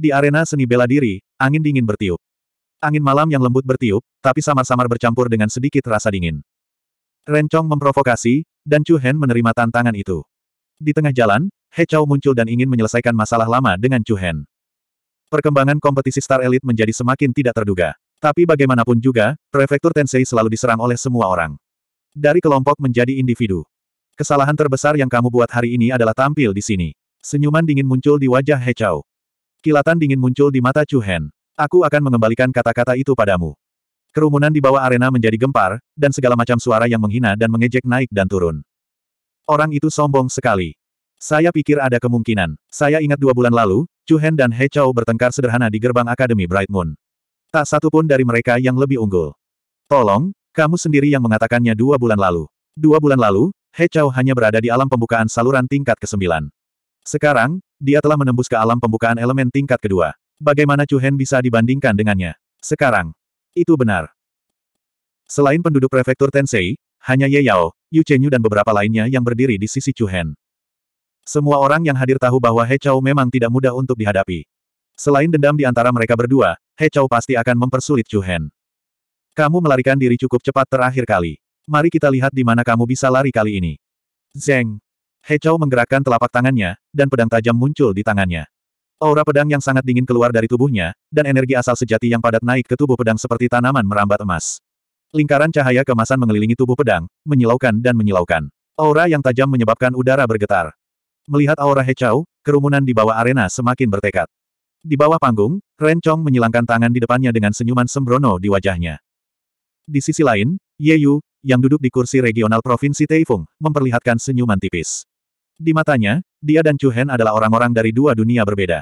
Di arena seni bela diri, angin dingin bertiup. Angin malam yang lembut bertiup, tapi samar-samar bercampur dengan sedikit rasa dingin. Rencong memprovokasi, dan Chu Hen menerima tantangan itu. Di tengah jalan, He Chao muncul dan ingin menyelesaikan masalah lama dengan Chu Hen. Perkembangan kompetisi star Elite menjadi semakin tidak terduga. Tapi bagaimanapun juga, Prefektur Tensei selalu diserang oleh semua orang. Dari kelompok menjadi individu. Kesalahan terbesar yang kamu buat hari ini adalah tampil di sini. Senyuman dingin muncul di wajah He Chao. Kilatan dingin muncul di mata Chu Hen. Aku akan mengembalikan kata-kata itu padamu. Kerumunan di bawah arena menjadi gempar, dan segala macam suara yang menghina dan mengejek naik dan turun. Orang itu sombong sekali. Saya pikir ada kemungkinan. Saya ingat dua bulan lalu, Chu Hen dan He Chao bertengkar sederhana di gerbang Akademi Bright Moon. Tak satu pun dari mereka yang lebih unggul. Tolong, kamu sendiri yang mengatakannya dua bulan lalu. Dua bulan lalu, He Chao hanya berada di alam pembukaan saluran tingkat ke-9. Sekarang, dia telah menembus ke alam pembukaan elemen tingkat kedua. Bagaimana Chu Hen bisa dibandingkan dengannya? Sekarang. Itu benar. Selain penduduk prefektur Tensei, hanya Ye Yao, Yu Chenyu dan beberapa lainnya yang berdiri di sisi Chu Hen. Semua orang yang hadir tahu bahwa He Chao memang tidak mudah untuk dihadapi. Selain dendam di antara mereka berdua, He Chao pasti akan mempersulit Chu Hen. Kamu melarikan diri cukup cepat terakhir kali. Mari kita lihat di mana kamu bisa lari kali ini. Zeng. He Chao menggerakkan telapak tangannya, dan pedang tajam muncul di tangannya. Aura pedang yang sangat dingin keluar dari tubuhnya, dan energi asal sejati yang padat naik ke tubuh pedang seperti tanaman merambat emas. Lingkaran cahaya kemasan mengelilingi tubuh pedang, menyilaukan dan menyilaukan. Aura yang tajam menyebabkan udara bergetar. Melihat aura He Chao, kerumunan di bawah arena semakin bertekad. Di bawah panggung, Ren Chong menyilangkan tangan di depannya dengan senyuman sembrono di wajahnya. Di sisi lain, Ye Yu, yang duduk di kursi regional Provinsi Taifung, memperlihatkan senyuman tipis. Di matanya, dia dan Chu Hen adalah orang-orang dari dua dunia berbeda.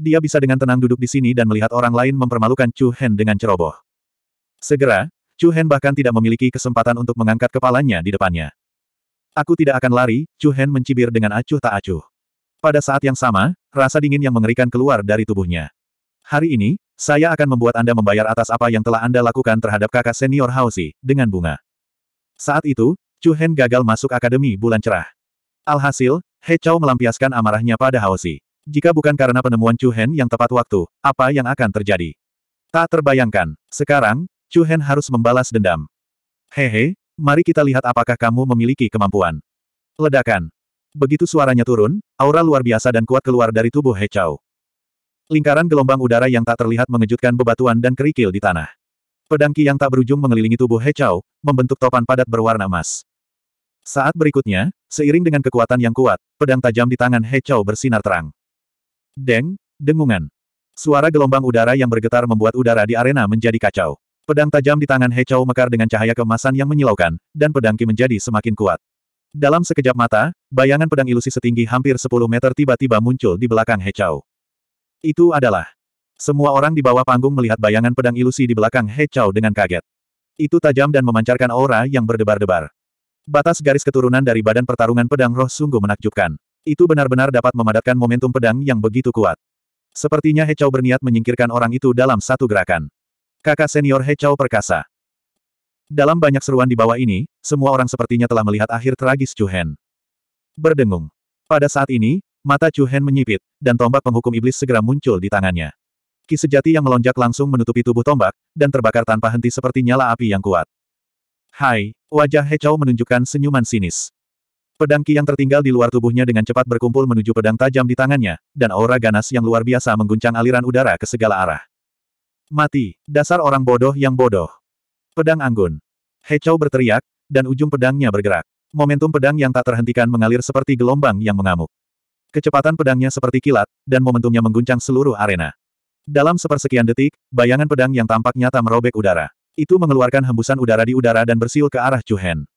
Dia bisa dengan tenang duduk di sini dan melihat orang lain mempermalukan Chu Hen dengan ceroboh. Segera, Chu Hen bahkan tidak memiliki kesempatan untuk mengangkat kepalanya di depannya. Aku tidak akan lari, Chu Hen mencibir dengan acuh tak acuh. Pada saat yang sama, rasa dingin yang mengerikan keluar dari tubuhnya. Hari ini, saya akan membuat Anda membayar atas apa yang telah Anda lakukan terhadap kakak senior Hausi, dengan bunga. Saat itu, Chu Hen gagal masuk akademi bulan cerah. Alhasil, He Chao melampiaskan amarahnya pada Haosi. Jika bukan karena penemuan Chu Hen yang tepat waktu, apa yang akan terjadi? Tak terbayangkan. Sekarang, Chu Hen harus membalas dendam. Hehe, mari kita lihat apakah kamu memiliki kemampuan. Ledakan. Begitu suaranya turun, aura luar biasa dan kuat keluar dari tubuh He Chao. Lingkaran gelombang udara yang tak terlihat mengejutkan bebatuan dan kerikil di tanah. Pedangki yang tak berujung mengelilingi tubuh He Chao, membentuk topan padat berwarna emas. Saat berikutnya, seiring dengan kekuatan yang kuat, pedang tajam di tangan He Chao bersinar terang. Deng, dengungan. Suara gelombang udara yang bergetar membuat udara di arena menjadi kacau. Pedang tajam di tangan He Chao mekar dengan cahaya kemasan yang menyilaukan, dan pedang Qi menjadi semakin kuat. Dalam sekejap mata, bayangan pedang ilusi setinggi hampir 10 meter tiba-tiba muncul di belakang He Chao. Itu adalah. Semua orang di bawah panggung melihat bayangan pedang ilusi di belakang He Chao dengan kaget. Itu tajam dan memancarkan aura yang berdebar-debar. Batas garis keturunan dari badan pertarungan pedang roh sungguh menakjubkan. Itu benar-benar dapat memadatkan momentum pedang yang begitu kuat. Sepertinya Hechao berniat menyingkirkan orang itu dalam satu gerakan. Kakak senior Hechao perkasa. Dalam banyak seruan di bawah ini, semua orang sepertinya telah melihat akhir tragis Chu Berdengung. Pada saat ini, mata Chu menyipit, dan tombak penghukum iblis segera muncul di tangannya. Ki sejati yang melonjak langsung menutupi tubuh tombak, dan terbakar tanpa henti seperti nyala api yang kuat. Hai, wajah Hechao menunjukkan senyuman sinis. Pedang Ki yang tertinggal di luar tubuhnya dengan cepat berkumpul menuju pedang tajam di tangannya, dan aura ganas yang luar biasa mengguncang aliran udara ke segala arah. Mati, dasar orang bodoh yang bodoh. Pedang Anggun. Hechao berteriak, dan ujung pedangnya bergerak. Momentum pedang yang tak terhentikan mengalir seperti gelombang yang mengamuk. Kecepatan pedangnya seperti kilat, dan momentumnya mengguncang seluruh arena. Dalam sepersekian detik, bayangan pedang yang tampak nyata merobek udara. Itu mengeluarkan hembusan udara di udara dan bersiul ke arah Chu Hen.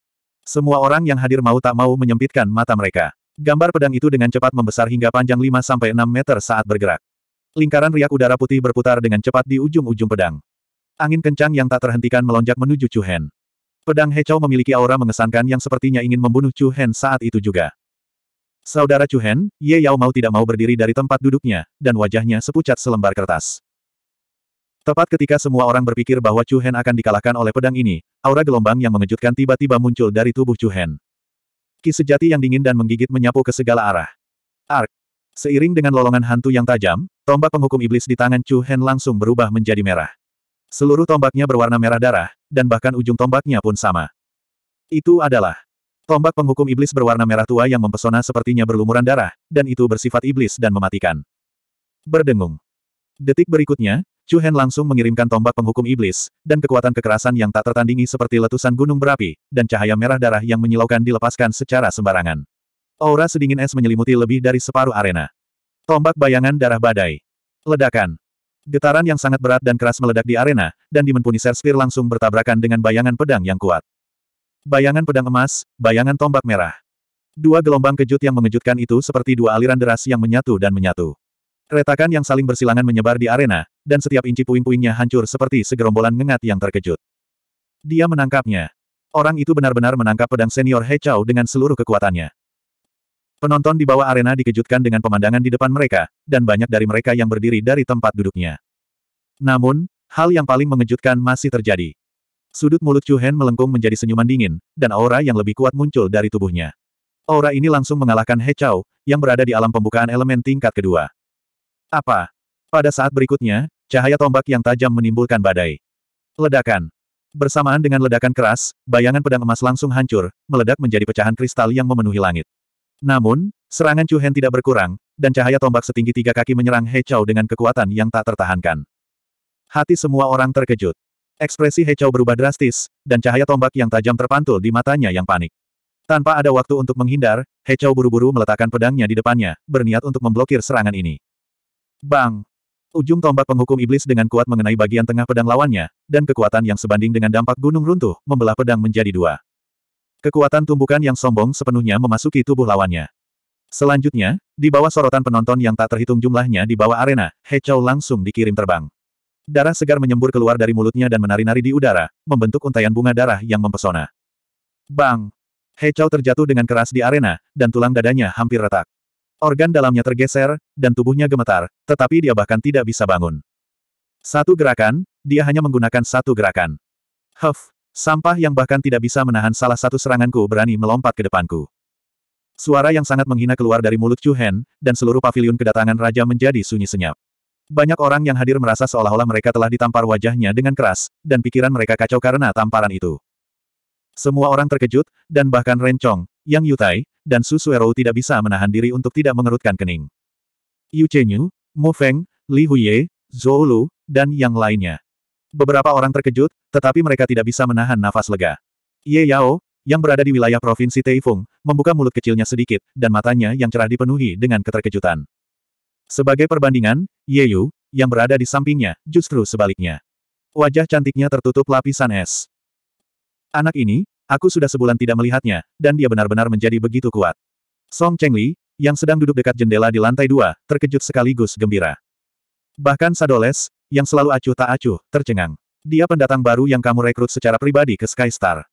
Semua orang yang hadir mau tak mau menyempitkan mata mereka. Gambar pedang itu dengan cepat membesar hingga panjang 5-6 meter saat bergerak. Lingkaran riak udara putih berputar dengan cepat di ujung-ujung pedang. Angin kencang yang tak terhentikan melonjak menuju Chu Hen. Pedang Hechao memiliki aura mengesankan yang sepertinya ingin membunuh Chu Hen saat itu juga. Saudara Chu Hen, Ye Yao mau tidak mau berdiri dari tempat duduknya, dan wajahnya sepucat selembar kertas. Tepat ketika semua orang berpikir bahwa Chu Hen akan dikalahkan oleh pedang ini, aura gelombang yang mengejutkan tiba-tiba muncul dari tubuh Chu Hen. Ki sejati yang dingin dan menggigit menyapu ke segala arah. Ark. Seiring dengan lolongan hantu yang tajam, tombak penghukum iblis di tangan Chu Hen langsung berubah menjadi merah. Seluruh tombaknya berwarna merah darah, dan bahkan ujung tombaknya pun sama. Itu adalah tombak penghukum iblis berwarna merah tua yang mempesona sepertinya berlumuran darah, dan itu bersifat iblis dan mematikan. Berdengung. Detik berikutnya, Chu Hen langsung mengirimkan tombak penghukum iblis, dan kekuatan kekerasan yang tak tertandingi seperti letusan gunung berapi, dan cahaya merah darah yang menyilaukan dilepaskan secara sembarangan. Aura sedingin es menyelimuti lebih dari separuh arena. Tombak bayangan darah badai. Ledakan. Getaran yang sangat berat dan keras meledak di arena, dan Dimenpuni Serstir langsung bertabrakan dengan bayangan pedang yang kuat. Bayangan pedang emas, bayangan tombak merah. Dua gelombang kejut yang mengejutkan itu seperti dua aliran deras yang menyatu dan menyatu. Retakan yang saling bersilangan menyebar di arena, dan setiap inci puing-puingnya hancur seperti segerombolan ngengat yang terkejut. Dia menangkapnya. Orang itu benar-benar menangkap pedang senior He Chao dengan seluruh kekuatannya. Penonton di bawah arena dikejutkan dengan pemandangan di depan mereka, dan banyak dari mereka yang berdiri dari tempat duduknya. Namun, hal yang paling mengejutkan masih terjadi. Sudut mulut Chu Hen melengkung menjadi senyuman dingin, dan aura yang lebih kuat muncul dari tubuhnya. Aura ini langsung mengalahkan He Chao, yang berada di alam pembukaan elemen tingkat kedua. Apa? Pada saat berikutnya, cahaya tombak yang tajam menimbulkan badai. Ledakan. Bersamaan dengan ledakan keras, bayangan pedang emas langsung hancur, meledak menjadi pecahan kristal yang memenuhi langit. Namun, serangan Chu Hen tidak berkurang, dan cahaya tombak setinggi tiga kaki menyerang He Chao dengan kekuatan yang tak tertahankan. Hati semua orang terkejut. Ekspresi He Chao berubah drastis, dan cahaya tombak yang tajam terpantul di matanya yang panik. Tanpa ada waktu untuk menghindar, He Chao buru-buru meletakkan pedangnya di depannya, berniat untuk memblokir serangan ini. Bang! Ujung tombak penghukum iblis dengan kuat mengenai bagian tengah pedang lawannya, dan kekuatan yang sebanding dengan dampak gunung runtuh, membelah pedang menjadi dua. Kekuatan tumbukan yang sombong sepenuhnya memasuki tubuh lawannya. Selanjutnya, di bawah sorotan penonton yang tak terhitung jumlahnya di bawah arena, He langsung dikirim terbang. Darah segar menyembur keluar dari mulutnya dan menari-nari di udara, membentuk untayan bunga darah yang mempesona. Bang! He terjatuh dengan keras di arena, dan tulang dadanya hampir retak. Organ dalamnya tergeser, dan tubuhnya gemetar, tetapi dia bahkan tidak bisa bangun. Satu gerakan, dia hanya menggunakan satu gerakan. Huff, sampah yang bahkan tidak bisa menahan salah satu seranganku berani melompat ke depanku. Suara yang sangat menghina keluar dari mulut Chu Hen, dan seluruh pavilion kedatangan raja menjadi sunyi senyap. Banyak orang yang hadir merasa seolah-olah mereka telah ditampar wajahnya dengan keras, dan pikiran mereka kacau karena tamparan itu. Semua orang terkejut, dan bahkan Ren Chong, yang Yutai, dan Su Suero tidak bisa menahan diri untuk tidak mengerutkan kening. Yu Chenyu, Mo Feng, Li Huye, Zhou Lu, dan yang lainnya. Beberapa orang terkejut, tetapi mereka tidak bisa menahan nafas lega. Ye Yao, yang berada di wilayah Provinsi Taifung, membuka mulut kecilnya sedikit, dan matanya yang cerah dipenuhi dengan keterkejutan. Sebagai perbandingan, Ye Yu, yang berada di sampingnya, justru sebaliknya. Wajah cantiknya tertutup lapisan es. Anak ini, Aku sudah sebulan tidak melihatnya, dan dia benar-benar menjadi begitu kuat. Song Cheng Li, yang sedang duduk dekat jendela di lantai dua, terkejut sekaligus gembira. Bahkan Sadoles, yang selalu acuh tak acuh, tercengang. Dia pendatang baru yang kamu rekrut secara pribadi ke Skystar.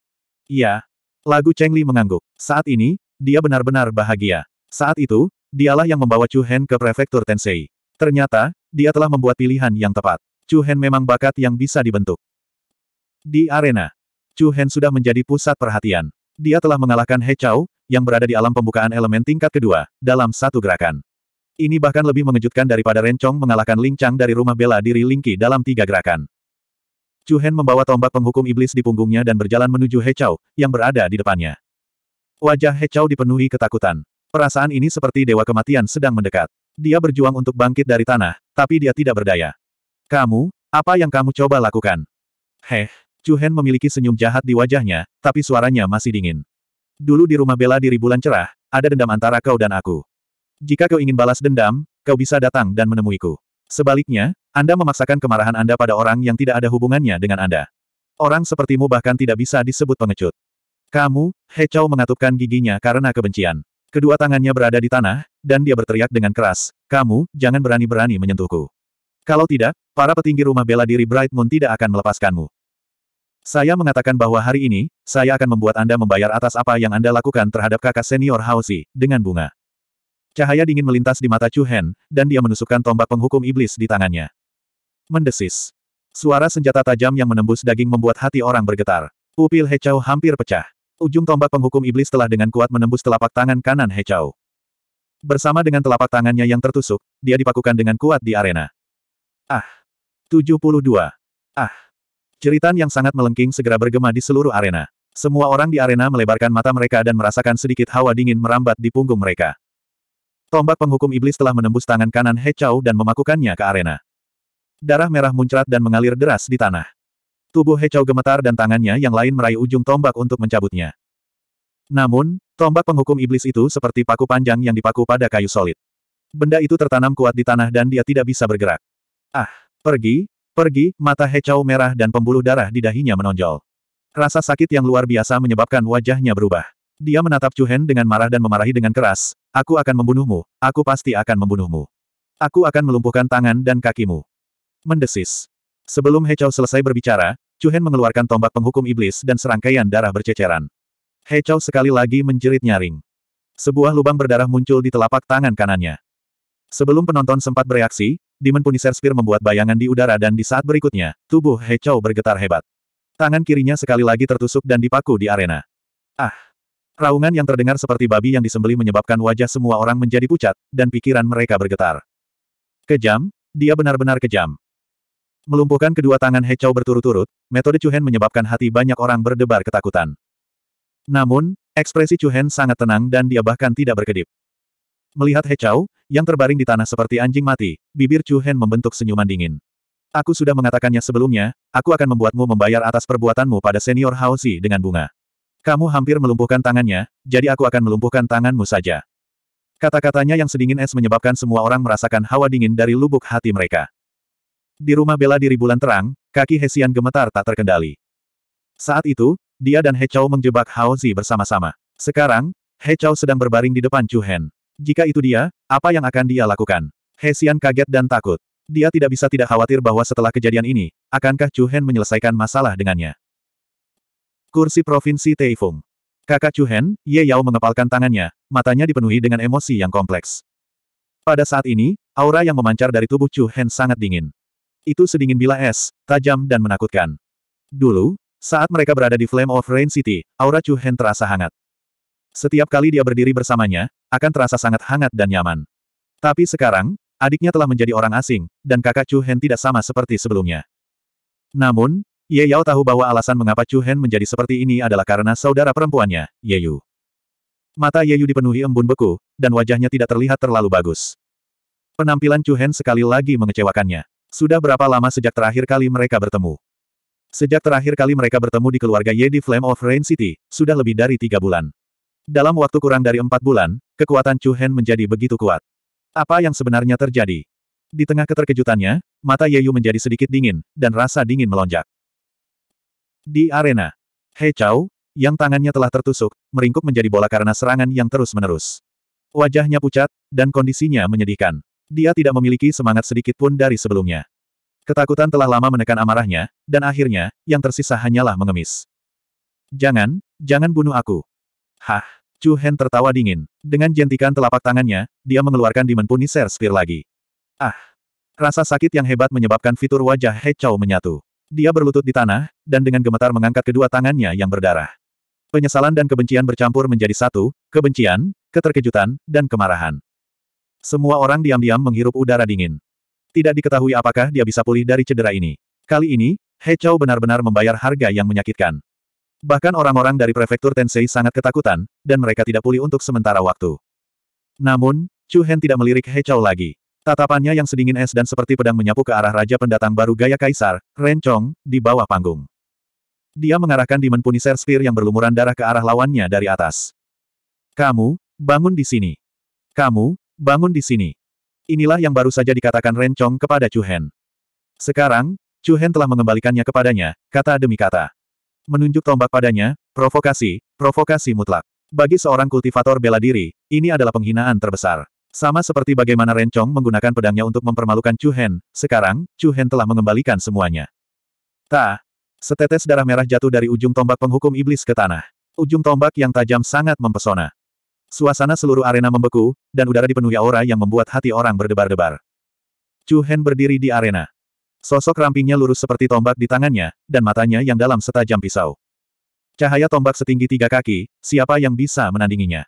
Iya. Lagu Cheng Li mengangguk. Saat ini, dia benar-benar bahagia. Saat itu, dialah yang membawa Chu Hen ke prefektur Tensei. Ternyata, dia telah membuat pilihan yang tepat. Chu Hen memang bakat yang bisa dibentuk. Di arena, Chu Hen sudah menjadi pusat perhatian. Dia telah mengalahkan He Chao, yang berada di alam pembukaan elemen tingkat kedua, dalam satu gerakan. Ini bahkan lebih mengejutkan daripada Ren Rencong mengalahkan Ling Chang dari rumah bela diri Ling Qi dalam tiga gerakan. Chu Hen membawa tombak penghukum iblis di punggungnya dan berjalan menuju He Chao, yang berada di depannya. Wajah He Chao dipenuhi ketakutan. Perasaan ini seperti dewa kematian sedang mendekat. Dia berjuang untuk bangkit dari tanah, tapi dia tidak berdaya. Kamu, apa yang kamu coba lakukan? Heh, Chu Hen memiliki senyum jahat di wajahnya, tapi suaranya masih dingin. Dulu di rumah bela diri bulan cerah, ada dendam antara kau dan aku. Jika kau ingin balas dendam, kau bisa datang dan menemuiku. Sebaliknya, Anda memaksakan kemarahan Anda pada orang yang tidak ada hubungannya dengan Anda. Orang sepertimu bahkan tidak bisa disebut pengecut. Kamu, He Chao mengatupkan giginya karena kebencian. Kedua tangannya berada di tanah, dan dia berteriak dengan keras, kamu, jangan berani-berani menyentuhku. Kalau tidak, para petinggi rumah bela diri Bright Moon tidak akan melepaskanmu. Saya mengatakan bahwa hari ini, saya akan membuat Anda membayar atas apa yang Anda lakukan terhadap kakak senior Haosi dengan bunga. Cahaya dingin melintas di mata Chu Hen, dan dia menusukkan tombak penghukum iblis di tangannya. Mendesis. Suara senjata tajam yang menembus daging membuat hati orang bergetar. Pupil Hechao hampir pecah. Ujung tombak penghukum iblis telah dengan kuat menembus telapak tangan kanan Hechao. Bersama dengan telapak tangannya yang tertusuk, dia dipakukan dengan kuat di arena. Ah! 72. Ah! Jeritan yang sangat melengking segera bergema di seluruh arena. Semua orang di arena melebarkan mata mereka dan merasakan sedikit hawa dingin merambat di punggung mereka. Tombak penghukum iblis telah menembus tangan kanan He Chao dan memakukannya ke arena. Darah merah muncrat dan mengalir deras di tanah. Tubuh He Chao gemetar dan tangannya yang lain meraih ujung tombak untuk mencabutnya. Namun, tombak penghukum iblis itu seperti paku panjang yang dipaku pada kayu solid. Benda itu tertanam kuat di tanah dan dia tidak bisa bergerak. Ah, pergi, Pergi, mata Hecau merah dan pembuluh darah di dahinya menonjol. Rasa sakit yang luar biasa menyebabkan wajahnya berubah. Dia menatap Chu Hen dengan marah dan memarahi dengan keras, Aku akan membunuhmu, aku pasti akan membunuhmu. Aku akan melumpuhkan tangan dan kakimu. Mendesis. Sebelum Hecau selesai berbicara, Chu Hen mengeluarkan tombak penghukum iblis dan serangkaian darah berceceran. Hecau sekali lagi menjerit nyaring. Sebuah lubang berdarah muncul di telapak tangan kanannya. Sebelum penonton sempat bereaksi, Demon Punisher Spear membuat bayangan di udara dan di saat berikutnya, tubuh He Chou bergetar hebat. Tangan kirinya sekali lagi tertusuk dan dipaku di arena. Ah! Raungan yang terdengar seperti babi yang disembeli menyebabkan wajah semua orang menjadi pucat, dan pikiran mereka bergetar. Kejam, dia benar-benar kejam. Melumpuhkan kedua tangan He Chou berturut-turut, metode Chu menyebabkan hati banyak orang berdebar ketakutan. Namun, ekspresi Chu sangat tenang dan dia bahkan tidak berkedip. Melihat He Chao, yang terbaring di tanah seperti anjing mati, bibir Chu Hen membentuk senyuman dingin. Aku sudah mengatakannya sebelumnya, aku akan membuatmu membayar atas perbuatanmu pada senior Hao Zi dengan bunga. Kamu hampir melumpuhkan tangannya, jadi aku akan melumpuhkan tanganmu saja. Kata-katanya yang sedingin es menyebabkan semua orang merasakan hawa dingin dari lubuk hati mereka. Di rumah bela diri bulan terang, kaki Hesian gemetar tak terkendali. Saat itu, dia dan He Chao menjebak Hao Zi bersama-sama. Sekarang, He Chao sedang berbaring di depan Chu Hen. Jika itu dia, apa yang akan dia lakukan? Hesian kaget dan takut. Dia tidak bisa tidak khawatir bahwa setelah kejadian ini, akankah Chu Hen menyelesaikan masalah dengannya? Kursi Provinsi Taifung. Kakak Chu Hen, Ye Yao mengepalkan tangannya, matanya dipenuhi dengan emosi yang kompleks. Pada saat ini, aura yang memancar dari tubuh Chu Hen sangat dingin. Itu sedingin bila es, tajam dan menakutkan. Dulu, saat mereka berada di Flame of Rain City, aura Chu Hen terasa hangat. Setiap kali dia berdiri bersamanya, akan terasa sangat hangat dan nyaman. Tapi sekarang, adiknya telah menjadi orang asing, dan kakak Chu Hen tidak sama seperti sebelumnya. Namun, Ye Yao tahu bahwa alasan mengapa Chu Hen menjadi seperti ini adalah karena saudara perempuannya, Ye Yu. Mata Ye Yu dipenuhi embun beku, dan wajahnya tidak terlihat terlalu bagus. Penampilan Chu Hen sekali lagi mengecewakannya. Sudah berapa lama sejak terakhir kali mereka bertemu? Sejak terakhir kali mereka bertemu di keluarga Ye di Flame of Rain City, sudah lebih dari tiga bulan. Dalam waktu kurang dari empat bulan, kekuatan Chu Hen menjadi begitu kuat. Apa yang sebenarnya terjadi? Di tengah keterkejutannya, mata Ye Yu menjadi sedikit dingin, dan rasa dingin melonjak. Di arena, He Chao, yang tangannya telah tertusuk, meringkuk menjadi bola karena serangan yang terus-menerus. Wajahnya pucat, dan kondisinya menyedihkan. Dia tidak memiliki semangat sedikit pun dari sebelumnya. Ketakutan telah lama menekan amarahnya, dan akhirnya, yang tersisa hanyalah mengemis. Jangan, jangan bunuh aku. Hah? Chu Hen tertawa dingin. Dengan jentikan telapak tangannya, dia mengeluarkan Demon puni Spear lagi. Ah! Rasa sakit yang hebat menyebabkan fitur wajah He Chao menyatu. Dia berlutut di tanah, dan dengan gemetar mengangkat kedua tangannya yang berdarah. Penyesalan dan kebencian bercampur menjadi satu, kebencian, keterkejutan, dan kemarahan. Semua orang diam-diam menghirup udara dingin. Tidak diketahui apakah dia bisa pulih dari cedera ini. Kali ini, He Chao benar-benar membayar harga yang menyakitkan. Bahkan orang-orang dari prefektur Tensei sangat ketakutan, dan mereka tidak pulih untuk sementara waktu. Namun, Chu Hen tidak melirik He Chao lagi. Tatapannya yang sedingin es dan seperti pedang menyapu ke arah Raja Pendatang Baru Gaya Kaisar, Ren Chong, di bawah panggung. Dia mengarahkan Demon Punisher Spear yang berlumuran darah ke arah lawannya dari atas. Kamu, bangun di sini. Kamu, bangun di sini. Inilah yang baru saja dikatakan Ren Chong kepada Chu Hen. Sekarang, Chu Hen telah mengembalikannya kepadanya, kata demi kata. Menunjuk tombak padanya, provokasi, provokasi mutlak. Bagi seorang kultivator bela diri, ini adalah penghinaan terbesar. Sama seperti bagaimana Rencong menggunakan pedangnya untuk mempermalukan Chu Hen, sekarang, Chu Hen telah mengembalikan semuanya. Ta. Setetes darah merah jatuh dari ujung tombak penghukum iblis ke tanah. Ujung tombak yang tajam sangat mempesona. Suasana seluruh arena membeku, dan udara dipenuhi aura yang membuat hati orang berdebar-debar. Chu Hen berdiri di arena. Sosok rampingnya lurus seperti tombak di tangannya, dan matanya yang dalam setajam pisau. Cahaya tombak setinggi tiga kaki, siapa yang bisa menandinginya?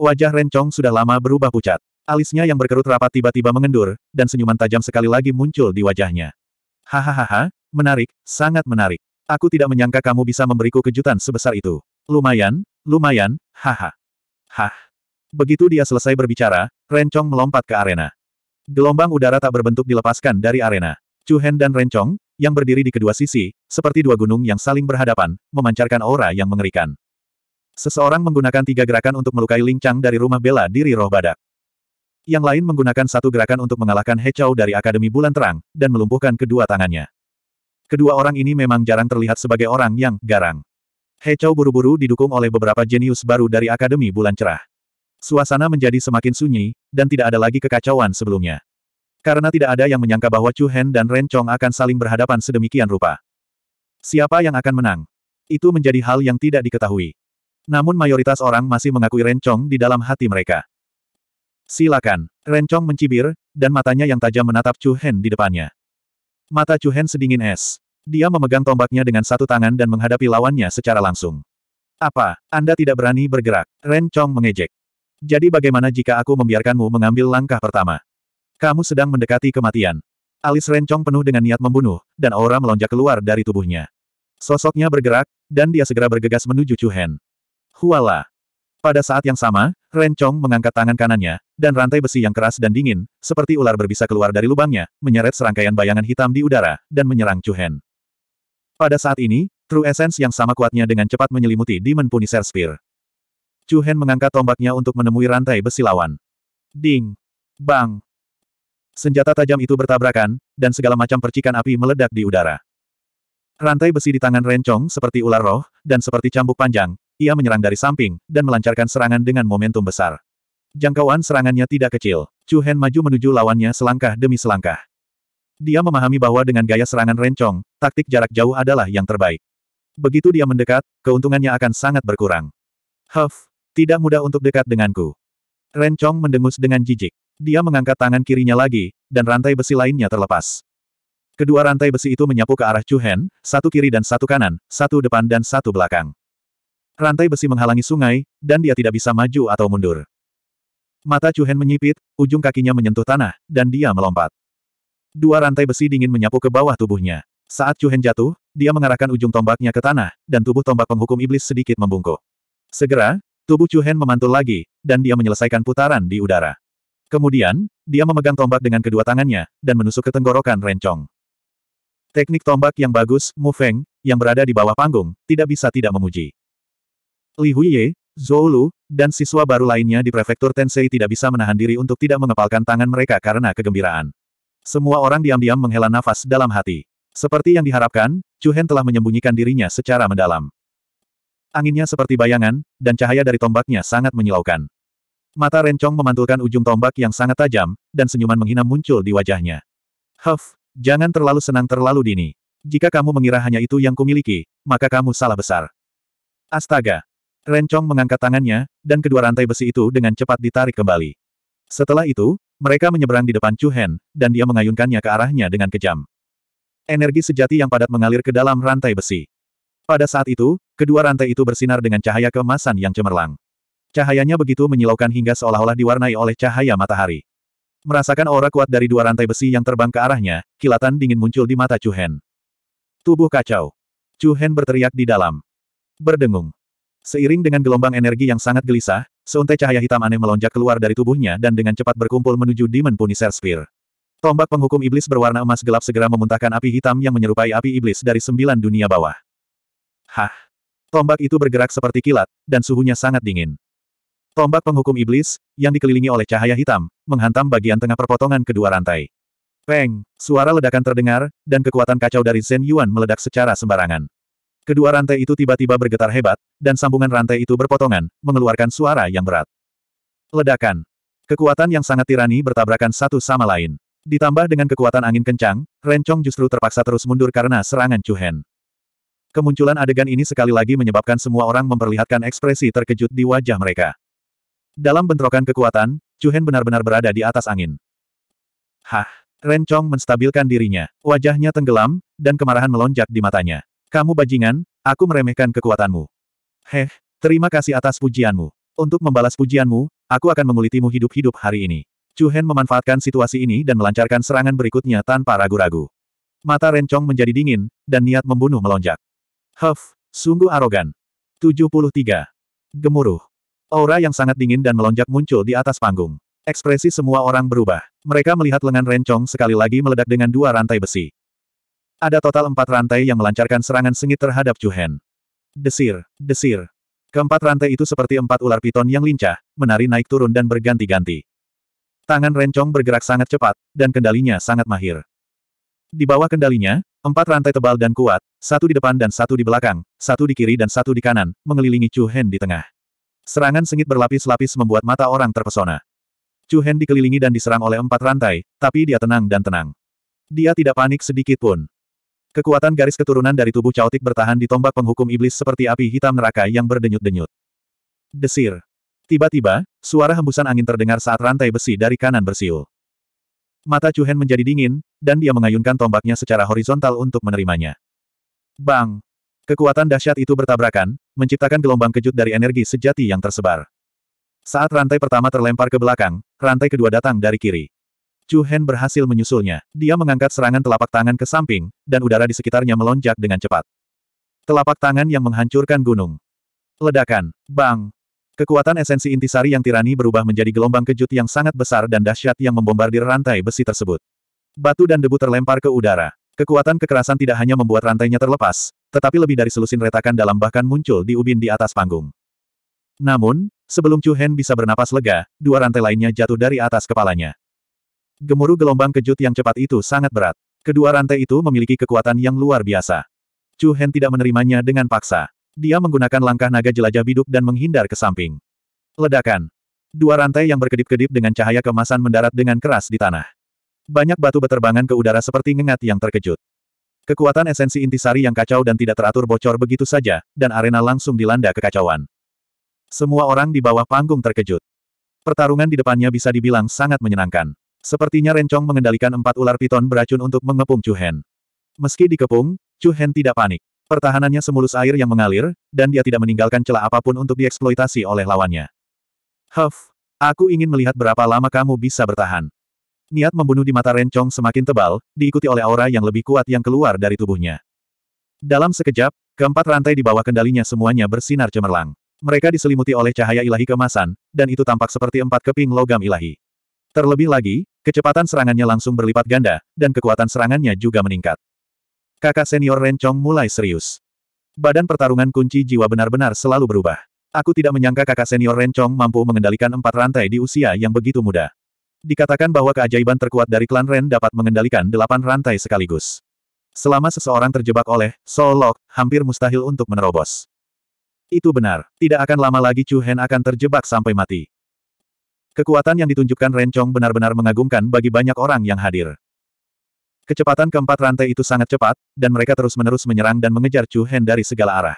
Wajah Rencong sudah lama berubah pucat. Alisnya yang berkerut rapat tiba-tiba mengendur, dan senyuman tajam sekali lagi muncul di wajahnya. Hahaha, menarik, sangat menarik. Aku tidak menyangka kamu bisa memberiku kejutan sebesar itu. Lumayan, lumayan, haha. Hah. Begitu dia selesai berbicara, Rencong melompat ke arena. Gelombang udara tak berbentuk dilepaskan dari arena. Chu Hen dan Rencong, yang berdiri di kedua sisi, seperti dua gunung yang saling berhadapan, memancarkan aura yang mengerikan. Seseorang menggunakan tiga gerakan untuk melukai Ling Chang dari rumah bela diri roh badak. Yang lain menggunakan satu gerakan untuk mengalahkan He Chao dari Akademi Bulan Terang, dan melumpuhkan kedua tangannya. Kedua orang ini memang jarang terlihat sebagai orang yang garang. He Chao buru-buru didukung oleh beberapa jenius baru dari Akademi Bulan Cerah. Suasana menjadi semakin sunyi, dan tidak ada lagi kekacauan sebelumnya. Karena tidak ada yang menyangka bahwa Chu Hen dan Ren Chong akan saling berhadapan sedemikian rupa. Siapa yang akan menang? Itu menjadi hal yang tidak diketahui. Namun mayoritas orang masih mengakui Ren Chong di dalam hati mereka. Silakan. Ren Chong mencibir, dan matanya yang tajam menatap Chu Hen di depannya. Mata Chu Hen sedingin es. Dia memegang tombaknya dengan satu tangan dan menghadapi lawannya secara langsung. Apa, Anda tidak berani bergerak? Ren Chong mengejek. Jadi bagaimana jika aku membiarkanmu mengambil langkah pertama? Kamu sedang mendekati kematian. Alis rencong penuh dengan niat membunuh, dan aura melonjak keluar dari tubuhnya. Sosoknya bergerak, dan dia segera bergegas menuju Chu Hen. Huala! Pada saat yang sama, rencong mengangkat tangan kanannya, dan rantai besi yang keras dan dingin, seperti ular berbisa keluar dari lubangnya, menyeret serangkaian bayangan hitam di udara, dan menyerang Chu Hen. Pada saat ini, True Essence yang sama kuatnya dengan cepat menyelimuti Demon Punisher Spear. Chu Hen mengangkat tombaknya untuk menemui rantai besi lawan. Ding! Bang! Senjata tajam itu bertabrakan, dan segala macam percikan api meledak di udara. Rantai besi di tangan Rencong seperti ular roh, dan seperti cambuk panjang, ia menyerang dari samping, dan melancarkan serangan dengan momentum besar. Jangkauan serangannya tidak kecil. Chu Hen maju menuju lawannya selangkah demi selangkah. Dia memahami bahwa dengan gaya serangan Rencong, taktik jarak jauh adalah yang terbaik. Begitu dia mendekat, keuntungannya akan sangat berkurang. Huff, tidak mudah untuk dekat denganku. Ren Chong mendengus dengan jijik. Dia mengangkat tangan kirinya lagi, dan rantai besi lainnya terlepas. Kedua rantai besi itu menyapu ke arah Chu Hen, satu kiri dan satu kanan, satu depan dan satu belakang. Rantai besi menghalangi sungai, dan dia tidak bisa maju atau mundur. Mata Chu Hen menyipit, ujung kakinya menyentuh tanah, dan dia melompat. Dua rantai besi dingin menyapu ke bawah tubuhnya. Saat Chu Hen jatuh, dia mengarahkan ujung tombaknya ke tanah, dan tubuh tombak penghukum iblis sedikit membungkuk. Segera, Tubuh Chu Hen memantul lagi, dan dia menyelesaikan putaran di udara. Kemudian, dia memegang tombak dengan kedua tangannya, dan menusuk ke tenggorokan Rencong. Teknik tombak yang bagus, Mu Feng, yang berada di bawah panggung, tidak bisa tidak memuji. Li Huiye, Zhou Lu, dan siswa baru lainnya di prefektur Tensei tidak bisa menahan diri untuk tidak mengepalkan tangan mereka karena kegembiraan. Semua orang diam-diam menghela nafas dalam hati. Seperti yang diharapkan, Chu Hen telah menyembunyikan dirinya secara mendalam. Anginnya seperti bayangan, dan cahaya dari tombaknya sangat menyilaukan. Mata Rencong memantulkan ujung tombak yang sangat tajam, dan senyuman menghina muncul di wajahnya. Huff, jangan terlalu senang terlalu dini. Jika kamu mengira hanya itu yang kumiliki, maka kamu salah besar. Astaga! Rencong mengangkat tangannya, dan kedua rantai besi itu dengan cepat ditarik kembali. Setelah itu, mereka menyeberang di depan Chu Hen, dan dia mengayunkannya ke arahnya dengan kejam. Energi sejati yang padat mengalir ke dalam rantai besi. Pada saat itu, kedua rantai itu bersinar dengan cahaya kemasan yang cemerlang. Cahayanya begitu menyilaukan hingga seolah-olah diwarnai oleh cahaya matahari. Merasakan aura kuat dari dua rantai besi yang terbang ke arahnya, kilatan dingin muncul di mata Chuhen. Tubuh kacau. Chuhen berteriak di dalam. Berdengung. Seiring dengan gelombang energi yang sangat gelisah, seuntai cahaya hitam aneh melonjak keluar dari tubuhnya dan dengan cepat berkumpul menuju Demon Punisher Spear. Tombak penghukum iblis berwarna emas gelap segera memuntahkan api hitam yang menyerupai api iblis dari sembilan dunia bawah. Hah! Tombak itu bergerak seperti kilat, dan suhunya sangat dingin. Tombak penghukum iblis, yang dikelilingi oleh cahaya hitam, menghantam bagian tengah perpotongan kedua rantai. Peng! Suara ledakan terdengar, dan kekuatan kacau dari Zen Yuan meledak secara sembarangan. Kedua rantai itu tiba-tiba bergetar hebat, dan sambungan rantai itu berpotongan, mengeluarkan suara yang berat. Ledakan. Kekuatan yang sangat tirani bertabrakan satu sama lain. Ditambah dengan kekuatan angin kencang, Rencong justru terpaksa terus mundur karena serangan Chu Hen. Kemunculan adegan ini sekali lagi menyebabkan semua orang memperlihatkan ekspresi terkejut di wajah mereka. Dalam bentrokan kekuatan, Hen benar-benar berada di atas angin. Hah! Ren Chong menstabilkan dirinya. Wajahnya tenggelam, dan kemarahan melonjak di matanya. Kamu bajingan, aku meremehkan kekuatanmu. Heh, terima kasih atas pujianmu. Untuk membalas pujianmu, aku akan mengulitimu hidup-hidup hari ini. Hen memanfaatkan situasi ini dan melancarkan serangan berikutnya tanpa ragu-ragu. Mata Ren Chong menjadi dingin, dan niat membunuh melonjak. Huff, sungguh arogan. 73. Gemuruh. Aura yang sangat dingin dan melonjak muncul di atas panggung. Ekspresi semua orang berubah. Mereka melihat lengan Rencong sekali lagi meledak dengan dua rantai besi. Ada total empat rantai yang melancarkan serangan sengit terhadap Hen. Desir, desir. Keempat rantai itu seperti empat ular piton yang lincah, menari naik turun dan berganti-ganti. Tangan Rencong bergerak sangat cepat, dan kendalinya sangat mahir. Di bawah kendalinya, Empat rantai tebal dan kuat, satu di depan dan satu di belakang, satu di kiri dan satu di kanan, mengelilingi Chu Hen di tengah. Serangan sengit berlapis-lapis membuat mata orang terpesona. Chu Hen dikelilingi dan diserang oleh empat rantai, tapi dia tenang dan tenang. Dia tidak panik sedikit pun. Kekuatan garis keturunan dari tubuh caotik bertahan di tombak penghukum iblis seperti api hitam neraka yang berdenyut-denyut. Desir. Tiba-tiba, suara hembusan angin terdengar saat rantai besi dari kanan bersiul. Mata Chu Hen menjadi dingin, dan dia mengayunkan tombaknya secara horizontal untuk menerimanya. Bang! Kekuatan dahsyat itu bertabrakan, menciptakan gelombang kejut dari energi sejati yang tersebar. Saat rantai pertama terlempar ke belakang, rantai kedua datang dari kiri. Chu Hen berhasil menyusulnya. Dia mengangkat serangan telapak tangan ke samping, dan udara di sekitarnya melonjak dengan cepat. Telapak tangan yang menghancurkan gunung. Ledakan. Bang! Kekuatan esensi intisari yang tirani berubah menjadi gelombang kejut yang sangat besar dan dahsyat yang membombardir rantai besi tersebut. Batu dan debu terlempar ke udara. Kekuatan kekerasan tidak hanya membuat rantainya terlepas, tetapi lebih dari selusin retakan dalam bahkan muncul di ubin di atas panggung. Namun, sebelum Chu Hen bisa bernapas lega, dua rantai lainnya jatuh dari atas kepalanya. Gemuruh gelombang kejut yang cepat itu sangat berat. Kedua rantai itu memiliki kekuatan yang luar biasa. Chu Hen tidak menerimanya dengan paksa. Dia menggunakan langkah naga jelajah biduk dan menghindar ke samping. Ledakan. Dua rantai yang berkedip-kedip dengan cahaya kemasan mendarat dengan keras di tanah. Banyak batu beterbangan ke udara seperti ngengat yang terkejut. Kekuatan esensi intisari yang kacau dan tidak teratur bocor begitu saja, dan arena langsung dilanda kekacauan. Semua orang di bawah panggung terkejut. Pertarungan di depannya bisa dibilang sangat menyenangkan. Sepertinya Rencong mengendalikan empat ular piton beracun untuk mengepung Chu Hen. Meski dikepung, Chu Hen tidak panik. Pertahanannya semulus air yang mengalir, dan dia tidak meninggalkan celah apapun untuk dieksploitasi oleh lawannya. Huff, aku ingin melihat berapa lama kamu bisa bertahan. Niat membunuh di mata Rencong semakin tebal, diikuti oleh aura yang lebih kuat yang keluar dari tubuhnya. Dalam sekejap, keempat rantai di bawah kendalinya semuanya bersinar cemerlang. Mereka diselimuti oleh cahaya ilahi kemasan, dan itu tampak seperti empat keping logam ilahi. Terlebih lagi, kecepatan serangannya langsung berlipat ganda, dan kekuatan serangannya juga meningkat. Kakak senior Rencong mulai serius. Badan pertarungan kunci jiwa benar-benar selalu berubah. Aku tidak menyangka kakak senior Rencong mampu mengendalikan empat rantai di usia yang begitu muda. Dikatakan bahwa keajaiban terkuat dari klan Ren dapat mengendalikan delapan rantai sekaligus. Selama seseorang terjebak oleh Soul Lock, hampir mustahil untuk menerobos. Itu benar, tidak akan lama lagi Chu Hen akan terjebak sampai mati. Kekuatan yang ditunjukkan Rencong benar-benar mengagumkan bagi banyak orang yang hadir. Kecepatan keempat rantai itu sangat cepat, dan mereka terus-menerus menyerang dan mengejar Chu Hen dari segala arah.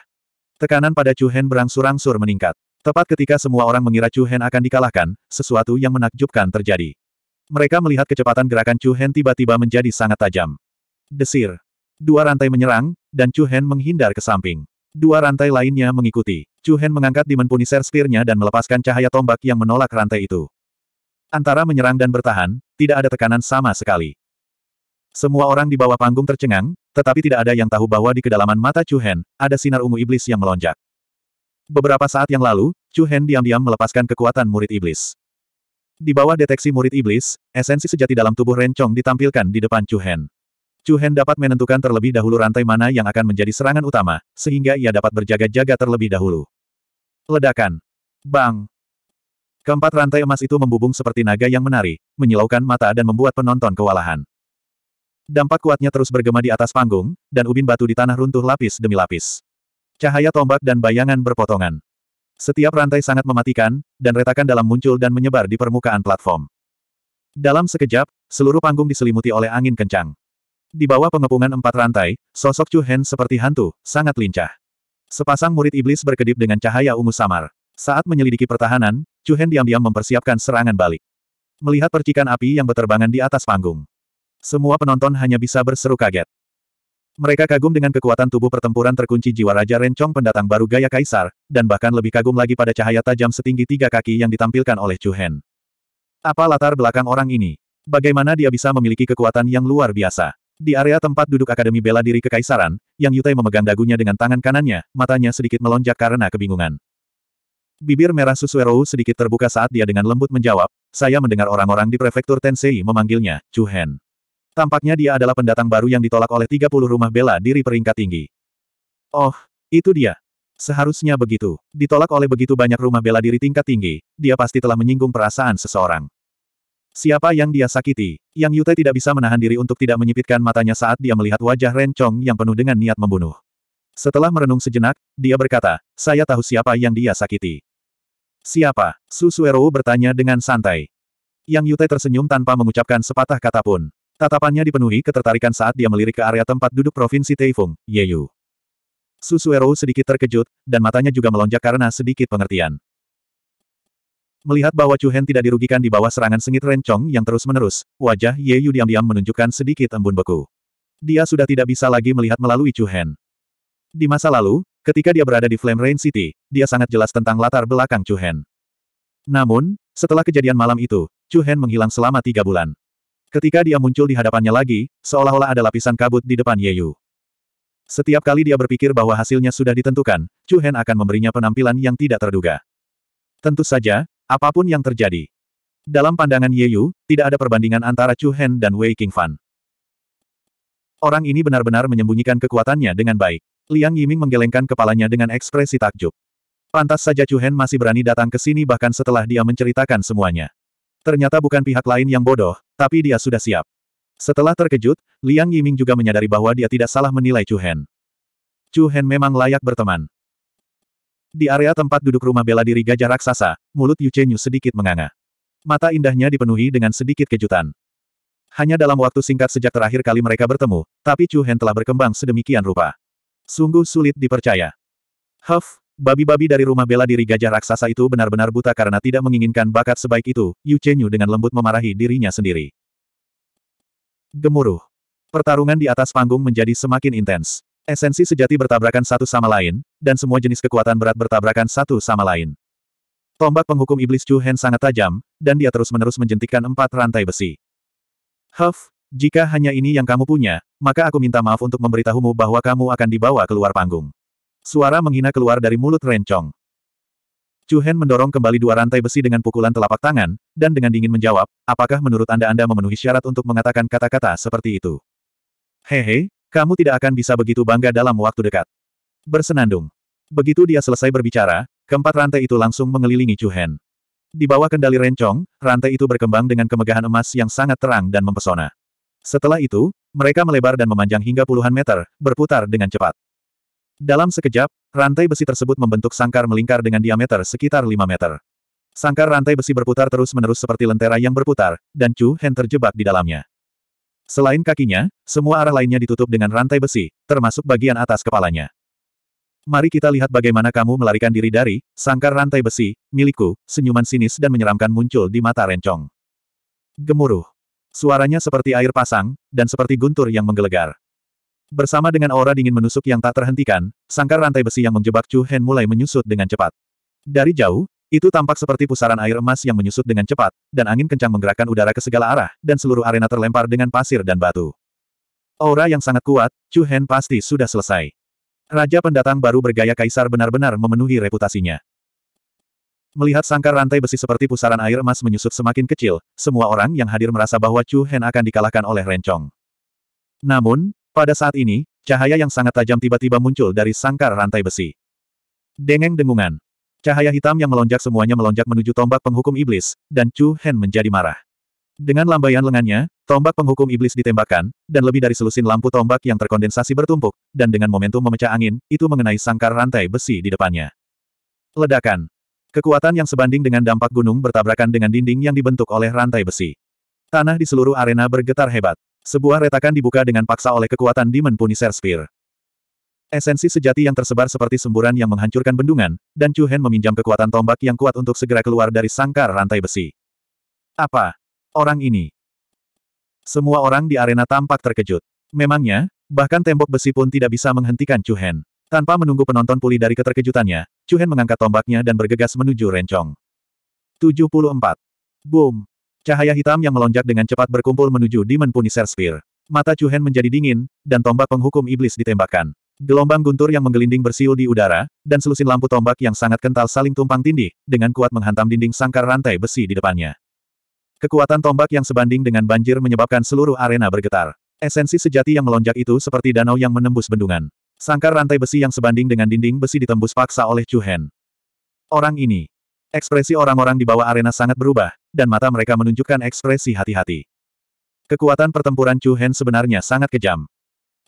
Tekanan pada Chu Hen berangsur-angsur meningkat. Tepat ketika semua orang mengira Chu Hen akan dikalahkan, sesuatu yang menakjubkan terjadi. Mereka melihat kecepatan gerakan Chu Hen tiba-tiba menjadi sangat tajam. Desir. Dua rantai menyerang, dan Chu Hen menghindar ke samping. Dua rantai lainnya mengikuti. Chu Hen mengangkat Demon Punisher spear dan melepaskan cahaya tombak yang menolak rantai itu. Antara menyerang dan bertahan, tidak ada tekanan sama sekali. Semua orang di bawah panggung tercengang, tetapi tidak ada yang tahu bahwa di kedalaman mata Chu Hen, ada sinar ungu iblis yang melonjak. Beberapa saat yang lalu, Chu Hen diam-diam melepaskan kekuatan murid iblis. Di bawah deteksi murid iblis, esensi sejati dalam tubuh Rencong ditampilkan di depan Chu Hen. Chu Hen dapat menentukan terlebih dahulu rantai mana yang akan menjadi serangan utama, sehingga ia dapat berjaga-jaga terlebih dahulu. Ledakan. Bang. Keempat rantai emas itu membubung seperti naga yang menari, menyilaukan mata dan membuat penonton kewalahan. Dampak kuatnya terus bergema di atas panggung, dan ubin batu di tanah runtuh lapis demi lapis. Cahaya tombak dan bayangan berpotongan. Setiap rantai sangat mematikan, dan retakan dalam muncul dan menyebar di permukaan platform. Dalam sekejap, seluruh panggung diselimuti oleh angin kencang. Di bawah pengepungan empat rantai, sosok Chu Hen seperti hantu, sangat lincah. Sepasang murid iblis berkedip dengan cahaya ungu samar. Saat menyelidiki pertahanan, Chu Hen diam-diam mempersiapkan serangan balik. Melihat percikan api yang berterbangan di atas panggung. Semua penonton hanya bisa berseru kaget. Mereka kagum dengan kekuatan tubuh pertempuran terkunci jiwa Raja Rencong pendatang baru gaya kaisar, dan bahkan lebih kagum lagi pada cahaya tajam setinggi tiga kaki yang ditampilkan oleh Chu Hen. Apa latar belakang orang ini? Bagaimana dia bisa memiliki kekuatan yang luar biasa? Di area tempat duduk Akademi Bela Diri Kekaisaran, Yang Yutai memegang dagunya dengan tangan kanannya, matanya sedikit melonjak karena kebingungan. Bibir merah Susuerou sedikit terbuka saat dia dengan lembut menjawab, saya mendengar orang-orang di prefektur Tensei memanggilnya, Chu Hen. Tampaknya dia adalah pendatang baru yang ditolak oleh 30 rumah bela diri peringkat tinggi. Oh, itu dia. Seharusnya begitu. Ditolak oleh begitu banyak rumah bela diri tingkat tinggi, dia pasti telah menyinggung perasaan seseorang. Siapa yang dia sakiti? Yang Yute tidak bisa menahan diri untuk tidak menyipitkan matanya saat dia melihat wajah Ren Chong yang penuh dengan niat membunuh. Setelah merenung sejenak, dia berkata, saya tahu siapa yang dia sakiti. Siapa? Su Suero bertanya dengan santai. Yang Yute tersenyum tanpa mengucapkan sepatah kata pun. Tatapannya dipenuhi ketertarikan saat dia melirik ke area tempat duduk Provinsi Taifung, Yeyu. Susuero sedikit terkejut, dan matanya juga melonjak karena sedikit pengertian. Melihat bahwa Chu Hen tidak dirugikan di bawah serangan sengit rencong yang terus-menerus, wajah Ye Yu diam-diam menunjukkan sedikit embun beku. Dia sudah tidak bisa lagi melihat melalui Chu Hen. Di masa lalu, ketika dia berada di Flame Rain City, dia sangat jelas tentang latar belakang Chu Hen. Namun, setelah kejadian malam itu, Chu Hen menghilang selama tiga bulan. Ketika dia muncul di hadapannya lagi, seolah-olah ada lapisan kabut di depan Ye Yu. Setiap kali dia berpikir bahwa hasilnya sudah ditentukan, Chu Hen akan memberinya penampilan yang tidak terduga. Tentu saja, apapun yang terjadi. Dalam pandangan Ye Yu, tidak ada perbandingan antara Chu Hen dan Wei King Fan. Orang ini benar-benar menyembunyikan kekuatannya dengan baik. Liang Yiming menggelengkan kepalanya dengan ekspresi takjub. Pantas saja Chu Hen masih berani datang ke sini bahkan setelah dia menceritakan semuanya. Ternyata bukan pihak lain yang bodoh, tapi dia sudah siap. Setelah terkejut, Liang Yiming juga menyadari bahwa dia tidak salah menilai Chu Hen. Chu Hen memang layak berteman. Di area tempat duduk rumah bela diri gajah raksasa, mulut Yu Chenyu sedikit menganga. Mata indahnya dipenuhi dengan sedikit kejutan. Hanya dalam waktu singkat sejak terakhir kali mereka bertemu, tapi Chu Hen telah berkembang sedemikian rupa. Sungguh sulit dipercaya. Huff, Babi-babi dari rumah bela diri gajah raksasa itu benar-benar buta karena tidak menginginkan bakat sebaik itu, Yu Chenyu dengan lembut memarahi dirinya sendiri. Gemuruh. Pertarungan di atas panggung menjadi semakin intens. Esensi sejati bertabrakan satu sama lain, dan semua jenis kekuatan berat bertabrakan satu sama lain. Tombak penghukum iblis Chu Hen sangat tajam, dan dia terus-menerus menjentikkan empat rantai besi. Huff, jika hanya ini yang kamu punya, maka aku minta maaf untuk memberitahumu bahwa kamu akan dibawa keluar panggung. Suara menghina keluar dari mulut Rencong. Chu Hen mendorong kembali dua rantai besi dengan pukulan telapak tangan, dan dengan dingin menjawab, apakah menurut Anda Anda memenuhi syarat untuk mengatakan kata-kata seperti itu? Hehe, kamu tidak akan bisa begitu bangga dalam waktu dekat. Bersenandung. Begitu dia selesai berbicara, keempat rantai itu langsung mengelilingi Chu Hen. Di bawah kendali rencong, rantai itu berkembang dengan kemegahan emas yang sangat terang dan mempesona. Setelah itu, mereka melebar dan memanjang hingga puluhan meter, berputar dengan cepat. Dalam sekejap, rantai besi tersebut membentuk sangkar melingkar dengan diameter sekitar 5 meter. Sangkar rantai besi berputar terus-menerus seperti lentera yang berputar, dan Chu Hen terjebak di dalamnya. Selain kakinya, semua arah lainnya ditutup dengan rantai besi, termasuk bagian atas kepalanya. Mari kita lihat bagaimana kamu melarikan diri dari sangkar rantai besi, milikku, senyuman sinis dan menyeramkan muncul di mata Rencong. Gemuruh. Suaranya seperti air pasang, dan seperti guntur yang menggelegar. Bersama dengan aura dingin menusuk yang tak terhentikan, sangkar rantai besi yang menjebak Chu Hen mulai menyusut dengan cepat. Dari jauh, itu tampak seperti pusaran air emas yang menyusut dengan cepat, dan angin kencang menggerakkan udara ke segala arah, dan seluruh arena terlempar dengan pasir dan batu. Aura yang sangat kuat, Chu Hen pasti sudah selesai. Raja pendatang baru bergaya kaisar benar-benar memenuhi reputasinya. Melihat sangkar rantai besi seperti pusaran air emas menyusut semakin kecil, semua orang yang hadir merasa bahwa Chu Hen akan dikalahkan oleh Rencong. Namun, pada saat ini, cahaya yang sangat tajam tiba-tiba muncul dari sangkar rantai besi. Dengeng dengungan. Cahaya hitam yang melonjak semuanya melonjak menuju tombak penghukum iblis, dan Chu Hen menjadi marah. Dengan lambaian lengannya, tombak penghukum iblis ditembakkan, dan lebih dari selusin lampu tombak yang terkondensasi bertumpuk, dan dengan momentum memecah angin, itu mengenai sangkar rantai besi di depannya. Ledakan. Kekuatan yang sebanding dengan dampak gunung bertabrakan dengan dinding yang dibentuk oleh rantai besi. Tanah di seluruh arena bergetar hebat. Sebuah retakan dibuka dengan paksa oleh kekuatan Demon Punisher Spear. Esensi sejati yang tersebar seperti semburan yang menghancurkan bendungan, dan Chu Hen meminjam kekuatan tombak yang kuat untuk segera keluar dari sangkar rantai besi. Apa? Orang ini? Semua orang di arena tampak terkejut. Memangnya, bahkan tembok besi pun tidak bisa menghentikan Chu Hen. Tanpa menunggu penonton pulih dari keterkejutannya, Chu Hen mengangkat tombaknya dan bergegas menuju rencong. 74. Boom. Cahaya hitam yang melonjak dengan cepat berkumpul menuju Demon Punisher Spear. Mata Chuhen menjadi dingin, dan tombak penghukum iblis ditembakkan. Gelombang guntur yang menggelinding bersiul di udara, dan selusin lampu tombak yang sangat kental saling tumpang tindih, dengan kuat menghantam dinding sangkar rantai besi di depannya. Kekuatan tombak yang sebanding dengan banjir menyebabkan seluruh arena bergetar. Esensi sejati yang melonjak itu seperti danau yang menembus bendungan. Sangkar rantai besi yang sebanding dengan dinding besi ditembus paksa oleh Chuhen. Orang ini. Ekspresi orang-orang di bawah arena sangat berubah, dan mata mereka menunjukkan ekspresi hati-hati. Kekuatan pertempuran Chu Hen sebenarnya sangat kejam.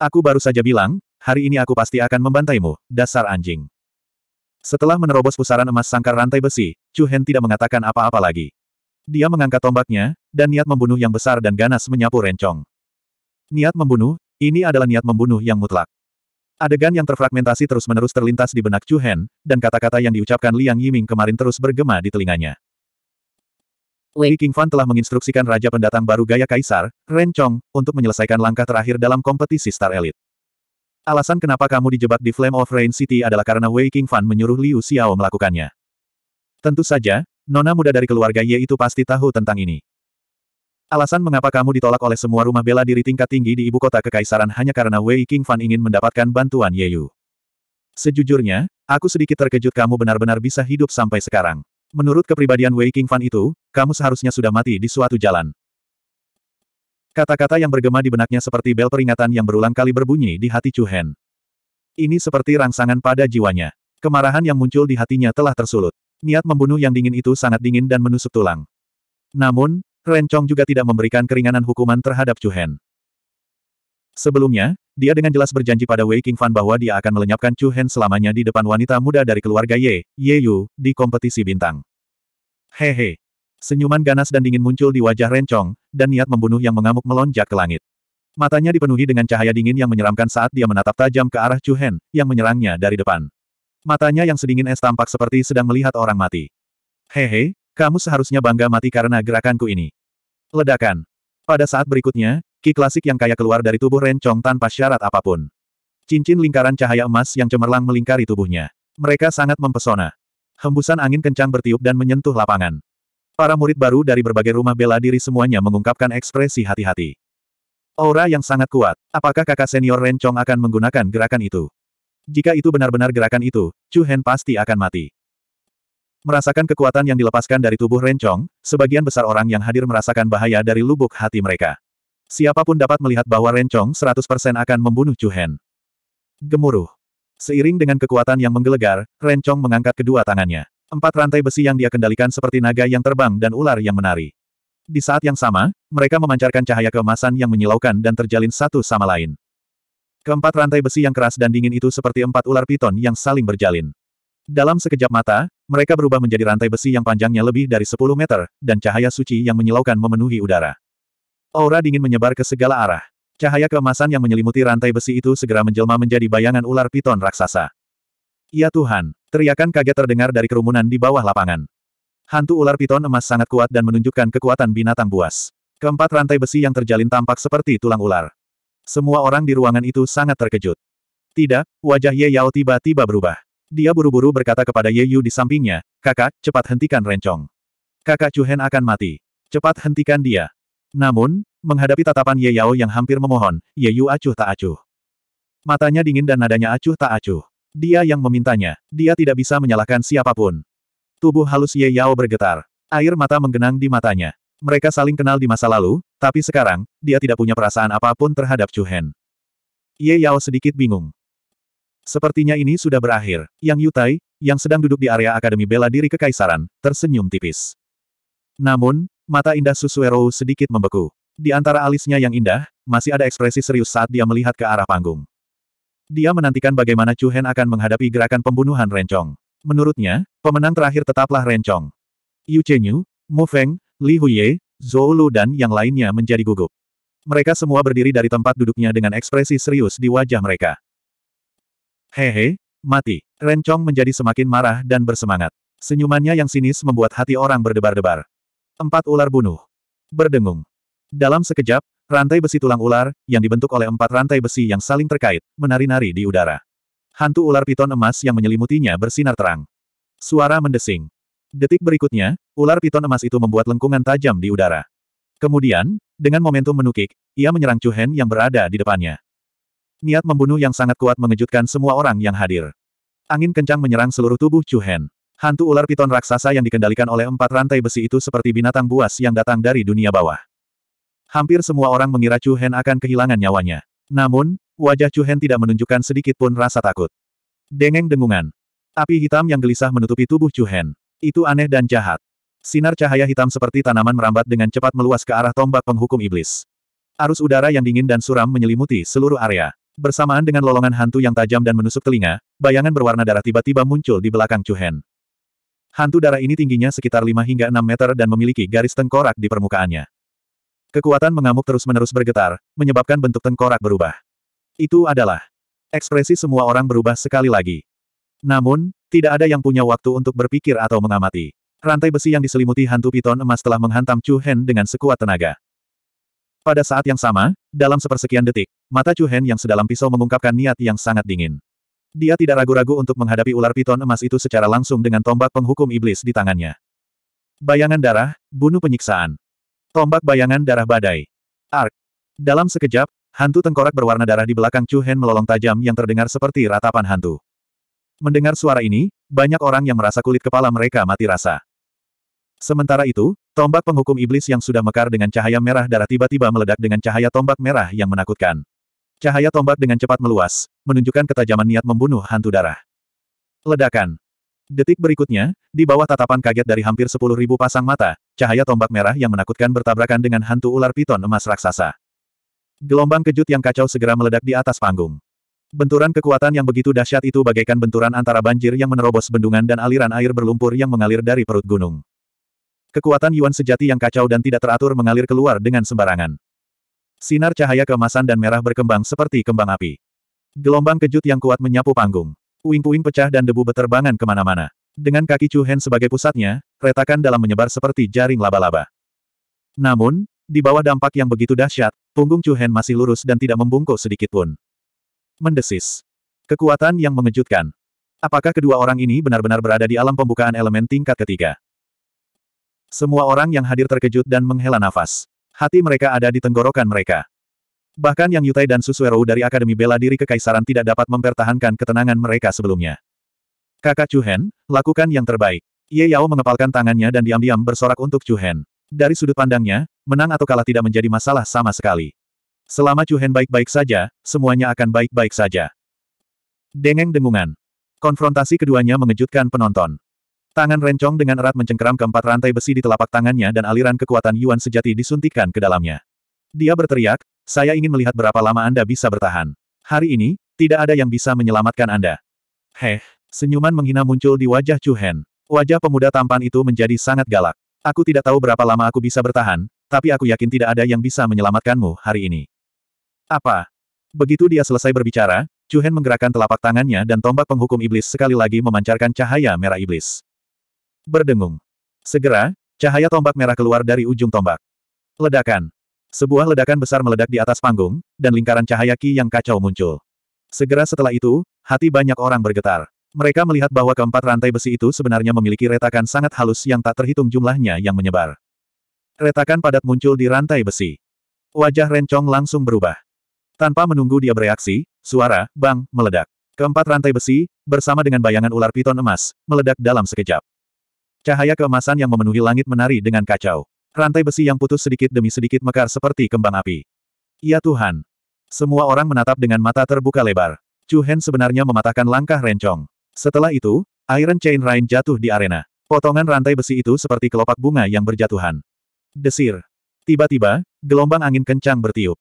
Aku baru saja bilang, hari ini aku pasti akan membantaimu, dasar anjing. Setelah menerobos pusaran emas sangkar rantai besi, Chu Hen tidak mengatakan apa-apa lagi. Dia mengangkat tombaknya, dan niat membunuh yang besar dan ganas menyapu rencong. Niat membunuh, ini adalah niat membunuh yang mutlak. Adegan yang terfragmentasi terus-menerus terlintas di benak Chu Hen, dan kata-kata yang diucapkan Liang Yiming kemarin terus bergema di telinganya. Wei Fan telah menginstruksikan Raja Pendatang baru gaya Kaisar, Ren Chong, untuk menyelesaikan langkah terakhir dalam kompetisi Star Elite. Alasan kenapa kamu dijebak di Flame of Rain City adalah karena Wei King Fan menyuruh Liu Xiao melakukannya. Tentu saja, nona muda dari keluarga Ye itu pasti tahu tentang ini. Alasan mengapa kamu ditolak oleh semua rumah bela diri tingkat tinggi di ibu kota kekaisaran hanya karena Wei King Fan ingin mendapatkan bantuan Ye Yu. Sejujurnya, aku sedikit terkejut kamu benar-benar bisa hidup sampai sekarang. Menurut kepribadian Wei King Fan itu, kamu seharusnya sudah mati di suatu jalan. Kata-kata yang bergema di benaknya seperti bel peringatan yang berulang kali berbunyi di hati Chu Hen. Ini seperti rangsangan pada jiwanya. Kemarahan yang muncul di hatinya telah tersulut. Niat membunuh yang dingin itu sangat dingin dan menusuk tulang. Namun, Ren Chong juga tidak memberikan keringanan hukuman terhadap Chu Hen. Sebelumnya, dia dengan jelas berjanji pada Wei King Fan bahwa dia akan melenyapkan Chu Hen selamanya di depan wanita muda dari keluarga Ye, Ye Yu, di kompetisi bintang. Hehe. Senyuman ganas dan dingin muncul di wajah Rencong, dan niat membunuh yang mengamuk melonjak ke langit. Matanya dipenuhi dengan cahaya dingin yang menyeramkan saat dia menatap tajam ke arah Chu Hen, yang menyerangnya dari depan. Matanya yang sedingin es tampak seperti sedang melihat orang mati. Hehe, kamu seharusnya bangga mati karena gerakanku ini. Ledakan. Pada saat berikutnya, Ki klasik yang kaya keluar dari tubuh Ren Chong tanpa syarat apapun. Cincin lingkaran cahaya emas yang cemerlang melingkari tubuhnya. Mereka sangat mempesona. Hembusan angin kencang bertiup dan menyentuh lapangan. Para murid baru dari berbagai rumah bela diri semuanya mengungkapkan ekspresi hati-hati. Aura yang sangat kuat. Apakah kakak senior Ren Chong akan menggunakan gerakan itu? Jika itu benar-benar gerakan itu, Chu Hen pasti akan mati. Merasakan kekuatan yang dilepaskan dari tubuh Ren Chong, sebagian besar orang yang hadir merasakan bahaya dari lubuk hati mereka. Siapapun dapat melihat bahwa Rencong 100% akan membunuh Chuhen. Gemuruh. Seiring dengan kekuatan yang menggelegar, Rencong mengangkat kedua tangannya. Empat rantai besi yang dia kendalikan seperti naga yang terbang dan ular yang menari. Di saat yang sama, mereka memancarkan cahaya keemasan yang menyilaukan dan terjalin satu sama lain. Keempat rantai besi yang keras dan dingin itu seperti empat ular piton yang saling berjalin. Dalam sekejap mata, mereka berubah menjadi rantai besi yang panjangnya lebih dari 10 meter, dan cahaya suci yang menyilaukan memenuhi udara. Aura dingin menyebar ke segala arah. Cahaya keemasan yang menyelimuti rantai besi itu segera menjelma menjadi bayangan ular piton raksasa. Ya Tuhan! Teriakan kaget terdengar dari kerumunan di bawah lapangan. Hantu ular piton emas sangat kuat dan menunjukkan kekuatan binatang buas. Keempat rantai besi yang terjalin tampak seperti tulang ular. Semua orang di ruangan itu sangat terkejut. Tidak, wajah Ye Yao tiba-tiba berubah. Dia buru-buru berkata kepada Ye Yu di sampingnya, kakak, cepat hentikan rencong. Kakak Chu Hen akan mati. Cepat hentikan dia. Namun, menghadapi tatapan Ye Yao yang hampir memohon, Ye Yu acuh tak acuh. Matanya dingin dan nadanya acuh tak acuh. Dia yang memintanya, dia tidak bisa menyalahkan siapapun. Tubuh halus Ye Yao bergetar. Air mata menggenang di matanya. Mereka saling kenal di masa lalu, tapi sekarang, dia tidak punya perasaan apapun terhadap Chu Hen. Ye Yao sedikit bingung. Sepertinya ini sudah berakhir. Yang Yutai, yang sedang duduk di area Akademi Bela Diri Kekaisaran, tersenyum tipis. Namun, Mata indah Susuero sedikit membeku. Di antara alisnya yang indah, masih ada ekspresi serius saat dia melihat ke arah panggung. Dia menantikan bagaimana Chu Hen akan menghadapi gerakan pembunuhan Rencong. Menurutnya, pemenang terakhir tetaplah Rencong. Yu Chenyu, Mu Feng, Li Huye, Zhou Lu dan yang lainnya menjadi gugup. Mereka semua berdiri dari tempat duduknya dengan ekspresi serius di wajah mereka. Hehe, mati. Rencong menjadi semakin marah dan bersemangat. Senyumannya yang sinis membuat hati orang berdebar-debar. Empat ular bunuh. Berdengung. Dalam sekejap, rantai besi tulang ular, yang dibentuk oleh empat rantai besi yang saling terkait, menari-nari di udara. Hantu ular piton emas yang menyelimutinya bersinar terang. Suara mendesing. Detik berikutnya, ular piton emas itu membuat lengkungan tajam di udara. Kemudian, dengan momentum menukik, ia menyerang Chu Hen yang berada di depannya. Niat membunuh yang sangat kuat mengejutkan semua orang yang hadir. Angin kencang menyerang seluruh tubuh Chu Hen. Hantu ular piton raksasa yang dikendalikan oleh empat rantai besi itu seperti binatang buas yang datang dari dunia bawah. Hampir semua orang mengira Chu Hen akan kehilangan nyawanya. Namun, wajah Chu Hen tidak menunjukkan sedikit pun rasa takut. Dengeng dengungan. Api hitam yang gelisah menutupi tubuh Chu Hen. Itu aneh dan jahat. Sinar cahaya hitam seperti tanaman merambat dengan cepat meluas ke arah tombak penghukum iblis. Arus udara yang dingin dan suram menyelimuti seluruh area. Bersamaan dengan lolongan hantu yang tajam dan menusuk telinga, bayangan berwarna darah tiba-tiba muncul di belakang Chu Hen. Hantu darah ini tingginya sekitar 5 hingga 6 meter dan memiliki garis tengkorak di permukaannya. Kekuatan mengamuk terus-menerus bergetar, menyebabkan bentuk tengkorak berubah. Itu adalah ekspresi semua orang berubah sekali lagi. Namun, tidak ada yang punya waktu untuk berpikir atau mengamati. Rantai besi yang diselimuti hantu piton emas telah menghantam Chu Hen dengan sekuat tenaga. Pada saat yang sama, dalam sepersekian detik, mata Chu Hen yang sedalam pisau mengungkapkan niat yang sangat dingin. Dia tidak ragu-ragu untuk menghadapi ular piton emas itu secara langsung dengan tombak penghukum iblis di tangannya. Bayangan darah, bunuh penyiksaan. Tombak bayangan darah badai. Ark. Dalam sekejap, hantu tengkorak berwarna darah di belakang Chu Hen melolong tajam yang terdengar seperti ratapan hantu. Mendengar suara ini, banyak orang yang merasa kulit kepala mereka mati rasa. Sementara itu, tombak penghukum iblis yang sudah mekar dengan cahaya merah darah tiba-tiba meledak dengan cahaya tombak merah yang menakutkan. Cahaya tombak dengan cepat meluas, menunjukkan ketajaman niat membunuh hantu darah. Ledakan. Detik berikutnya, di bawah tatapan kaget dari hampir 10.000 pasang mata, cahaya tombak merah yang menakutkan bertabrakan dengan hantu ular piton emas raksasa. Gelombang kejut yang kacau segera meledak di atas panggung. Benturan kekuatan yang begitu dahsyat itu bagaikan benturan antara banjir yang menerobos bendungan dan aliran air berlumpur yang mengalir dari perut gunung. Kekuatan Yuan sejati yang kacau dan tidak teratur mengalir keluar dengan sembarangan. Sinar cahaya keemasan dan merah berkembang seperti kembang api. Gelombang kejut yang kuat menyapu panggung. Puing-puing pecah dan debu beterbangan kemana-mana. Dengan kaki Chu Hen sebagai pusatnya, retakan dalam menyebar seperti jaring laba-laba. Namun, di bawah dampak yang begitu dahsyat, punggung Chu Hen masih lurus dan tidak membungkuk pun. Mendesis. Kekuatan yang mengejutkan. Apakah kedua orang ini benar-benar berada di alam pembukaan elemen tingkat ketiga? Semua orang yang hadir terkejut dan menghela nafas. Hati mereka ada di tenggorokan mereka. Bahkan Yang Yutai dan Susuero dari Akademi Bela Diri Kekaisaran tidak dapat mempertahankan ketenangan mereka sebelumnya. Kakak Chuhen, lakukan yang terbaik. Ye Yao mengepalkan tangannya dan diam-diam bersorak untuk Chuhen. Dari sudut pandangnya, menang atau kalah tidak menjadi masalah sama sekali. Selama Chuhen baik-baik saja, semuanya akan baik-baik saja. Dengeng dengungan. Konfrontasi keduanya mengejutkan penonton. Tangan rencong dengan erat mencengkeram keempat rantai besi di telapak tangannya dan aliran kekuatan Yuan sejati disuntikan ke dalamnya. Dia berteriak, saya ingin melihat berapa lama Anda bisa bertahan. Hari ini, tidak ada yang bisa menyelamatkan Anda. Heh, senyuman menghina muncul di wajah Chu Hen. Wajah pemuda tampan itu menjadi sangat galak. Aku tidak tahu berapa lama aku bisa bertahan, tapi aku yakin tidak ada yang bisa menyelamatkanmu hari ini. Apa? Begitu dia selesai berbicara, Chu Hen menggerakkan telapak tangannya dan tombak penghukum iblis sekali lagi memancarkan cahaya merah iblis berdengung. Segera, cahaya tombak merah keluar dari ujung tombak. Ledakan. Sebuah ledakan besar meledak di atas panggung, dan lingkaran cahaya Ki yang kacau muncul. Segera setelah itu, hati banyak orang bergetar. Mereka melihat bahwa keempat rantai besi itu sebenarnya memiliki retakan sangat halus yang tak terhitung jumlahnya yang menyebar. Retakan padat muncul di rantai besi. Wajah Rencong langsung berubah. Tanpa menunggu dia bereaksi, suara, bang, meledak. Keempat rantai besi, bersama dengan bayangan ular piton emas, meledak dalam sekejap. Cahaya keemasan yang memenuhi langit menari dengan kacau. Rantai besi yang putus sedikit demi sedikit mekar seperti kembang api. Ya Tuhan! Semua orang menatap dengan mata terbuka lebar. Chu Hen sebenarnya mematahkan langkah rencong. Setelah itu, Iron Chain Rain jatuh di arena. Potongan rantai besi itu seperti kelopak bunga yang berjatuhan. Desir. Tiba-tiba, gelombang angin kencang bertiup.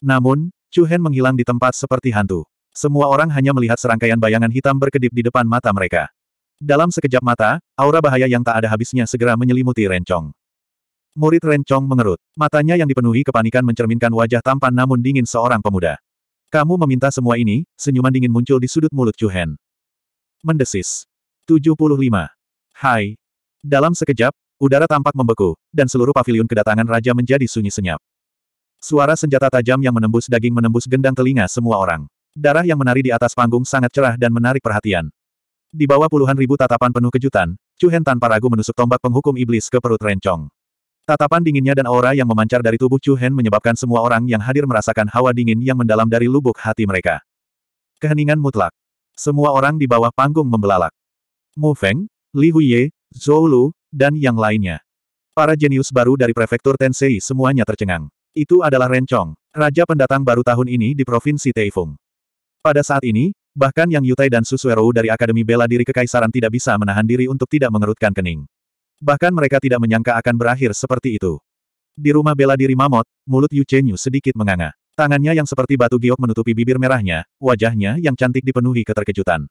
Namun, Chu Hen menghilang di tempat seperti hantu. Semua orang hanya melihat serangkaian bayangan hitam berkedip di depan mata mereka. Dalam sekejap mata, aura bahaya yang tak ada habisnya segera menyelimuti Rencong. Murid Rencong mengerut. Matanya yang dipenuhi kepanikan mencerminkan wajah tampan namun dingin seorang pemuda. Kamu meminta semua ini, senyuman dingin muncul di sudut mulut Chuhen. Mendesis. 75. Hai. Dalam sekejap, udara tampak membeku, dan seluruh pavilion kedatangan raja menjadi sunyi senyap. Suara senjata tajam yang menembus daging menembus gendang telinga semua orang. Darah yang menari di atas panggung sangat cerah dan menarik perhatian. Di bawah puluhan ribu tatapan penuh kejutan, Chu Hen tanpa ragu menusuk tombak penghukum iblis ke perut Rencong. Tatapan dinginnya dan aura yang memancar dari tubuh Chu Hen menyebabkan semua orang yang hadir merasakan hawa dingin yang mendalam dari lubuk hati mereka. Keheningan mutlak. Semua orang di bawah panggung membelalak. Mu Feng, Li Huiye, Zhou Lu, dan yang lainnya. Para jenius baru dari prefektur Tensei semuanya tercengang. Itu adalah Rencong, raja pendatang baru tahun ini di provinsi Taifung. Pada saat ini, Bahkan Yang Yutai dan Susuero dari Akademi Bela Diri Kekaisaran tidak bisa menahan diri untuk tidak mengerutkan kening. Bahkan mereka tidak menyangka akan berakhir seperti itu. Di rumah bela diri Mamot, mulut Yu Chenyu sedikit menganga. Tangannya yang seperti batu giok menutupi bibir merahnya, wajahnya yang cantik dipenuhi keterkejutan.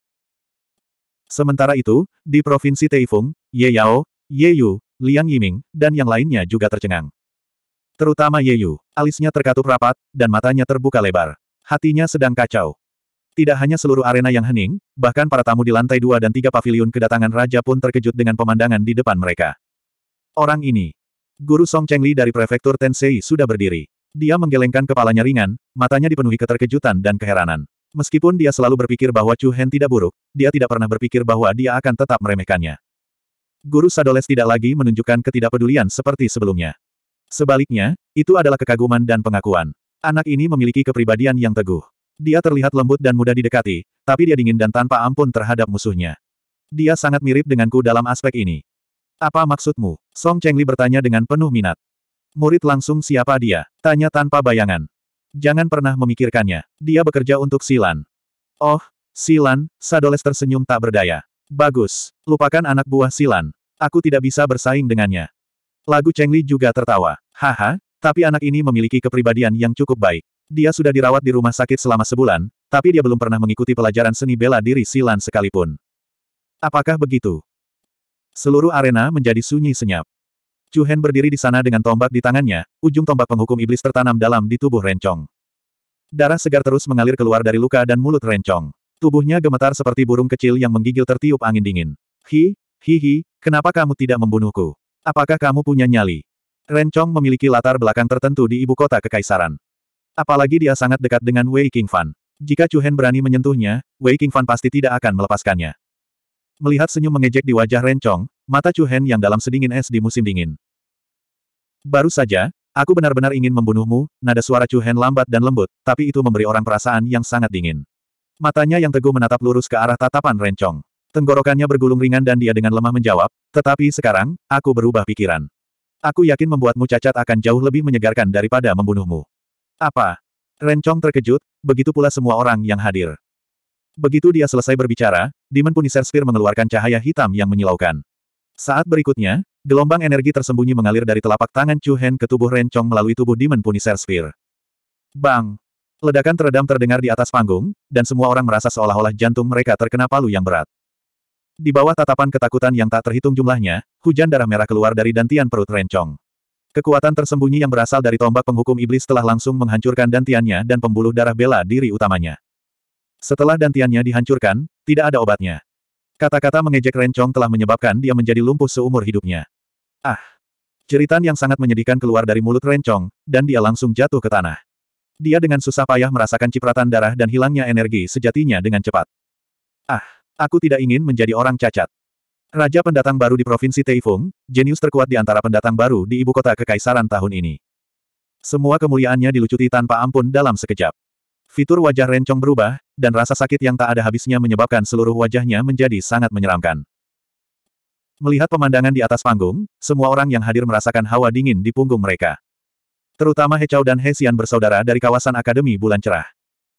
Sementara itu, di Provinsi Taifung, Ye Yao, Ye Yu, Liang Yiming, dan yang lainnya juga tercengang. Terutama Ye Yu, alisnya terkatup rapat, dan matanya terbuka lebar. Hatinya sedang kacau. Tidak hanya seluruh arena yang hening, bahkan para tamu di lantai dua dan tiga paviliun kedatangan raja pun terkejut dengan pemandangan di depan mereka. Orang ini. Guru Song Chengli dari prefektur Tensei sudah berdiri. Dia menggelengkan kepalanya ringan, matanya dipenuhi keterkejutan dan keheranan. Meskipun dia selalu berpikir bahwa Chu Hen tidak buruk, dia tidak pernah berpikir bahwa dia akan tetap meremehkannya. Guru Sadoles tidak lagi menunjukkan ketidakpedulian seperti sebelumnya. Sebaliknya, itu adalah kekaguman dan pengakuan. Anak ini memiliki kepribadian yang teguh. Dia terlihat lembut dan mudah didekati, tapi dia dingin dan tanpa ampun terhadap musuhnya. Dia sangat mirip denganku dalam aspek ini. Apa maksudmu? Song Chengli bertanya dengan penuh minat. Murid langsung siapa dia? Tanya tanpa bayangan. Jangan pernah memikirkannya. Dia bekerja untuk Silan. Oh, Silan, Sadoles tersenyum tak berdaya. Bagus. Lupakan anak buah Silan. Aku tidak bisa bersaing dengannya. Lagu Chengli juga tertawa. Haha, tapi anak ini memiliki kepribadian yang cukup baik. Dia sudah dirawat di rumah sakit selama sebulan, tapi dia belum pernah mengikuti pelajaran seni bela diri silan sekalipun. Apakah begitu? Seluruh arena menjadi sunyi senyap. Chu Hen berdiri di sana dengan tombak di tangannya, ujung tombak penghukum iblis tertanam dalam di tubuh Rencong. Darah segar terus mengalir keluar dari luka dan mulut Rencong. Tubuhnya gemetar seperti burung kecil yang menggigil tertiup angin dingin. Hi, hi hi, kenapa kamu tidak membunuhku? Apakah kamu punya nyali? Rencong memiliki latar belakang tertentu di ibu kota kekaisaran. Apalagi dia sangat dekat dengan Wei Qingfan. Jika Chu Hen berani menyentuhnya, Wei Qingfan pasti tidak akan melepaskannya. Melihat senyum mengejek di wajah Ren Chong, mata Chu Hen yang dalam sedingin es di musim dingin. Baru saja, aku benar-benar ingin membunuhmu, nada suara Chu Hen lambat dan lembut, tapi itu memberi orang perasaan yang sangat dingin. Matanya yang teguh menatap lurus ke arah tatapan Ren Chong. Tenggorokannya bergulung ringan dan dia dengan lemah menjawab, tetapi sekarang, aku berubah pikiran. Aku yakin membuatmu cacat akan jauh lebih menyegarkan daripada membunuhmu. Apa? Rencong terkejut, begitu pula semua orang yang hadir. Begitu dia selesai berbicara, Demon Punisher Sphere mengeluarkan cahaya hitam yang menyilaukan. Saat berikutnya, gelombang energi tersembunyi mengalir dari telapak tangan Chu Hen ke tubuh Rencong melalui tubuh Demon Punisher Sphere. Bang! Ledakan teredam terdengar di atas panggung, dan semua orang merasa seolah-olah jantung mereka terkena palu yang berat. Di bawah tatapan ketakutan yang tak terhitung jumlahnya, hujan darah merah keluar dari dantian perut Rencong. Kekuatan tersembunyi yang berasal dari tombak penghukum iblis telah langsung menghancurkan dantiannya dan pembuluh darah bela diri utamanya. Setelah dantiannya dihancurkan, tidak ada obatnya. Kata-kata mengejek Rencong telah menyebabkan dia menjadi lumpuh seumur hidupnya. Ah! Ceritan yang sangat menyedihkan keluar dari mulut Rencong, dan dia langsung jatuh ke tanah. Dia dengan susah payah merasakan cipratan darah dan hilangnya energi sejatinya dengan cepat. Ah! Aku tidak ingin menjadi orang cacat. Raja pendatang baru di Provinsi Teifung, jenius terkuat di antara pendatang baru di ibu kota kekaisaran tahun ini. Semua kemuliaannya dilucuti tanpa ampun dalam sekejap. Fitur wajah Rencong berubah, dan rasa sakit yang tak ada habisnya menyebabkan seluruh wajahnya menjadi sangat menyeramkan. Melihat pemandangan di atas panggung, semua orang yang hadir merasakan hawa dingin di punggung mereka. Terutama He dan Hesian bersaudara dari kawasan Akademi Bulan Cerah.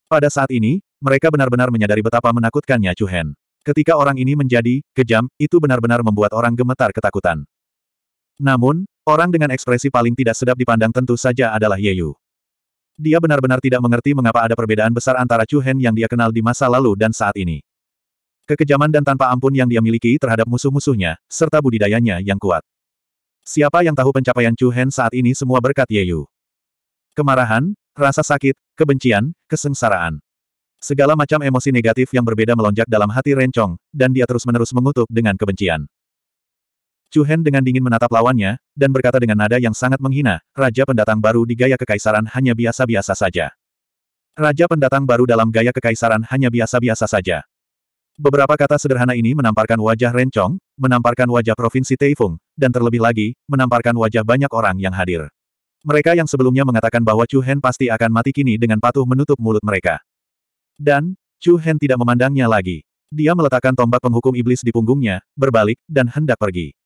Pada saat ini, mereka benar-benar menyadari betapa menakutkannya Chu Hen. Ketika orang ini menjadi kejam, itu benar-benar membuat orang gemetar ketakutan. Namun, orang dengan ekspresi paling tidak sedap dipandang tentu saja adalah Ye Yu. Dia benar-benar tidak mengerti mengapa ada perbedaan besar antara Chu Hen yang dia kenal di masa lalu dan saat ini. Kekejaman dan tanpa ampun yang dia miliki terhadap musuh-musuhnya, serta budidayanya yang kuat. Siapa yang tahu pencapaian Chu Hen saat ini semua berkat Ye Yu. Kemarahan, rasa sakit, kebencian, kesengsaraan. Segala macam emosi negatif yang berbeda melonjak dalam hati Rencong, dan dia terus-menerus mengutuk dengan kebencian. Chu Hen dengan dingin menatap lawannya, dan berkata dengan nada yang sangat menghina, Raja pendatang baru di gaya kekaisaran hanya biasa-biasa saja. Raja pendatang baru dalam gaya kekaisaran hanya biasa-biasa saja. Beberapa kata sederhana ini menamparkan wajah Rencong, menamparkan wajah Provinsi Taifung, dan terlebih lagi, menamparkan wajah banyak orang yang hadir. Mereka yang sebelumnya mengatakan bahwa Chu Hen pasti akan mati kini dengan patuh menutup mulut mereka. Dan, Chu Hen tidak memandangnya lagi. Dia meletakkan tombak penghukum iblis di punggungnya, berbalik, dan hendak pergi.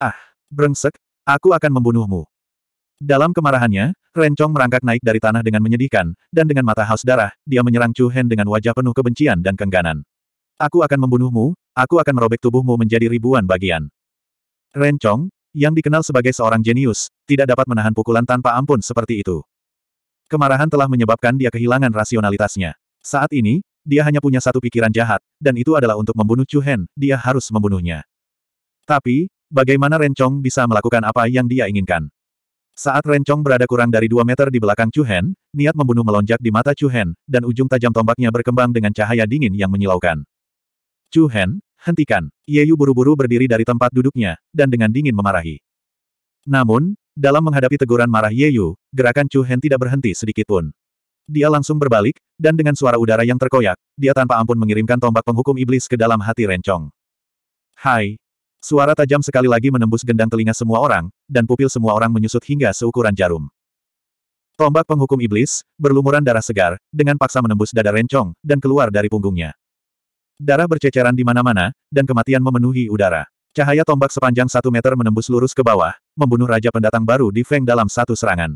Ah, brengsek, aku akan membunuhmu. Dalam kemarahannya, Rencong merangkak naik dari tanah dengan menyedihkan, dan dengan mata haus darah, dia menyerang Chu Hen dengan wajah penuh kebencian dan kengganan. Aku akan membunuhmu, aku akan merobek tubuhmu menjadi ribuan bagian. Rencong, yang dikenal sebagai seorang jenius, tidak dapat menahan pukulan tanpa ampun seperti itu. Kemarahan telah menyebabkan dia kehilangan rasionalitasnya. Saat ini, dia hanya punya satu pikiran jahat, dan itu adalah untuk membunuh Chu Hen, dia harus membunuhnya. Tapi, bagaimana Ren Rencong bisa melakukan apa yang dia inginkan? Saat Ren Rencong berada kurang dari 2 meter di belakang Chu Hen, niat membunuh melonjak di mata Chu Hen, dan ujung tajam tombaknya berkembang dengan cahaya dingin yang menyilaukan. Chu Hen, hentikan. Ye Yu buru-buru berdiri dari tempat duduknya, dan dengan dingin memarahi. Namun, dalam menghadapi teguran marah Ye Yu, gerakan Chu Hen tidak berhenti sedikit pun. Dia langsung berbalik, dan dengan suara udara yang terkoyak, dia tanpa ampun mengirimkan tombak penghukum iblis ke dalam hati Rencong. Hai! Suara tajam sekali lagi menembus gendang telinga semua orang, dan pupil semua orang menyusut hingga seukuran jarum. Tombak penghukum iblis, berlumuran darah segar, dengan paksa menembus dada Rencong, dan keluar dari punggungnya. Darah berceceran di mana-mana, dan kematian memenuhi udara. Cahaya tombak sepanjang satu meter menembus lurus ke bawah, membunuh Raja Pendatang baru di Feng dalam satu serangan.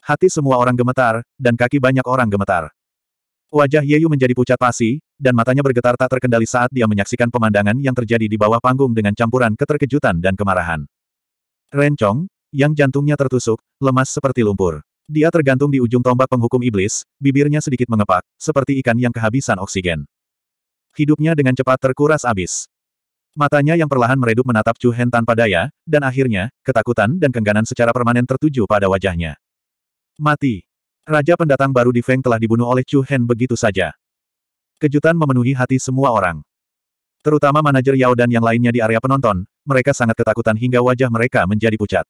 Hati semua orang gemetar, dan kaki banyak orang gemetar. Wajah Yeyu menjadi pucat pasi, dan matanya bergetar tak terkendali saat dia menyaksikan pemandangan yang terjadi di bawah panggung dengan campuran keterkejutan dan kemarahan. Rencong, yang jantungnya tertusuk, lemas seperti lumpur. Dia tergantung di ujung tombak penghukum iblis, bibirnya sedikit mengepak, seperti ikan yang kehabisan oksigen. Hidupnya dengan cepat terkuras abis. Matanya yang perlahan meredup menatap Chu Hen tanpa daya, dan akhirnya, ketakutan dan kengganan secara permanen tertuju pada wajahnya. Mati. Raja pendatang baru di Feng telah dibunuh oleh Chu Hen begitu saja. Kejutan memenuhi hati semua orang. Terutama manajer Yao dan yang lainnya di area penonton, mereka sangat ketakutan hingga wajah mereka menjadi pucat.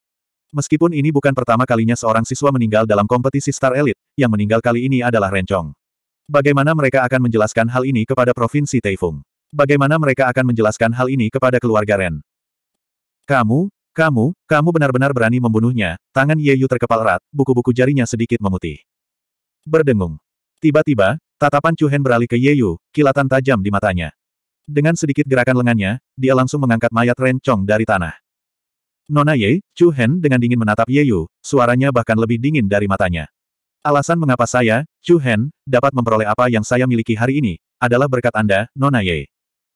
Meskipun ini bukan pertama kalinya seorang siswa meninggal dalam kompetisi Star Elite, yang meninggal kali ini adalah Rencong. Bagaimana mereka akan menjelaskan hal ini kepada Provinsi Taifung? Bagaimana mereka akan menjelaskan hal ini kepada keluarga Ren? Kamu, kamu, kamu benar-benar berani membunuhnya, tangan Ye Yu terkepal erat, buku-buku jarinya sedikit memutih. Berdengung. Tiba-tiba, tatapan Chu Hen beralih ke Ye Yu, kilatan tajam di matanya. Dengan sedikit gerakan lengannya, dia langsung mengangkat mayat Ren Chong dari tanah. Nona Ye, Chu Hen dengan dingin menatap Ye Yu, suaranya bahkan lebih dingin dari matanya. Alasan mengapa saya, Chu Hen, dapat memperoleh apa yang saya miliki hari ini, adalah berkat Anda, Nona Ye.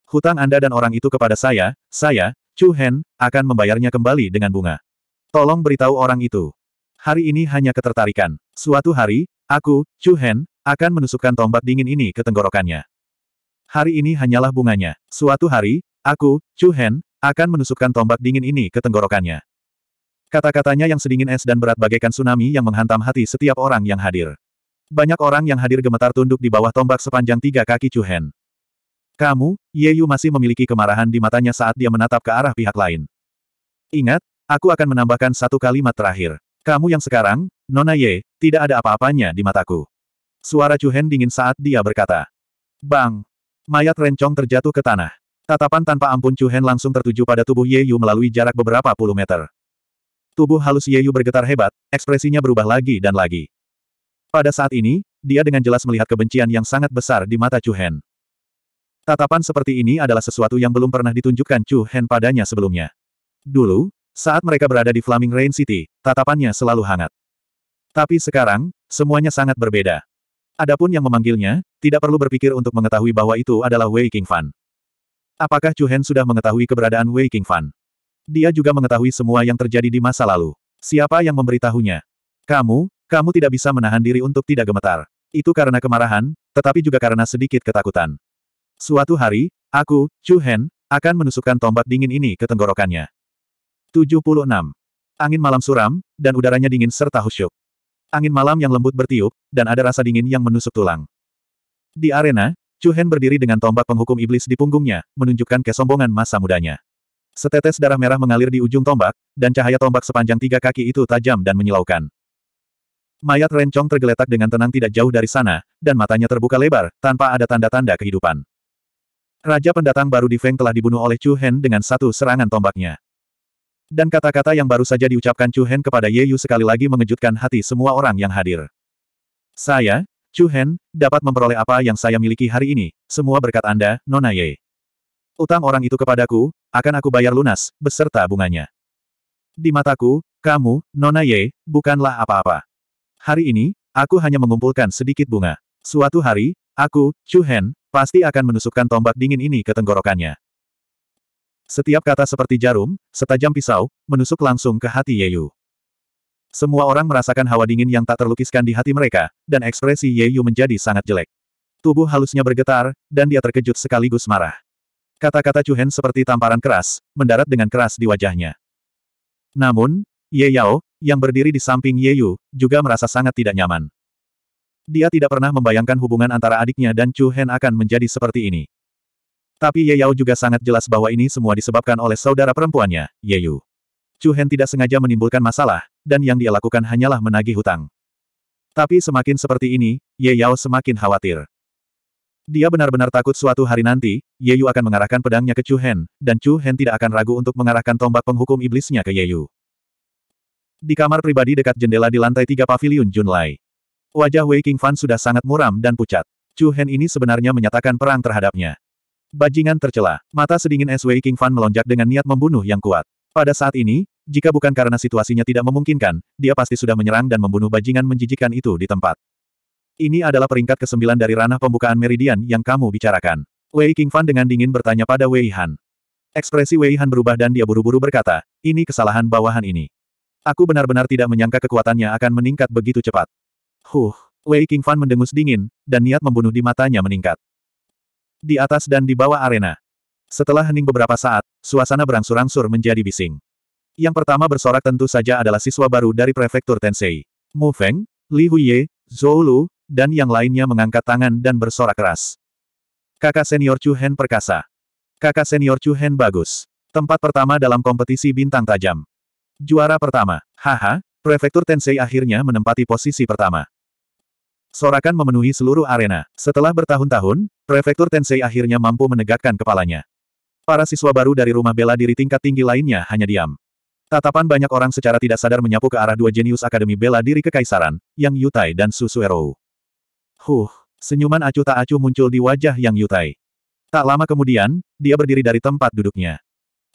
Hutang Anda dan orang itu kepada saya, saya, Chu Hen, akan membayarnya kembali dengan bunga. Tolong beritahu orang itu. Hari ini hanya ketertarikan. Suatu hari, aku, Chu Hen, akan menusukkan tombak dingin ini ke tenggorokannya. Hari ini hanyalah bunganya. Suatu hari, aku, Chu Hen, akan menusukkan tombak dingin ini ke tenggorokannya. Kata-katanya yang sedingin es dan berat bagaikan tsunami yang menghantam hati setiap orang yang hadir. Banyak orang yang hadir gemetar tunduk di bawah tombak sepanjang tiga kaki Chu Hen. Kamu, Ye Yu masih memiliki kemarahan di matanya saat dia menatap ke arah pihak lain. Ingat, aku akan menambahkan satu kalimat terakhir. Kamu yang sekarang, Nona Ye, tidak ada apa-apanya di mataku. Suara Hen dingin saat dia berkata. Bang! Mayat rencong terjatuh ke tanah. Tatapan tanpa ampun Hen langsung tertuju pada tubuh Ye Yu melalui jarak beberapa puluh meter. Tubuh halus Ye Yu bergetar hebat, ekspresinya berubah lagi dan lagi. Pada saat ini, dia dengan jelas melihat kebencian yang sangat besar di mata Hen. Tatapan seperti ini adalah sesuatu yang belum pernah ditunjukkan Chu Hen padanya sebelumnya. Dulu, saat mereka berada di Flaming Rain City, tatapannya selalu hangat. Tapi sekarang, semuanya sangat berbeda. Adapun yang memanggilnya, tidak perlu berpikir untuk mengetahui bahwa itu adalah Wei King Fan. Apakah Chu Hen sudah mengetahui keberadaan Wei King Fan? Dia juga mengetahui semua yang terjadi di masa lalu. Siapa yang memberitahunya? Kamu, kamu tidak bisa menahan diri untuk tidak gemetar. Itu karena kemarahan, tetapi juga karena sedikit ketakutan. Suatu hari, aku, Chu Hen, akan menusukkan tombak dingin ini ke tenggorokannya. 76. Angin malam suram, dan udaranya dingin serta husyuk. Angin malam yang lembut bertiup, dan ada rasa dingin yang menusuk tulang. Di arena, Chu Hen berdiri dengan tombak penghukum iblis di punggungnya, menunjukkan kesombongan masa mudanya. Setetes darah merah mengalir di ujung tombak, dan cahaya tombak sepanjang tiga kaki itu tajam dan menyilaukan. Mayat rencong tergeletak dengan tenang tidak jauh dari sana, dan matanya terbuka lebar, tanpa ada tanda-tanda kehidupan. Raja pendatang baru di Feng telah dibunuh oleh Chu Hen dengan satu serangan tombaknya. Dan kata-kata yang baru saja diucapkan Chu Hen kepada Ye Yu sekali lagi mengejutkan hati semua orang yang hadir. Saya, Chu Hen, dapat memperoleh apa yang saya miliki hari ini, semua berkat Anda, Nona Ye. Utang orang itu kepadaku, akan aku bayar lunas, beserta bunganya. Di mataku, kamu, Nona Ye, bukanlah apa-apa. Hari ini, aku hanya mengumpulkan sedikit bunga. Suatu hari, aku, Chu Hen, pasti akan menusukkan tombak dingin ini ke tenggorokannya. Setiap kata seperti jarum, setajam pisau, menusuk langsung ke hati Ye Yeyu. Semua orang merasakan hawa dingin yang tak terlukiskan di hati mereka, dan ekspresi Ye Yeyu menjadi sangat jelek. Tubuh halusnya bergetar, dan dia terkejut sekaligus marah. Kata-kata Hen seperti tamparan keras, mendarat dengan keras di wajahnya. Namun, Ye Yao, yang berdiri di samping Ye Yu, juga merasa sangat tidak nyaman. Dia tidak pernah membayangkan hubungan antara adiknya dan Chu Hen akan menjadi seperti ini. Tapi Ye Yao juga sangat jelas bahwa ini semua disebabkan oleh saudara perempuannya, Ye Yu. Chu Hen tidak sengaja menimbulkan masalah, dan yang dia lakukan hanyalah menagih hutang. Tapi semakin seperti ini, Ye Yao semakin khawatir. Dia benar-benar takut suatu hari nanti, Ye Yu akan mengarahkan pedangnya ke Chu Hen, dan Chu Hen tidak akan ragu untuk mengarahkan tombak penghukum iblisnya ke Ye Yu. Di kamar pribadi dekat jendela di lantai tiga pavilion Junlai. Wajah Wei King Fan sudah sangat muram dan pucat. Chu Hen ini sebenarnya menyatakan perang terhadapnya. Bajingan tercela. Mata sedingin es Wei King Fan melonjak dengan niat membunuh yang kuat. Pada saat ini, jika bukan karena situasinya tidak memungkinkan, dia pasti sudah menyerang dan membunuh bajingan menjijikan itu di tempat. Ini adalah peringkat kesembilan dari ranah pembukaan meridian yang kamu bicarakan. Wei King Fan dengan dingin bertanya pada Wei Han. Ekspresi Wei Han berubah dan dia buru-buru berkata, ini kesalahan bawahan ini. Aku benar-benar tidak menyangka kekuatannya akan meningkat begitu cepat. Huh, Wei King Fan mendengus dingin, dan niat membunuh di matanya meningkat. Di atas dan di bawah arena. Setelah hening beberapa saat, suasana berangsur-angsur menjadi bising. Yang pertama bersorak tentu saja adalah siswa baru dari prefektur Tensei. Mu Feng, Li Huiye, Zhou Lu, dan yang lainnya mengangkat tangan dan bersorak keras. Kakak senior Chu Hen perkasa. Kakak senior Chu Hen bagus. Tempat pertama dalam kompetisi bintang tajam. Juara pertama. Haha, prefektur Tensei akhirnya menempati posisi pertama. Sorakan memenuhi seluruh arena. Setelah bertahun-tahun, Prefektur Tensei akhirnya mampu menegakkan kepalanya. Para siswa baru dari rumah bela diri tingkat tinggi lainnya hanya diam. Tatapan banyak orang secara tidak sadar menyapu ke arah dua jenius Akademi Bela Diri Kekaisaran, Yang Yutai dan Susuero. Huh, senyuman acuh tak acuh muncul di wajah Yang Yutai. Tak lama kemudian, dia berdiri dari tempat duduknya.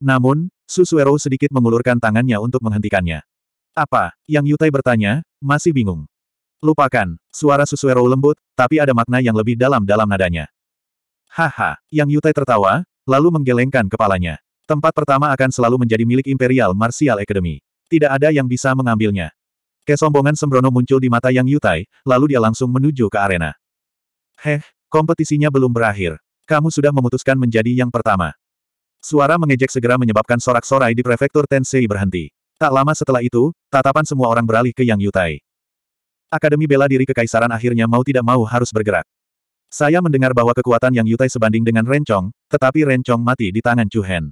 Namun, Susuero sedikit mengulurkan tangannya untuk menghentikannya. Apa? Yang Yutai bertanya, masih bingung. Lupakan, suara Susuero lembut, tapi ada makna yang lebih dalam dalam nadanya. Haha, Yang Yutai tertawa, lalu menggelengkan kepalanya. Tempat pertama akan selalu menjadi milik Imperial Martial Academy. Tidak ada yang bisa mengambilnya. Kesombongan sembrono muncul di mata Yang Yutai, lalu dia langsung menuju ke arena. Heh, kompetisinya belum berakhir. Kamu sudah memutuskan menjadi yang pertama. Suara mengejek segera menyebabkan sorak-sorai di prefektur Tensei berhenti. Tak lama setelah itu, tatapan semua orang beralih ke Yang Yutai. Akademi Bela Diri Kekaisaran akhirnya mau tidak mau harus bergerak. Saya mendengar bahwa kekuatan yang Yutai sebanding dengan Rencong, tetapi Rencong mati di tangan Chu Hen.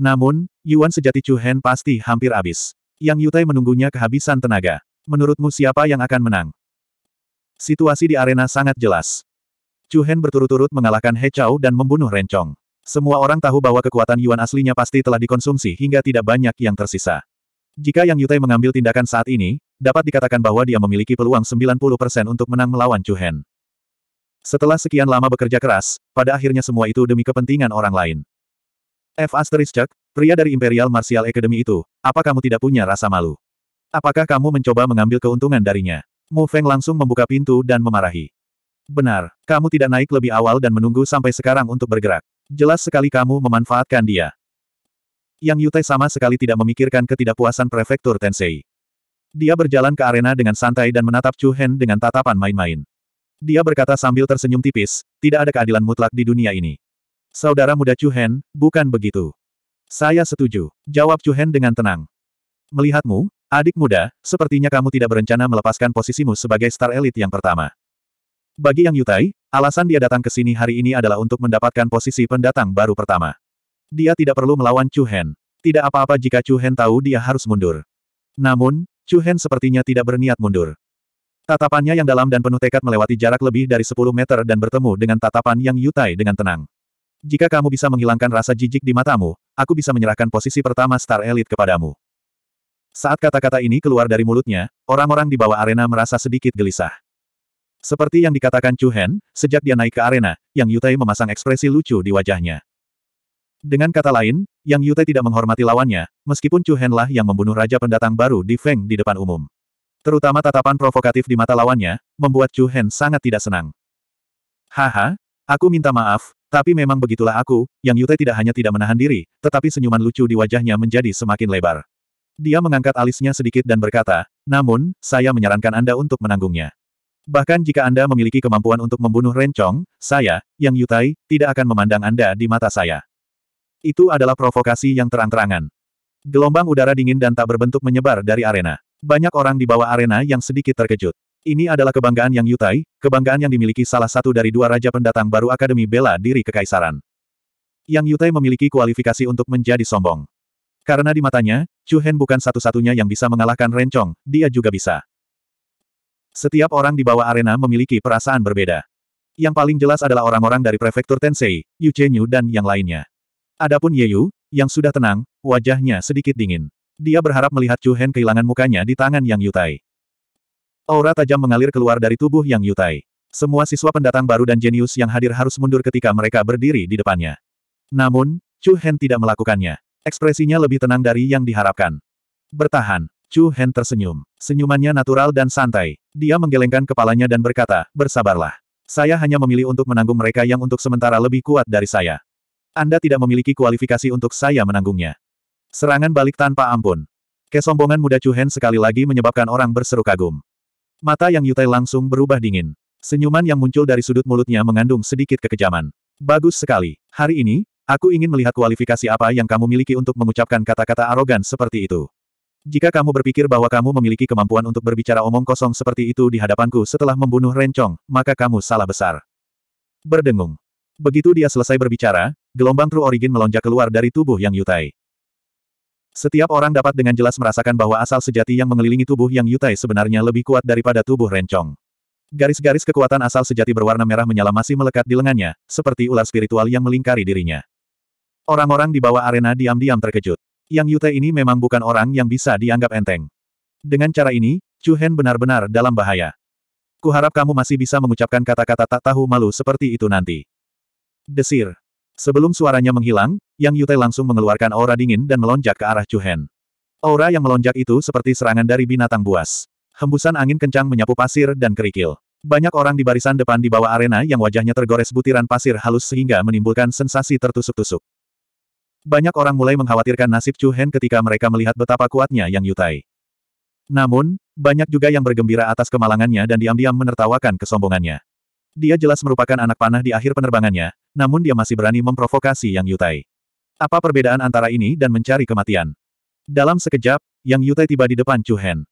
Namun, Yuan sejati Chu Hen pasti hampir habis. Yang Yutai menunggunya kehabisan tenaga. Menurutmu siapa yang akan menang? Situasi di arena sangat jelas. Chu Hen berturut-turut mengalahkan He Chao dan membunuh Rencong. Semua orang tahu bahwa kekuatan Yuan aslinya pasti telah dikonsumsi hingga tidak banyak yang tersisa. Jika Yang Yutai mengambil tindakan saat ini, dapat dikatakan bahwa dia memiliki peluang 90% untuk menang melawan Chu Hen. Setelah sekian lama bekerja keras, pada akhirnya semua itu demi kepentingan orang lain. F. Asterisk, pria dari Imperial Martial Academy itu, apa kamu tidak punya rasa malu? Apakah kamu mencoba mengambil keuntungan darinya? Mu Feng langsung membuka pintu dan memarahi. Benar, kamu tidak naik lebih awal dan menunggu sampai sekarang untuk bergerak. Jelas sekali kamu memanfaatkan dia. Yang Yute sama sekali tidak memikirkan ketidakpuasan prefektur Tensei. Dia berjalan ke arena dengan santai dan menatap Chu Hen dengan tatapan main-main. Dia berkata sambil tersenyum tipis, tidak ada keadilan mutlak di dunia ini. Saudara muda Chu Hen, bukan begitu. Saya setuju, jawab Chu Hen dengan tenang. Melihatmu, adik muda, sepertinya kamu tidak berencana melepaskan posisimu sebagai star elit yang pertama. Bagi Yang Yutai, alasan dia datang ke sini hari ini adalah untuk mendapatkan posisi pendatang baru pertama. Dia tidak perlu melawan Chu Hen. Tidak apa-apa jika Chu Hen tahu dia harus mundur. Namun, Chu Hen sepertinya tidak berniat mundur. Tatapannya yang dalam dan penuh tekad melewati jarak lebih dari 10 meter dan bertemu dengan tatapan yang Yutai dengan tenang. Jika kamu bisa menghilangkan rasa jijik di matamu, aku bisa menyerahkan posisi pertama Star Elite kepadamu. Saat kata-kata ini keluar dari mulutnya, orang-orang di bawah arena merasa sedikit gelisah. Seperti yang dikatakan Chu Hen, sejak dia naik ke arena, Yang Yutai memasang ekspresi lucu di wajahnya. Dengan kata lain, Yang Yute tidak menghormati lawannya, meskipun Chu Hen lah yang membunuh raja pendatang baru di Feng di depan umum. Terutama tatapan provokatif di mata lawannya, membuat Chu Hen sangat tidak senang. Haha, aku minta maaf, tapi memang begitulah aku, Yang Yute tidak hanya tidak menahan diri, tetapi senyuman lucu di wajahnya menjadi semakin lebar. Dia mengangkat alisnya sedikit dan berkata, namun, saya menyarankan Anda untuk menanggungnya. Bahkan jika Anda memiliki kemampuan untuk membunuh Ren Rencong, saya, Yang Yutai, tidak akan memandang Anda di mata saya. Itu adalah provokasi yang terang-terangan. Gelombang udara dingin dan tak berbentuk menyebar dari arena. Banyak orang di bawah arena yang sedikit terkejut. Ini adalah kebanggaan yang Yutai, kebanggaan yang dimiliki salah satu dari dua raja pendatang baru Akademi Bela Diri Kekaisaran. Yang Yutai memiliki kualifikasi untuk menjadi sombong. Karena di matanya, Chu Hen bukan satu-satunya yang bisa mengalahkan Rencong, dia juga bisa. Setiap orang di bawah arena memiliki perasaan berbeda. Yang paling jelas adalah orang-orang dari prefektur Tensei, Yu Chenyu dan yang lainnya. Adapun Ye Yu, yang sudah tenang, wajahnya sedikit dingin. Dia berharap melihat Chu Hen kehilangan mukanya di tangan Yang Yutai. Aura tajam mengalir keluar dari tubuh Yang Yutai. Semua siswa pendatang baru dan jenius yang hadir harus mundur ketika mereka berdiri di depannya. Namun, Chu Hen tidak melakukannya. Ekspresinya lebih tenang dari yang diharapkan. Bertahan, Chu Hen tersenyum. Senyumannya natural dan santai. Dia menggelengkan kepalanya dan berkata, bersabarlah. Saya hanya memilih untuk menanggung mereka yang untuk sementara lebih kuat dari saya. Anda tidak memiliki kualifikasi untuk saya menanggungnya. Serangan balik tanpa ampun. Kesombongan muda Chu sekali lagi menyebabkan orang berseru kagum. Mata yang Yutai langsung berubah dingin. Senyuman yang muncul dari sudut mulutnya mengandung sedikit kekejaman. Bagus sekali. Hari ini, aku ingin melihat kualifikasi apa yang kamu miliki untuk mengucapkan kata-kata arogan seperti itu. Jika kamu berpikir bahwa kamu memiliki kemampuan untuk berbicara omong kosong seperti itu di hadapanku setelah membunuh Rencong, maka kamu salah besar. Berdengung. Begitu dia selesai berbicara, gelombang True Origin melonjak keluar dari tubuh Yang Yutai. Setiap orang dapat dengan jelas merasakan bahwa asal sejati yang mengelilingi tubuh Yang Yutai sebenarnya lebih kuat daripada tubuh Rencong. Garis-garis kekuatan asal sejati berwarna merah menyala masih melekat di lengannya, seperti ular spiritual yang melingkari dirinya. Orang-orang di bawah arena diam-diam terkejut. Yang Yutai ini memang bukan orang yang bisa dianggap enteng. Dengan cara ini, Chu Hen benar-benar dalam bahaya. Kuharap kamu masih bisa mengucapkan kata-kata tak tahu malu seperti itu nanti. Desir. Sebelum suaranya menghilang, Yang Yute langsung mengeluarkan aura dingin dan melonjak ke arah Chu Hen. Aura yang melonjak itu seperti serangan dari binatang buas. Hembusan angin kencang menyapu pasir dan kerikil. Banyak orang di barisan depan di bawah arena yang wajahnya tergores butiran pasir halus sehingga menimbulkan sensasi tertusuk-tusuk. Banyak orang mulai mengkhawatirkan nasib Chu Hen ketika mereka melihat betapa kuatnya Yang Yutai. Namun, banyak juga yang bergembira atas kemalangannya dan diam-diam menertawakan kesombongannya. Dia jelas merupakan anak panah di akhir penerbangannya, namun dia masih berani memprovokasi Yang Yutai. Apa perbedaan antara ini dan mencari kematian? Dalam sekejap, Yang Yutai tiba di depan Chu Hen.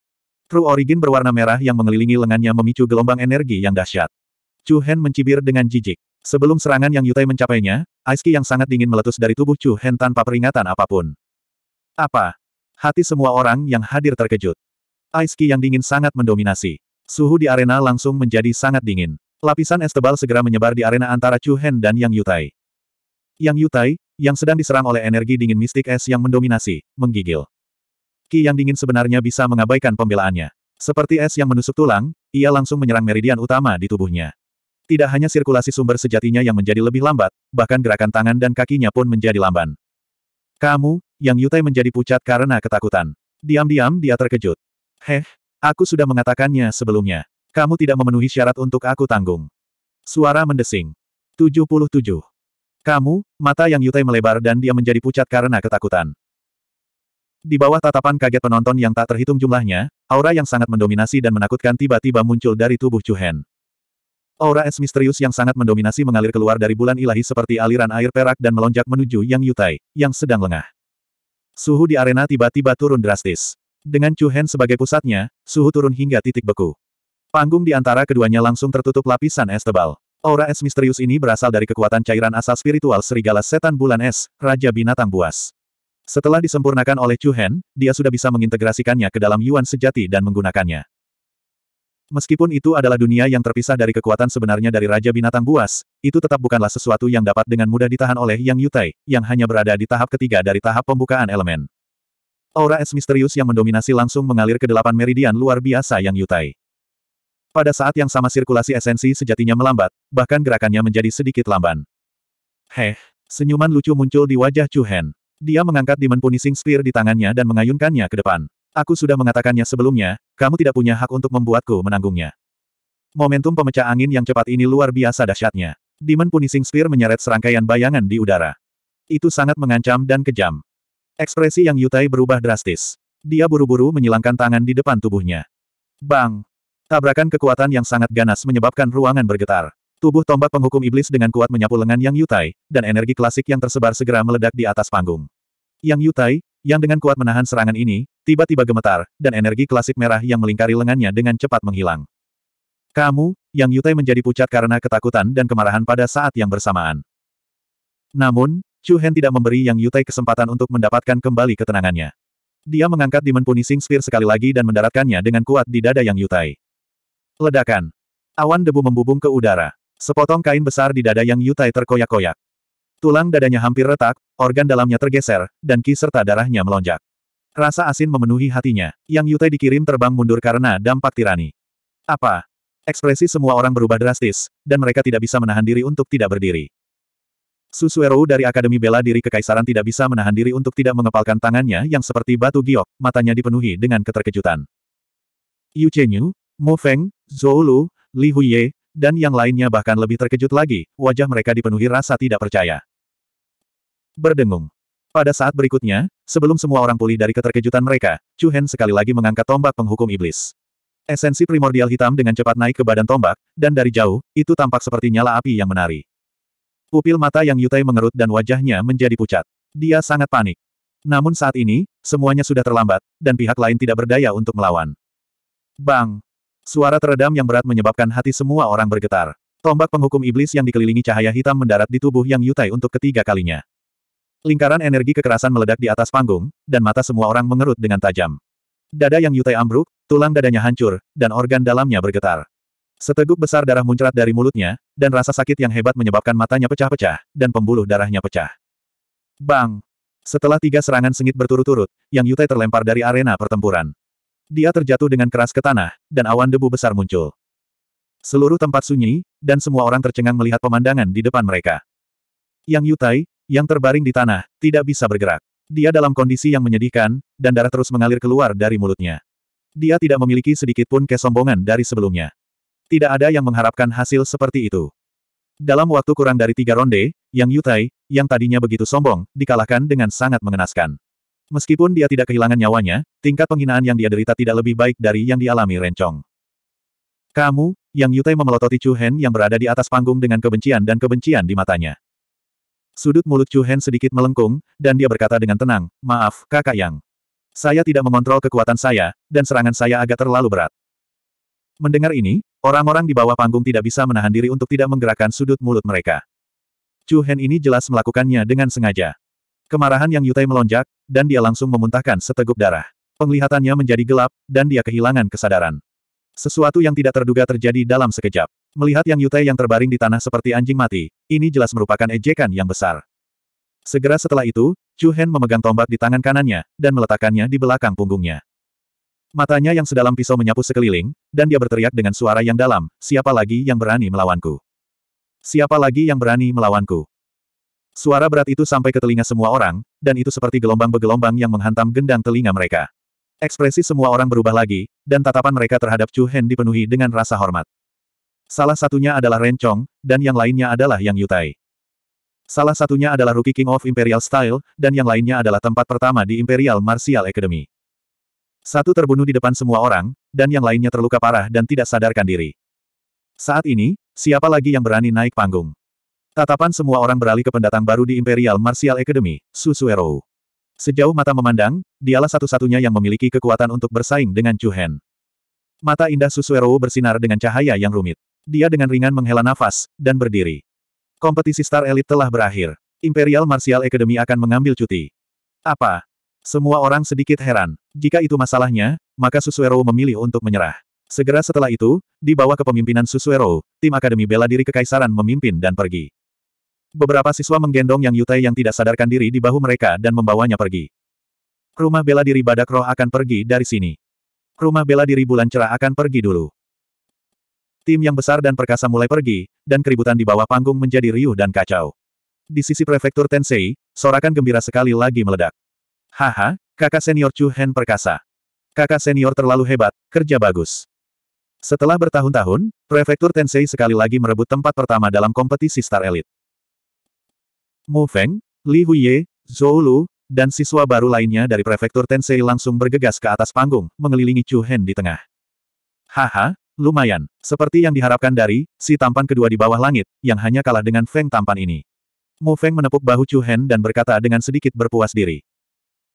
True Origin berwarna merah yang mengelilingi lengannya memicu gelombang energi yang dahsyat. Chu Hen mencibir dengan jijik. Sebelum serangan Yang Yutai mencapainya, Aiski yang sangat dingin meletus dari tubuh Chu Hen tanpa peringatan apapun. Apa? Hati semua orang yang hadir terkejut. Aiski yang dingin sangat mendominasi. Suhu di arena langsung menjadi sangat dingin. Lapisan es tebal segera menyebar di arena antara Chu Hen dan Yang Yutai. Yang Yutai, yang sedang diserang oleh energi dingin mistik es yang mendominasi, menggigil. Ki yang dingin sebenarnya bisa mengabaikan pembelaannya. Seperti es yang menusuk tulang, ia langsung menyerang meridian utama di tubuhnya. Tidak hanya sirkulasi sumber sejatinya yang menjadi lebih lambat, bahkan gerakan tangan dan kakinya pun menjadi lamban. Kamu, Yang Yutai menjadi pucat karena ketakutan. Diam-diam dia terkejut. Heh, aku sudah mengatakannya sebelumnya. Kamu tidak memenuhi syarat untuk aku tanggung. Suara mendesing. 77. Kamu, mata yang Yutai melebar dan dia menjadi pucat karena ketakutan. Di bawah tatapan kaget penonton yang tak terhitung jumlahnya, aura yang sangat mendominasi dan menakutkan tiba-tiba muncul dari tubuh Chu Hen. Aura es misterius yang sangat mendominasi mengalir keluar dari bulan ilahi seperti aliran air perak dan melonjak menuju Yang Yutai, yang sedang lengah. Suhu di arena tiba-tiba turun drastis. Dengan Chu Hen sebagai pusatnya, suhu turun hingga titik beku. Panggung di antara keduanya langsung tertutup lapisan es tebal. Aura es misterius ini berasal dari kekuatan cairan asal spiritual serigala setan bulan es, Raja Binatang Buas. Setelah disempurnakan oleh Chu Hen, dia sudah bisa mengintegrasikannya ke dalam Yuan sejati dan menggunakannya. Meskipun itu adalah dunia yang terpisah dari kekuatan sebenarnya dari Raja Binatang Buas, itu tetap bukanlah sesuatu yang dapat dengan mudah ditahan oleh Yang Yutai, yang hanya berada di tahap ketiga dari tahap pembukaan elemen. Aura es misterius yang mendominasi langsung mengalir ke delapan meridian luar biasa Yang Yutai. Pada saat yang sama sirkulasi esensi sejatinya melambat, bahkan gerakannya menjadi sedikit lamban. Heh, senyuman lucu muncul di wajah Chu Hen. Dia mengangkat Demon Punishing Spear di tangannya dan mengayunkannya ke depan. Aku sudah mengatakannya sebelumnya, kamu tidak punya hak untuk membuatku menanggungnya. Momentum pemecah angin yang cepat ini luar biasa dahsyatnya. Demon Punishing Spear menyeret serangkaian bayangan di udara. Itu sangat mengancam dan kejam. Ekspresi Yang Yutai berubah drastis. Dia buru-buru menyilangkan tangan di depan tubuhnya. Bang! Tabrakan kekuatan yang sangat ganas menyebabkan ruangan bergetar. Tubuh tombak penghukum iblis dengan kuat menyapu lengan Yang Yutai, dan energi klasik yang tersebar segera meledak di atas panggung. Yang Yutai, yang dengan kuat menahan serangan ini, tiba-tiba gemetar, dan energi klasik merah yang melingkari lengannya dengan cepat menghilang. Kamu, Yang Yutai menjadi pucat karena ketakutan dan kemarahan pada saat yang bersamaan. Namun, Chu Hen tidak memberi Yang Yutai kesempatan untuk mendapatkan kembali ketenangannya. Dia mengangkat Demon Punishing Spear sekali lagi dan mendaratkannya dengan kuat di dada Yang Yutai. Ledakan. Awan debu membubung ke udara. Sepotong kain besar di dada Yang Yutai terkoyak-koyak. Tulang dadanya hampir retak, organ dalamnya tergeser, dan ki serta darahnya melonjak. Rasa asin memenuhi hatinya. Yang Yutai dikirim terbang mundur karena dampak tirani. Apa? Ekspresi semua orang berubah drastis, dan mereka tidak bisa menahan diri untuk tidak berdiri. Susuero dari Akademi Bela Diri Kekaisaran tidak bisa menahan diri untuk tidak mengepalkan tangannya yang seperti batu giok, matanya dipenuhi dengan keterkejutan. Yu Chenyu, Mo Feng, Zhou Lu, Li Huye, dan yang lainnya bahkan lebih terkejut lagi, wajah mereka dipenuhi rasa tidak percaya. Berdengung. Pada saat berikutnya, sebelum semua orang pulih dari keterkejutan mereka, Chu Hen sekali lagi mengangkat tombak penghukum iblis. Esensi primordial hitam dengan cepat naik ke badan tombak, dan dari jauh, itu tampak seperti nyala api yang menari. Pupil mata yang Yutai mengerut dan wajahnya menjadi pucat. Dia sangat panik. Namun saat ini, semuanya sudah terlambat, dan pihak lain tidak berdaya untuk melawan. Bang! Suara teredam yang berat menyebabkan hati semua orang bergetar. Tombak penghukum iblis yang dikelilingi cahaya hitam mendarat di tubuh Yang Yutai untuk ketiga kalinya. Lingkaran energi kekerasan meledak di atas panggung, dan mata semua orang mengerut dengan tajam. Dada Yang Yutai ambruk, tulang dadanya hancur, dan organ dalamnya bergetar. Seteguk besar darah muncrat dari mulutnya, dan rasa sakit yang hebat menyebabkan matanya pecah-pecah, dan pembuluh darahnya pecah. Bang! Setelah tiga serangan sengit berturut-turut, Yang Yutai terlempar dari arena pertempuran. Dia terjatuh dengan keras ke tanah, dan awan debu besar muncul. Seluruh tempat sunyi, dan semua orang tercengang melihat pemandangan di depan mereka. Yang Yutai, yang terbaring di tanah, tidak bisa bergerak. Dia dalam kondisi yang menyedihkan, dan darah terus mengalir keluar dari mulutnya. Dia tidak memiliki sedikit pun kesombongan dari sebelumnya. Tidak ada yang mengharapkan hasil seperti itu. Dalam waktu kurang dari tiga ronde, Yang Yutai, yang tadinya begitu sombong, dikalahkan dengan sangat mengenaskan. Meskipun dia tidak kehilangan nyawanya, tingkat penghinaan yang dia derita tidak lebih baik dari yang dialami Rencong. Kamu, yang Yutai memelototi Chu Hen yang berada di atas panggung dengan kebencian dan kebencian di matanya. Sudut mulut Chu Hen sedikit melengkung, dan dia berkata dengan tenang, maaf, kakak yang. Saya tidak mengontrol kekuatan saya, dan serangan saya agak terlalu berat. Mendengar ini, orang-orang di bawah panggung tidak bisa menahan diri untuk tidak menggerakkan sudut mulut mereka. Chu Hen ini jelas melakukannya dengan sengaja. Kemarahan Yang Yutai melonjak, dan dia langsung memuntahkan seteguk darah. Penglihatannya menjadi gelap, dan dia kehilangan kesadaran. Sesuatu yang tidak terduga terjadi dalam sekejap. Melihat Yang Yutai yang terbaring di tanah seperti anjing mati, ini jelas merupakan ejekan yang besar. Segera setelah itu, Chu Hen memegang tombak di tangan kanannya, dan meletakkannya di belakang punggungnya. Matanya yang sedalam pisau menyapu sekeliling, dan dia berteriak dengan suara yang dalam, siapa lagi yang berani melawanku? Siapa lagi yang berani melawanku? Suara berat itu sampai ke telinga semua orang, dan itu seperti gelombang begelombang yang menghantam gendang telinga mereka. Ekspresi semua orang berubah lagi, dan tatapan mereka terhadap Chu Hen dipenuhi dengan rasa hormat. Salah satunya adalah Ren Chong, dan yang lainnya adalah Yang Yutai. Salah satunya adalah Rookie King of Imperial Style, dan yang lainnya adalah tempat pertama di Imperial Martial Academy. Satu terbunuh di depan semua orang, dan yang lainnya terluka parah dan tidak sadarkan diri. Saat ini, siapa lagi yang berani naik panggung? Tatapan semua orang beralih ke pendatang baru di Imperial Martial Academy, Susuero. Sejauh mata memandang, dialah satu-satunya yang memiliki kekuatan untuk bersaing dengan Hen. Mata indah Susuero bersinar dengan cahaya yang rumit. Dia dengan ringan menghela nafas, dan berdiri. Kompetisi star Elite telah berakhir. Imperial Martial Academy akan mengambil cuti. Apa? Semua orang sedikit heran. Jika itu masalahnya, maka Susuero memilih untuk menyerah. Segera setelah itu, di bawah kepemimpinan Susuero, tim Akademi Bela Diri Kekaisaran memimpin dan pergi. Beberapa siswa menggendong Yang Yutai yang tidak sadarkan diri di bahu mereka dan membawanya pergi. Rumah bela diri badak roh akan pergi dari sini. Rumah bela diri bulan cerah akan pergi dulu. Tim yang besar dan perkasa mulai pergi, dan keributan di bawah panggung menjadi riuh dan kacau. Di sisi prefektur Tensei, sorakan gembira sekali lagi meledak. Haha, kakak senior Chu Hen perkasa. Kakak senior terlalu hebat, kerja bagus. Setelah bertahun-tahun, prefektur Tensei sekali lagi merebut tempat pertama dalam kompetisi Star Elite. Mu Feng, Li Huiye, Zhou Lu, dan siswa baru lainnya dari prefektur Tensei langsung bergegas ke atas panggung, mengelilingi Chu Hen di tengah. Haha, lumayan. Seperti yang diharapkan dari, si tampan kedua di bawah langit, yang hanya kalah dengan Feng tampan ini. Mu Feng menepuk bahu Chu Hen dan berkata dengan sedikit berpuas diri.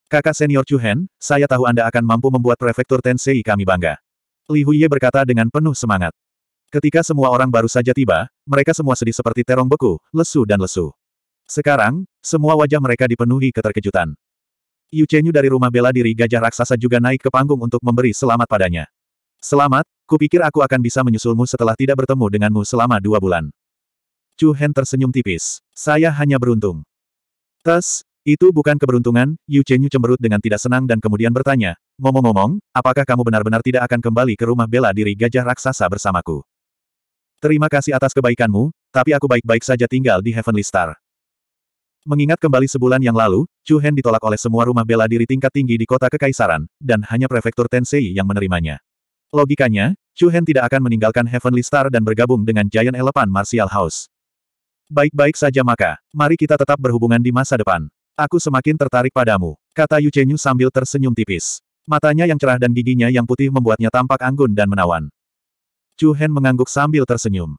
Kakak senior Chu Hen, saya tahu Anda akan mampu membuat prefektur Tensei kami bangga. Li Huiye berkata dengan penuh semangat. Ketika semua orang baru saja tiba, mereka semua sedih seperti terong beku, lesu dan lesu. Sekarang, semua wajah mereka dipenuhi keterkejutan. Yu Chenyu dari rumah bela diri gajah raksasa juga naik ke panggung untuk memberi selamat padanya. Selamat, kupikir aku akan bisa menyusulmu setelah tidak bertemu denganmu selama dua bulan. Chu Hen tersenyum tipis. Saya hanya beruntung. Tes, itu bukan keberuntungan, Yu Chenyu cemberut dengan tidak senang dan kemudian bertanya, ngomong-ngomong, apakah kamu benar-benar tidak akan kembali ke rumah bela diri gajah raksasa bersamaku? Terima kasih atas kebaikanmu, tapi aku baik-baik saja tinggal di Heavenly Star. Mengingat kembali sebulan yang lalu, Chu Hen ditolak oleh semua rumah bela diri tingkat tinggi di kota Kekaisaran, dan hanya Prefektur Tensei yang menerimanya. Logikanya, Chu Hen tidak akan meninggalkan Heavenly Star dan bergabung dengan Giant Elephant Martial House. Baik-baik saja maka, mari kita tetap berhubungan di masa depan. Aku semakin tertarik padamu, kata Yu Chenyu sambil tersenyum tipis. Matanya yang cerah dan giginya yang putih membuatnya tampak anggun dan menawan. Chu Hen mengangguk sambil tersenyum.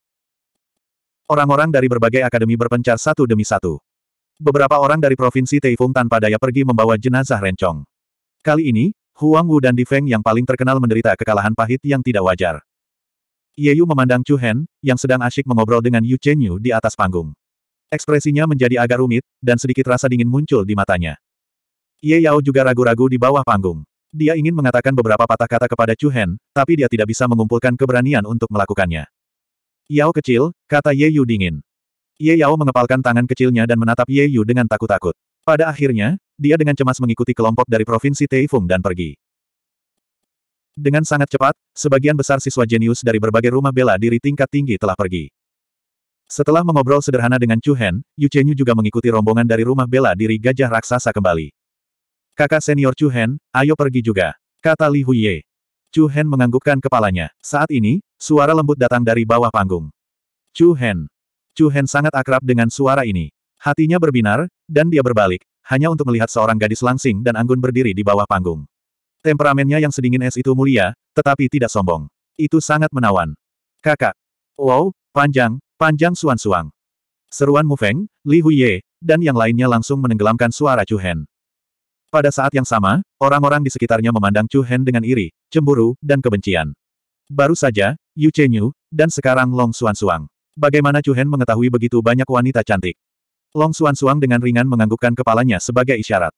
Orang-orang dari berbagai akademi berpencar satu demi satu. Beberapa orang dari provinsi Taifung tanpa daya pergi membawa jenazah rencong. Kali ini, Huang Wu dan Di Feng yang paling terkenal menderita kekalahan pahit yang tidak wajar. Ye Yu memandang Chu Hen, yang sedang asyik mengobrol dengan Yu Chenyu di atas panggung. Ekspresinya menjadi agak rumit, dan sedikit rasa dingin muncul di matanya. Ye Yao juga ragu-ragu di bawah panggung. Dia ingin mengatakan beberapa patah kata kepada Chu Hen, tapi dia tidak bisa mengumpulkan keberanian untuk melakukannya. Yao kecil, kata Ye Yu dingin. Ye Yao mengepalkan tangan kecilnya dan menatap Ye Yu dengan takut-takut. Pada akhirnya, dia dengan cemas mengikuti kelompok dari provinsi Teifung dan pergi. Dengan sangat cepat, sebagian besar siswa jenius dari berbagai rumah bela diri tingkat tinggi telah pergi. Setelah mengobrol sederhana dengan Chu Hen, Yu Chenyu juga mengikuti rombongan dari rumah bela diri gajah raksasa kembali. Kakak senior Chu Hen, ayo pergi juga, kata Li Huiye. Chu Hen menganggukkan kepalanya. Saat ini, suara lembut datang dari bawah panggung. Chu Hen, Chu Hen sangat akrab dengan suara ini. Hatinya berbinar, dan dia berbalik, hanya untuk melihat seorang gadis langsing dan anggun berdiri di bawah panggung. Temperamennya yang sedingin es itu mulia, tetapi tidak sombong. Itu sangat menawan. Kakak. Wow, panjang, panjang suan-suang. Seruan Mu Feng, Li Hui Ye, dan yang lainnya langsung menenggelamkan suara Chu Hen. Pada saat yang sama, orang-orang di sekitarnya memandang Chu Hen dengan iri, cemburu, dan kebencian. Baru saja, Yu Chenyu, dan sekarang Long Suan Suang. Bagaimana Chu Hen mengetahui begitu banyak wanita cantik? Long Suan Suang dengan ringan menganggukkan kepalanya sebagai isyarat.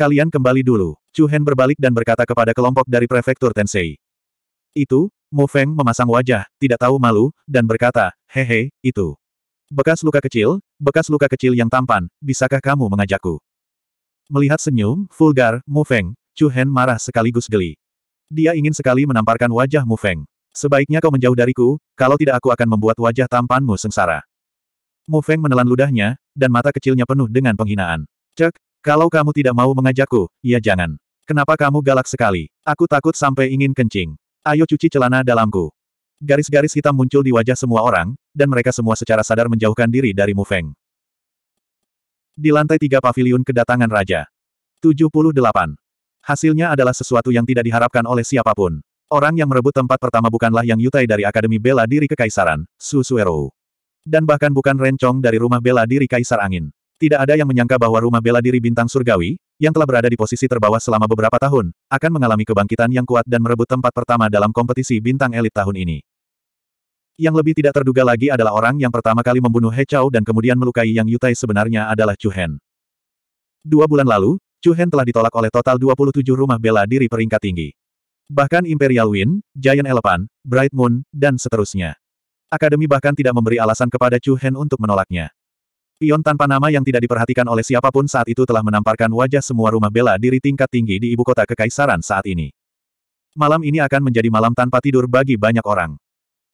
Kalian kembali dulu. Chu Hen berbalik dan berkata kepada kelompok dari prefektur Tensei. Itu, Mu Feng memasang wajah, tidak tahu malu, dan berkata, hehe, itu. Bekas luka kecil, bekas luka kecil yang tampan, bisakah kamu mengajakku? Melihat senyum, vulgar, Mu Feng, Chu Hen marah sekaligus geli. Dia ingin sekali menamparkan wajah Mu Feng. Sebaiknya kau menjauh dariku, kalau tidak aku akan membuat wajah tampanmu sengsara. Mu Feng menelan ludahnya, dan mata kecilnya penuh dengan penghinaan. Cek, kalau kamu tidak mau mengajakku, ya jangan. Kenapa kamu galak sekali? Aku takut sampai ingin kencing. Ayo cuci celana dalamku. Garis-garis hitam muncul di wajah semua orang, dan mereka semua secara sadar menjauhkan diri dari Mu Feng. Di lantai tiga pavilion kedatangan Raja. 78. Hasilnya adalah sesuatu yang tidak diharapkan oleh siapapun. Orang yang merebut tempat pertama bukanlah Yang Yutai dari Akademi Bela Diri Kekaisaran, Su Suero. Dan bahkan bukan Rencong dari Rumah Bela Diri Kaisar Angin. Tidak ada yang menyangka bahwa Rumah Bela Diri Bintang Surgawi, yang telah berada di posisi terbawah selama beberapa tahun, akan mengalami kebangkitan yang kuat dan merebut tempat pertama dalam kompetisi bintang elit tahun ini. Yang lebih tidak terduga lagi adalah orang yang pertama kali membunuh He Chao dan kemudian melukai Yang Yutai sebenarnya adalah Chu Hen. Dua bulan lalu, Chu Hen telah ditolak oleh total 27 rumah bela diri peringkat tinggi. Bahkan Imperial Wind, Giant Elephant, Bright Moon, dan seterusnya. Akademi bahkan tidak memberi alasan kepada Chu Hen untuk menolaknya. Pion tanpa nama yang tidak diperhatikan oleh siapapun saat itu telah menamparkan wajah semua rumah bela diri tingkat tinggi di ibu kota kekaisaran saat ini. Malam ini akan menjadi malam tanpa tidur bagi banyak orang.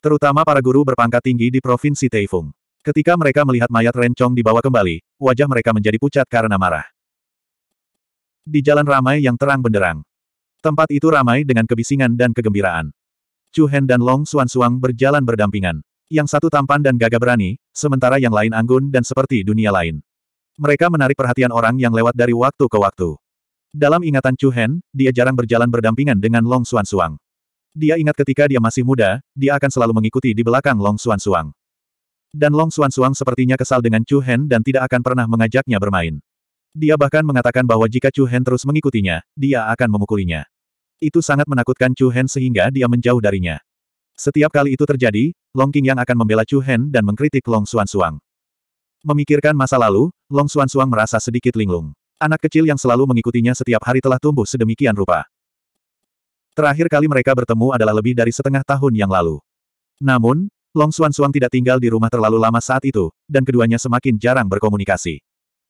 Terutama para guru berpangkat tinggi di Provinsi Taifung. Ketika mereka melihat mayat Rencong dibawa kembali, wajah mereka menjadi pucat karena marah. Di jalan ramai yang terang benderang, Tempat itu ramai dengan kebisingan dan kegembiraan. Chu Hen dan Long Xuan Suang berjalan berdampingan. Yang satu tampan dan gagah berani, sementara yang lain anggun dan seperti dunia lain. Mereka menarik perhatian orang yang lewat dari waktu ke waktu. Dalam ingatan Chu Hen, dia jarang berjalan berdampingan dengan Long Xuan Suang. Dia ingat ketika dia masih muda, dia akan selalu mengikuti di belakang Long Xuan Suang. Dan Long Xuan Suang sepertinya kesal dengan Chu Hen dan tidak akan pernah mengajaknya bermain. Dia bahkan mengatakan bahwa jika Chu Hen terus mengikutinya, dia akan memukulinya. Itu sangat menakutkan Chu Hen sehingga dia menjauh darinya. Setiap kali itu terjadi, Long King yang akan membela Chu Hen dan mengkritik Long Xuan Suang. Memikirkan masa lalu, Long Xuan Suang merasa sedikit linglung. Anak kecil yang selalu mengikutinya setiap hari telah tumbuh sedemikian rupa. Terakhir kali mereka bertemu adalah lebih dari setengah tahun yang lalu. Namun, Long Xuan Suang tidak tinggal di rumah terlalu lama saat itu, dan keduanya semakin jarang berkomunikasi.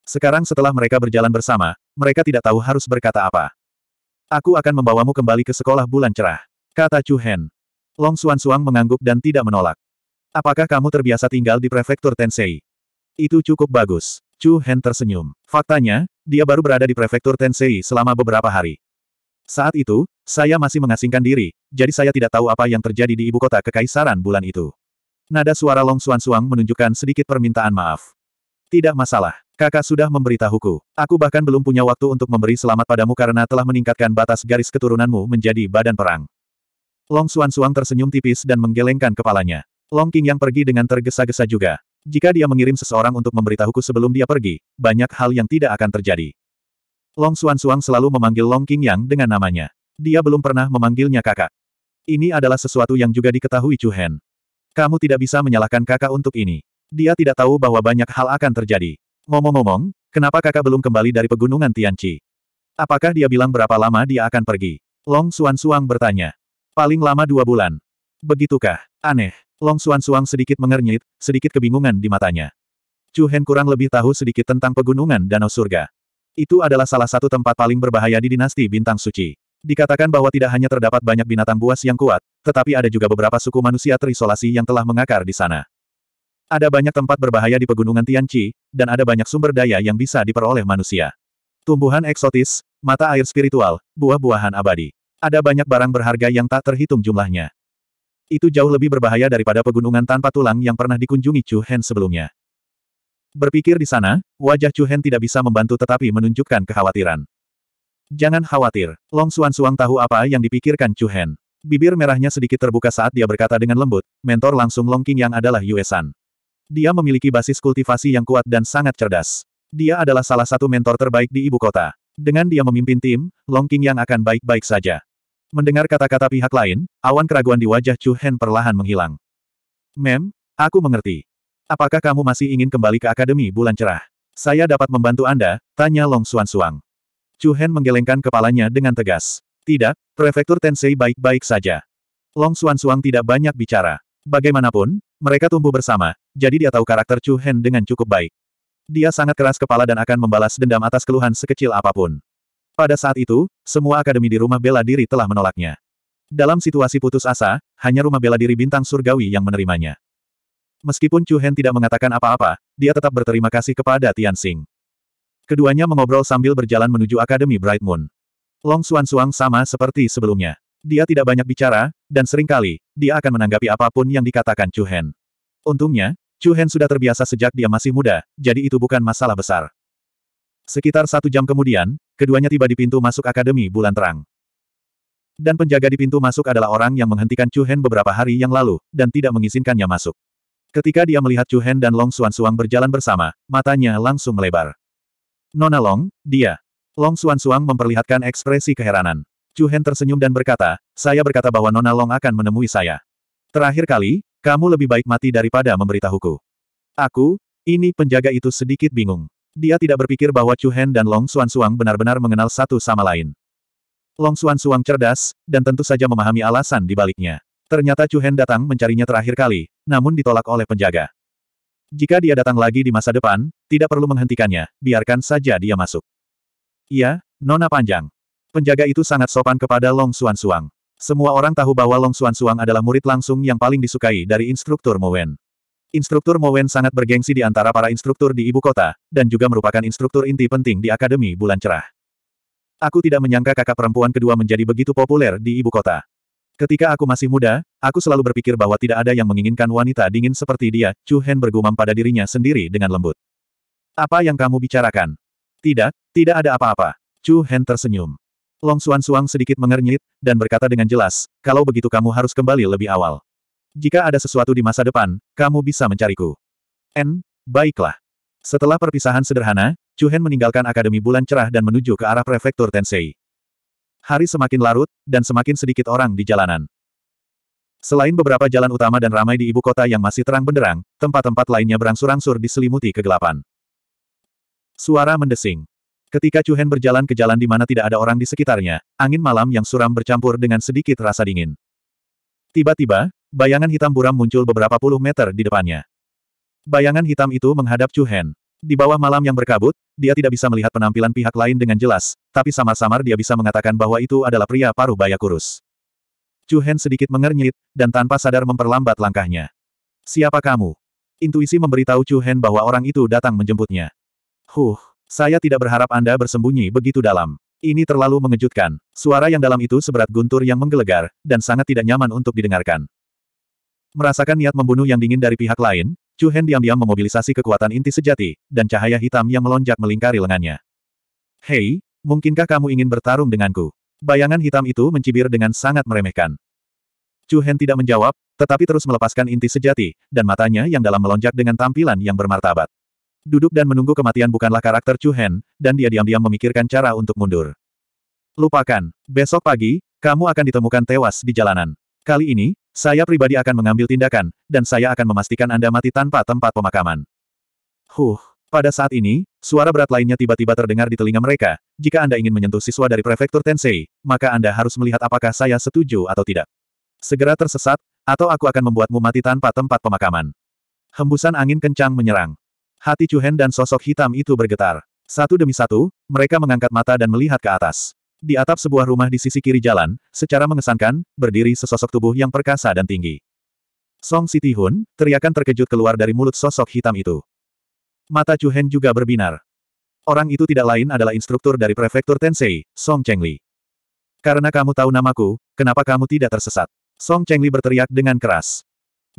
Sekarang setelah mereka berjalan bersama, mereka tidak tahu harus berkata apa. Aku akan membawamu kembali ke sekolah bulan cerah. Kata Chu Hen. Long Xuan Suang mengangguk dan tidak menolak. Apakah kamu terbiasa tinggal di prefektur Tensei? Itu cukup bagus. Chu Hen tersenyum. Faktanya, dia baru berada di prefektur Tensei selama beberapa hari. Saat itu, saya masih mengasingkan diri, jadi saya tidak tahu apa yang terjadi di ibu kota kekaisaran bulan itu. Nada suara Long Xuan Suang menunjukkan sedikit permintaan maaf. Tidak masalah. Kakak sudah memberitahuku. Aku bahkan belum punya waktu untuk memberi selamat padamu karena telah meningkatkan batas garis keturunanmu menjadi badan perang. Long Suan Suang tersenyum tipis dan menggelengkan kepalanya. Long King yang pergi dengan tergesa-gesa juga. Jika dia mengirim seseorang untuk memberitahuku sebelum dia pergi, banyak hal yang tidak akan terjadi. Long Suan Suang selalu memanggil Long King Yang dengan namanya. Dia belum pernah memanggilnya kakak. Ini adalah sesuatu yang juga diketahui Chu Hen. Kamu tidak bisa menyalahkan kakak untuk ini. Dia tidak tahu bahwa banyak hal akan terjadi. Ngomong-ngomong, kenapa kakak belum kembali dari pegunungan Tianqi? Apakah dia bilang berapa lama dia akan pergi? Long Xuan Suang bertanya. Paling lama dua bulan. Begitukah? Aneh. Long Xuan Suang sedikit mengernyit, sedikit kebingungan di matanya. Chu Hen kurang lebih tahu sedikit tentang pegunungan Danau Surga. Itu adalah salah satu tempat paling berbahaya di dinasti Bintang Suci. Dikatakan bahwa tidak hanya terdapat banyak binatang buas yang kuat, tetapi ada juga beberapa suku manusia terisolasi yang telah mengakar di sana. Ada banyak tempat berbahaya di pegunungan Tianqi, dan ada banyak sumber daya yang bisa diperoleh manusia. Tumbuhan eksotis, mata air spiritual, buah-buahan abadi. Ada banyak barang berharga yang tak terhitung jumlahnya. Itu jauh lebih berbahaya daripada pegunungan tanpa tulang yang pernah dikunjungi Chu Hen sebelumnya. Berpikir di sana, wajah Chu Hen tidak bisa membantu tetapi menunjukkan kekhawatiran. Jangan khawatir, Long Suan Suang tahu apa yang dipikirkan Chu Hen. Bibir merahnya sedikit terbuka saat dia berkata dengan lembut, mentor langsung Long King yang adalah Yuesan. Dia memiliki basis kultivasi yang kuat dan sangat cerdas. Dia adalah salah satu mentor terbaik di ibu kota. Dengan dia memimpin tim, Long King yang akan baik-baik saja. Mendengar kata-kata pihak lain, awan keraguan di wajah Chu Hen perlahan menghilang. Mem, aku mengerti. Apakah kamu masih ingin kembali ke Akademi Bulan Cerah? Saya dapat membantu Anda, tanya Long Suan Suang. Chu Hen menggelengkan kepalanya dengan tegas. Tidak, Prefektur Tensei baik-baik saja. Long Suan Suang tidak banyak bicara. Bagaimanapun, mereka tumbuh bersama, jadi dia tahu karakter Chu Hen dengan cukup baik. Dia sangat keras kepala dan akan membalas dendam atas keluhan sekecil apapun. Pada saat itu, semua akademi di rumah bela diri telah menolaknya. Dalam situasi putus asa, hanya rumah bela diri bintang surgawi yang menerimanya. Meskipun Chu Hen tidak mengatakan apa-apa, dia tetap berterima kasih kepada Tian Xing. Keduanya mengobrol sambil berjalan menuju Akademi Bright Moon. Long Suan Suang sama seperti sebelumnya. Dia tidak banyak bicara, dan seringkali, dia akan menanggapi apapun yang dikatakan Chu Hen. Untungnya, Chu Hen sudah terbiasa sejak dia masih muda, jadi itu bukan masalah besar. Sekitar satu jam kemudian, keduanya tiba di pintu masuk Akademi Bulan Terang. Dan penjaga di pintu masuk adalah orang yang menghentikan Chu Hen beberapa hari yang lalu, dan tidak mengizinkannya masuk. Ketika dia melihat Chu Hen dan Long Xuan Suang berjalan bersama, matanya langsung melebar. Nona Long, dia. Long Xuan Suang memperlihatkan ekspresi keheranan. Chu Hen tersenyum dan berkata, saya berkata bahwa Nona Long akan menemui saya. Terakhir kali, kamu lebih baik mati daripada memberitahuku. Aku, ini penjaga itu sedikit bingung. Dia tidak berpikir bahwa Chu Hen dan Long Xuan Suang benar-benar mengenal satu sama lain. Long Xuan Suang cerdas, dan tentu saja memahami alasan di baliknya. Ternyata Chu Hen datang mencarinya terakhir kali, namun ditolak oleh penjaga. Jika dia datang lagi di masa depan, tidak perlu menghentikannya, biarkan saja dia masuk. Iya, Nona Panjang. Penjaga itu sangat sopan kepada Long Xuan Suang. Semua orang tahu bahwa Long Xuan Suang adalah murid langsung yang paling disukai dari instruktur Mowen. Instruktur Mowen sangat bergengsi di antara para instruktur di ibu kota, dan juga merupakan instruktur inti penting di Akademi Bulan Cerah. Aku tidak menyangka kakak perempuan kedua menjadi begitu populer di ibu kota. Ketika aku masih muda, aku selalu berpikir bahwa tidak ada yang menginginkan wanita dingin seperti dia, Chu Hen bergumam pada dirinya sendiri dengan lembut. Apa yang kamu bicarakan? Tidak, tidak ada apa-apa. Chu Hen tersenyum. Long Suan Suang sedikit mengernyit, dan berkata dengan jelas, kalau begitu kamu harus kembali lebih awal. Jika ada sesuatu di masa depan, kamu bisa mencariku. N, baiklah. Setelah perpisahan sederhana, Chu Hen meninggalkan Akademi Bulan Cerah dan menuju ke arah Prefektur Tensei. Hari semakin larut, dan semakin sedikit orang di jalanan. Selain beberapa jalan utama dan ramai di ibu kota yang masih terang benderang, tempat-tempat lainnya berangsur-angsur diselimuti kegelapan. Suara mendesing. Ketika Chu Hen berjalan ke jalan di mana tidak ada orang di sekitarnya, angin malam yang suram bercampur dengan sedikit rasa dingin. Tiba-tiba, bayangan hitam buram muncul beberapa puluh meter di depannya. Bayangan hitam itu menghadap Chu Hen. Di bawah malam yang berkabut, dia tidak bisa melihat penampilan pihak lain dengan jelas, tapi samar-samar dia bisa mengatakan bahwa itu adalah pria paruh baya kurus. Chu Hen sedikit mengernyit, dan tanpa sadar memperlambat langkahnya. Siapa kamu? Intuisi memberitahu Hen bahwa orang itu datang menjemputnya. Huh, saya tidak berharap Anda bersembunyi begitu dalam. Ini terlalu mengejutkan. Suara yang dalam itu seberat guntur yang menggelegar, dan sangat tidak nyaman untuk didengarkan. Merasakan niat membunuh yang dingin dari pihak lain, Chu Hen diam-diam memobilisasi kekuatan inti sejati, dan cahaya hitam yang melonjak melingkari lengannya. Hei, mungkinkah kamu ingin bertarung denganku? Bayangan hitam itu mencibir dengan sangat meremehkan. Chu Hen tidak menjawab, tetapi terus melepaskan inti sejati, dan matanya yang dalam melonjak dengan tampilan yang bermartabat. Duduk dan menunggu kematian bukanlah karakter Chu Hen, dan dia diam-diam memikirkan cara untuk mundur. Lupakan, besok pagi, kamu akan ditemukan tewas di jalanan. Kali ini, saya pribadi akan mengambil tindakan, dan saya akan memastikan Anda mati tanpa tempat pemakaman. Huh, pada saat ini, suara berat lainnya tiba-tiba terdengar di telinga mereka. Jika Anda ingin menyentuh siswa dari prefektur Tensei, maka Anda harus melihat apakah saya setuju atau tidak. Segera tersesat, atau aku akan membuatmu mati tanpa tempat pemakaman. Hembusan angin kencang menyerang. Hati Chuhen dan sosok hitam itu bergetar. Satu demi satu, mereka mengangkat mata dan melihat ke atas. Di atap sebuah rumah di sisi kiri jalan, secara mengesankan, berdiri sesosok tubuh yang perkasa dan tinggi. Song Siti Hun teriakan terkejut keluar dari mulut sosok hitam itu. Mata Hen juga berbinar. Orang itu tidak lain adalah instruktur dari prefektur Tensei, Song Chengli. Karena kamu tahu namaku, kenapa kamu tidak tersesat? Song Chengli berteriak dengan keras.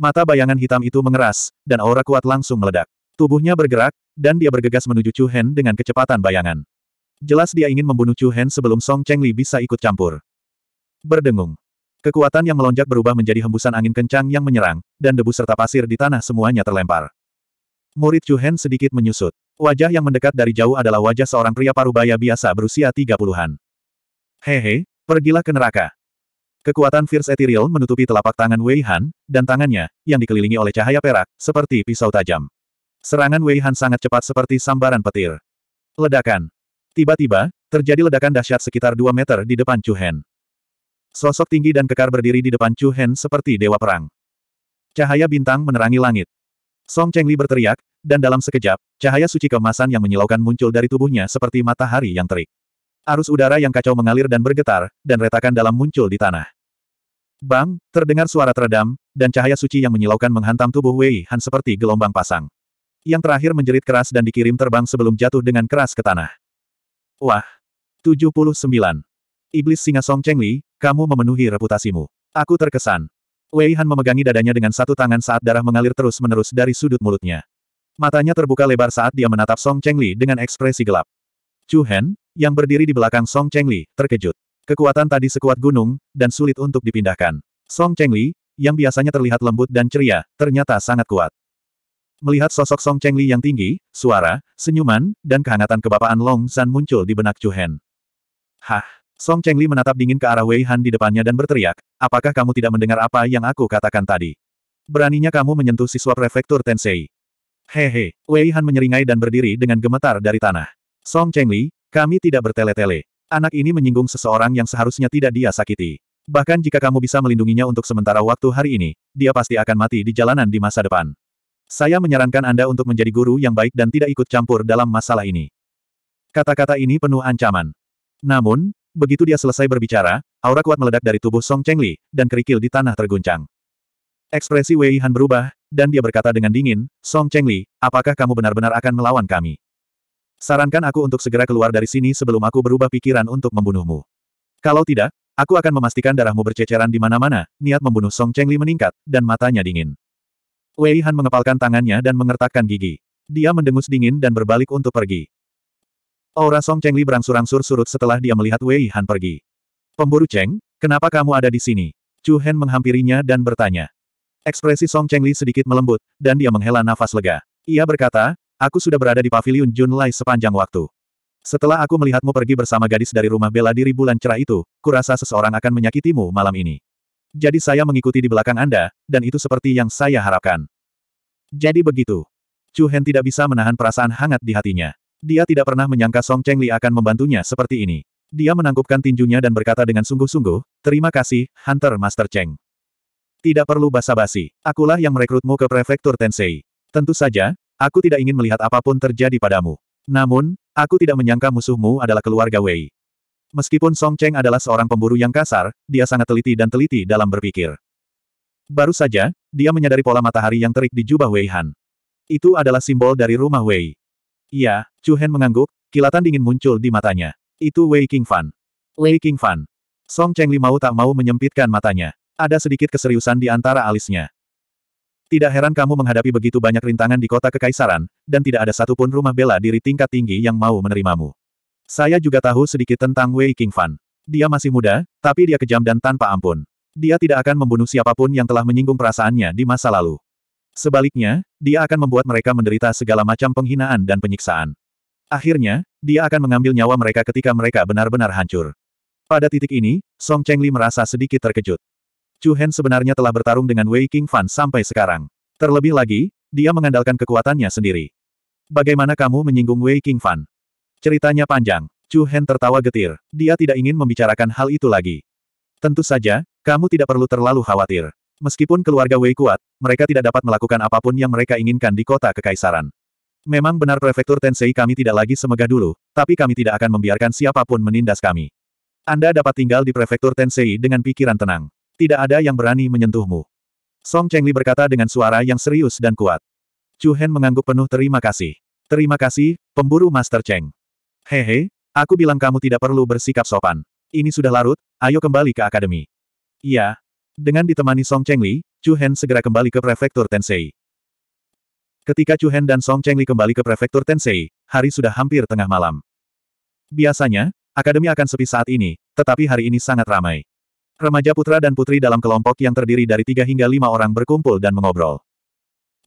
Mata bayangan hitam itu mengeras, dan aura kuat langsung meledak. Tubuhnya bergerak, dan dia bergegas menuju Chu Hen dengan kecepatan bayangan. Jelas dia ingin membunuh Chu Hen sebelum Song Cheng Li bisa ikut campur. Berdengung. Kekuatan yang melonjak berubah menjadi hembusan angin kencang yang menyerang, dan debu serta pasir di tanah semuanya terlempar. Murid Chu Hen sedikit menyusut. Wajah yang mendekat dari jauh adalah wajah seorang pria parubaya biasa berusia 30-an. Hehe, pergilah ke neraka. Kekuatan Fierce Ethereal menutupi telapak tangan Wei Han, dan tangannya, yang dikelilingi oleh cahaya perak, seperti pisau tajam. Serangan Wei Han sangat cepat seperti sambaran petir. Ledakan. Tiba-tiba, terjadi ledakan dahsyat sekitar 2 meter di depan Chu Hen. Sosok tinggi dan kekar berdiri di depan Chu Hen seperti dewa perang. Cahaya bintang menerangi langit. Song Cheng Li berteriak, dan dalam sekejap, cahaya suci kemasan yang menyilaukan muncul dari tubuhnya seperti matahari yang terik. Arus udara yang kacau mengalir dan bergetar, dan retakan dalam muncul di tanah. Bang, terdengar suara teredam, dan cahaya suci yang menyilaukan menghantam tubuh Wei Han seperti gelombang pasang yang terakhir menjerit keras dan dikirim terbang sebelum jatuh dengan keras ke tanah. Wah! 79. Iblis singa Song Cheng Li, kamu memenuhi reputasimu. Aku terkesan. Wei Han memegangi dadanya dengan satu tangan saat darah mengalir terus-menerus dari sudut mulutnya. Matanya terbuka lebar saat dia menatap Song Cheng Li dengan ekspresi gelap. Chu Hen, yang berdiri di belakang Song Cheng Li, terkejut. Kekuatan tadi sekuat gunung, dan sulit untuk dipindahkan. Song Cheng Li, yang biasanya terlihat lembut dan ceria, ternyata sangat kuat. Melihat sosok Song Chengli yang tinggi, suara, senyuman, dan kehangatan kebapaan Long San muncul di benak Chu Hen. Hah! Song Chengli menatap dingin ke arah Wei Han di depannya dan berteriak, apakah kamu tidak mendengar apa yang aku katakan tadi? Beraninya kamu menyentuh siswa prefektur Tensei. Hehe, Wei Han menyeringai dan berdiri dengan gemetar dari tanah. Song Chengli, kami tidak bertele-tele. Anak ini menyinggung seseorang yang seharusnya tidak dia sakiti. Bahkan jika kamu bisa melindunginya untuk sementara waktu hari ini, dia pasti akan mati di jalanan di masa depan. Saya menyarankan Anda untuk menjadi guru yang baik dan tidak ikut campur dalam masalah ini. Kata-kata ini penuh ancaman. Namun, begitu dia selesai berbicara, aura kuat meledak dari tubuh Song Chengli, dan kerikil di tanah terguncang. Ekspresi Wei Han berubah, dan dia berkata dengan dingin, Song Chengli, apakah kamu benar-benar akan melawan kami? Sarankan aku untuk segera keluar dari sini sebelum aku berubah pikiran untuk membunuhmu. Kalau tidak, aku akan memastikan darahmu berceceran di mana-mana, niat membunuh Song Chengli meningkat, dan matanya dingin. Wei Han mengepalkan tangannya dan mengertakkan gigi. Dia mendengus dingin dan berbalik untuk pergi. Aura Song Cheng Li berangsur-angsur surut setelah dia melihat Wei Han pergi. Pemburu Cheng, kenapa kamu ada di sini? Chu Hen menghampirinya dan bertanya. Ekspresi Song Cheng Li sedikit melembut, dan dia menghela nafas lega. Ia berkata, aku sudah berada di paviliun Lai sepanjang waktu. Setelah aku melihatmu pergi bersama gadis dari rumah bela diri bulan cerah itu, kurasa seseorang akan menyakitimu malam ini. Jadi saya mengikuti di belakang Anda, dan itu seperti yang saya harapkan. Jadi begitu. Chu Hen tidak bisa menahan perasaan hangat di hatinya. Dia tidak pernah menyangka Song Cheng Li akan membantunya seperti ini. Dia menangkupkan tinjunya dan berkata dengan sungguh-sungguh, Terima kasih, Hunter Master Cheng. Tidak perlu basa-basi. Akulah yang merekrutmu ke prefektur Tensei. Tentu saja, aku tidak ingin melihat apapun terjadi padamu. Namun, aku tidak menyangka musuhmu adalah keluarga Wei. Meskipun Song Cheng adalah seorang pemburu yang kasar, dia sangat teliti dan teliti dalam berpikir. Baru saja, dia menyadari pola matahari yang terik di jubah Wei Han. Itu adalah simbol dari rumah Wei. Iya, Chu Hen mengangguk, kilatan dingin muncul di matanya. Itu Wei King Fan. Wei King Fan. Song Cheng li mau tak mau menyempitkan matanya. Ada sedikit keseriusan di antara alisnya. Tidak heran kamu menghadapi begitu banyak rintangan di kota kekaisaran, dan tidak ada satupun rumah bela diri tingkat tinggi yang mau menerimamu. Saya juga tahu sedikit tentang Wei Fan. Dia masih muda, tapi dia kejam dan tanpa ampun. Dia tidak akan membunuh siapapun yang telah menyinggung perasaannya di masa lalu. Sebaliknya, dia akan membuat mereka menderita segala macam penghinaan dan penyiksaan. Akhirnya, dia akan mengambil nyawa mereka ketika mereka benar-benar hancur. Pada titik ini, Song Chengli merasa sedikit terkejut. Chu Hen sebenarnya telah bertarung dengan Wei King Fan sampai sekarang. Terlebih lagi, dia mengandalkan kekuatannya sendiri. Bagaimana kamu menyinggung Wei King Fan? Ceritanya panjang. Chu Hen tertawa getir. Dia tidak ingin membicarakan hal itu lagi. Tentu saja, kamu tidak perlu terlalu khawatir. Meskipun keluarga Wei kuat, mereka tidak dapat melakukan apapun yang mereka inginkan di kota kekaisaran. Memang benar prefektur Tensei kami tidak lagi semegah dulu, tapi kami tidak akan membiarkan siapapun menindas kami. Anda dapat tinggal di prefektur Tensei dengan pikiran tenang. Tidak ada yang berani menyentuhmu. Song Chengli berkata dengan suara yang serius dan kuat. Chu Hen mengangguk penuh terima kasih. Terima kasih, pemburu Master Cheng. Hehe, aku bilang kamu tidak perlu bersikap sopan. Ini sudah larut, ayo kembali ke akademi. Iya. Dengan ditemani Song Chengli, Chu Hen segera kembali ke prefektur Tensei. Ketika Chu Hen dan Song Chengli kembali ke prefektur Tensei, hari sudah hampir tengah malam. Biasanya, akademi akan sepi saat ini, tetapi hari ini sangat ramai. Remaja putra dan putri dalam kelompok yang terdiri dari tiga hingga lima orang berkumpul dan mengobrol.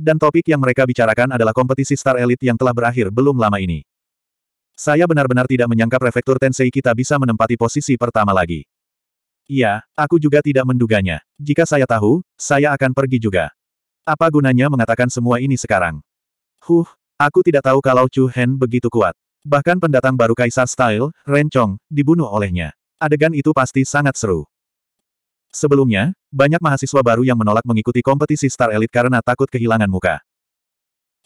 Dan topik yang mereka bicarakan adalah kompetisi star elite yang telah berakhir belum lama ini. Saya benar-benar tidak menyangka prefektur Tensei kita bisa menempati posisi pertama lagi. Iya, aku juga tidak menduganya. Jika saya tahu, saya akan pergi juga. Apa gunanya mengatakan semua ini sekarang? Huh, aku tidak tahu kalau Chu Hen begitu kuat. Bahkan pendatang baru Kaisar Style, Ren Chong, dibunuh olehnya. Adegan itu pasti sangat seru. Sebelumnya, banyak mahasiswa baru yang menolak mengikuti kompetisi Star Elite karena takut kehilangan muka.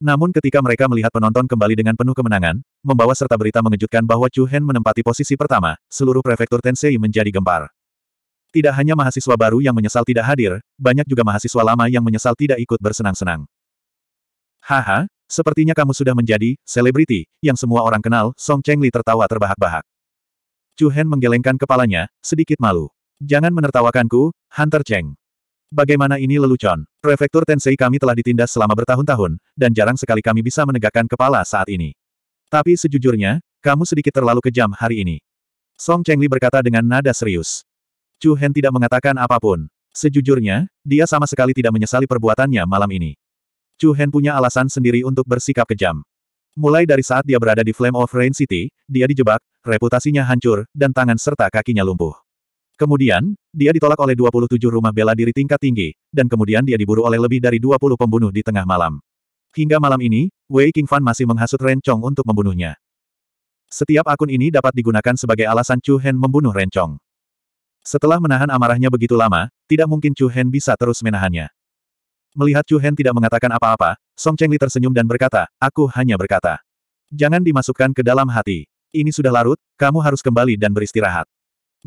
Namun ketika mereka melihat penonton kembali dengan penuh kemenangan, membawa serta berita mengejutkan bahwa Chu Hen menempati posisi pertama, seluruh prefektur Tensei menjadi gempar. Tidak hanya mahasiswa baru yang menyesal tidak hadir, banyak juga mahasiswa lama yang menyesal tidak ikut bersenang-senang. Haha, sepertinya kamu sudah menjadi selebriti yang semua orang kenal, Song Cheng Li tertawa terbahak-bahak. Chu Hen menggelengkan kepalanya, sedikit malu. Jangan menertawakanku, Hunter Cheng. Bagaimana ini lelucon? Prefektur Tensei kami telah ditindas selama bertahun-tahun, dan jarang sekali kami bisa menegakkan kepala saat ini. Tapi sejujurnya, kamu sedikit terlalu kejam hari ini. Song Chengli berkata dengan nada serius. Chu Hen tidak mengatakan apapun. Sejujurnya, dia sama sekali tidak menyesali perbuatannya malam ini. Chu Hen punya alasan sendiri untuk bersikap kejam. Mulai dari saat dia berada di Flame of Rain City, dia dijebak, reputasinya hancur, dan tangan serta kakinya lumpuh. Kemudian, dia ditolak oleh 27 rumah bela diri tingkat tinggi, dan kemudian dia diburu oleh lebih dari 20 pembunuh di tengah malam. Hingga malam ini, Wei Qingfan masih menghasut Ren Chong untuk membunuhnya. Setiap akun ini dapat digunakan sebagai alasan Chu Hen membunuh Ren Chong. Setelah menahan amarahnya begitu lama, tidak mungkin Chu Hen bisa terus menahannya. Melihat Chu Hen tidak mengatakan apa-apa, Song Chengli tersenyum dan berkata, aku hanya berkata. Jangan dimasukkan ke dalam hati. Ini sudah larut, kamu harus kembali dan beristirahat.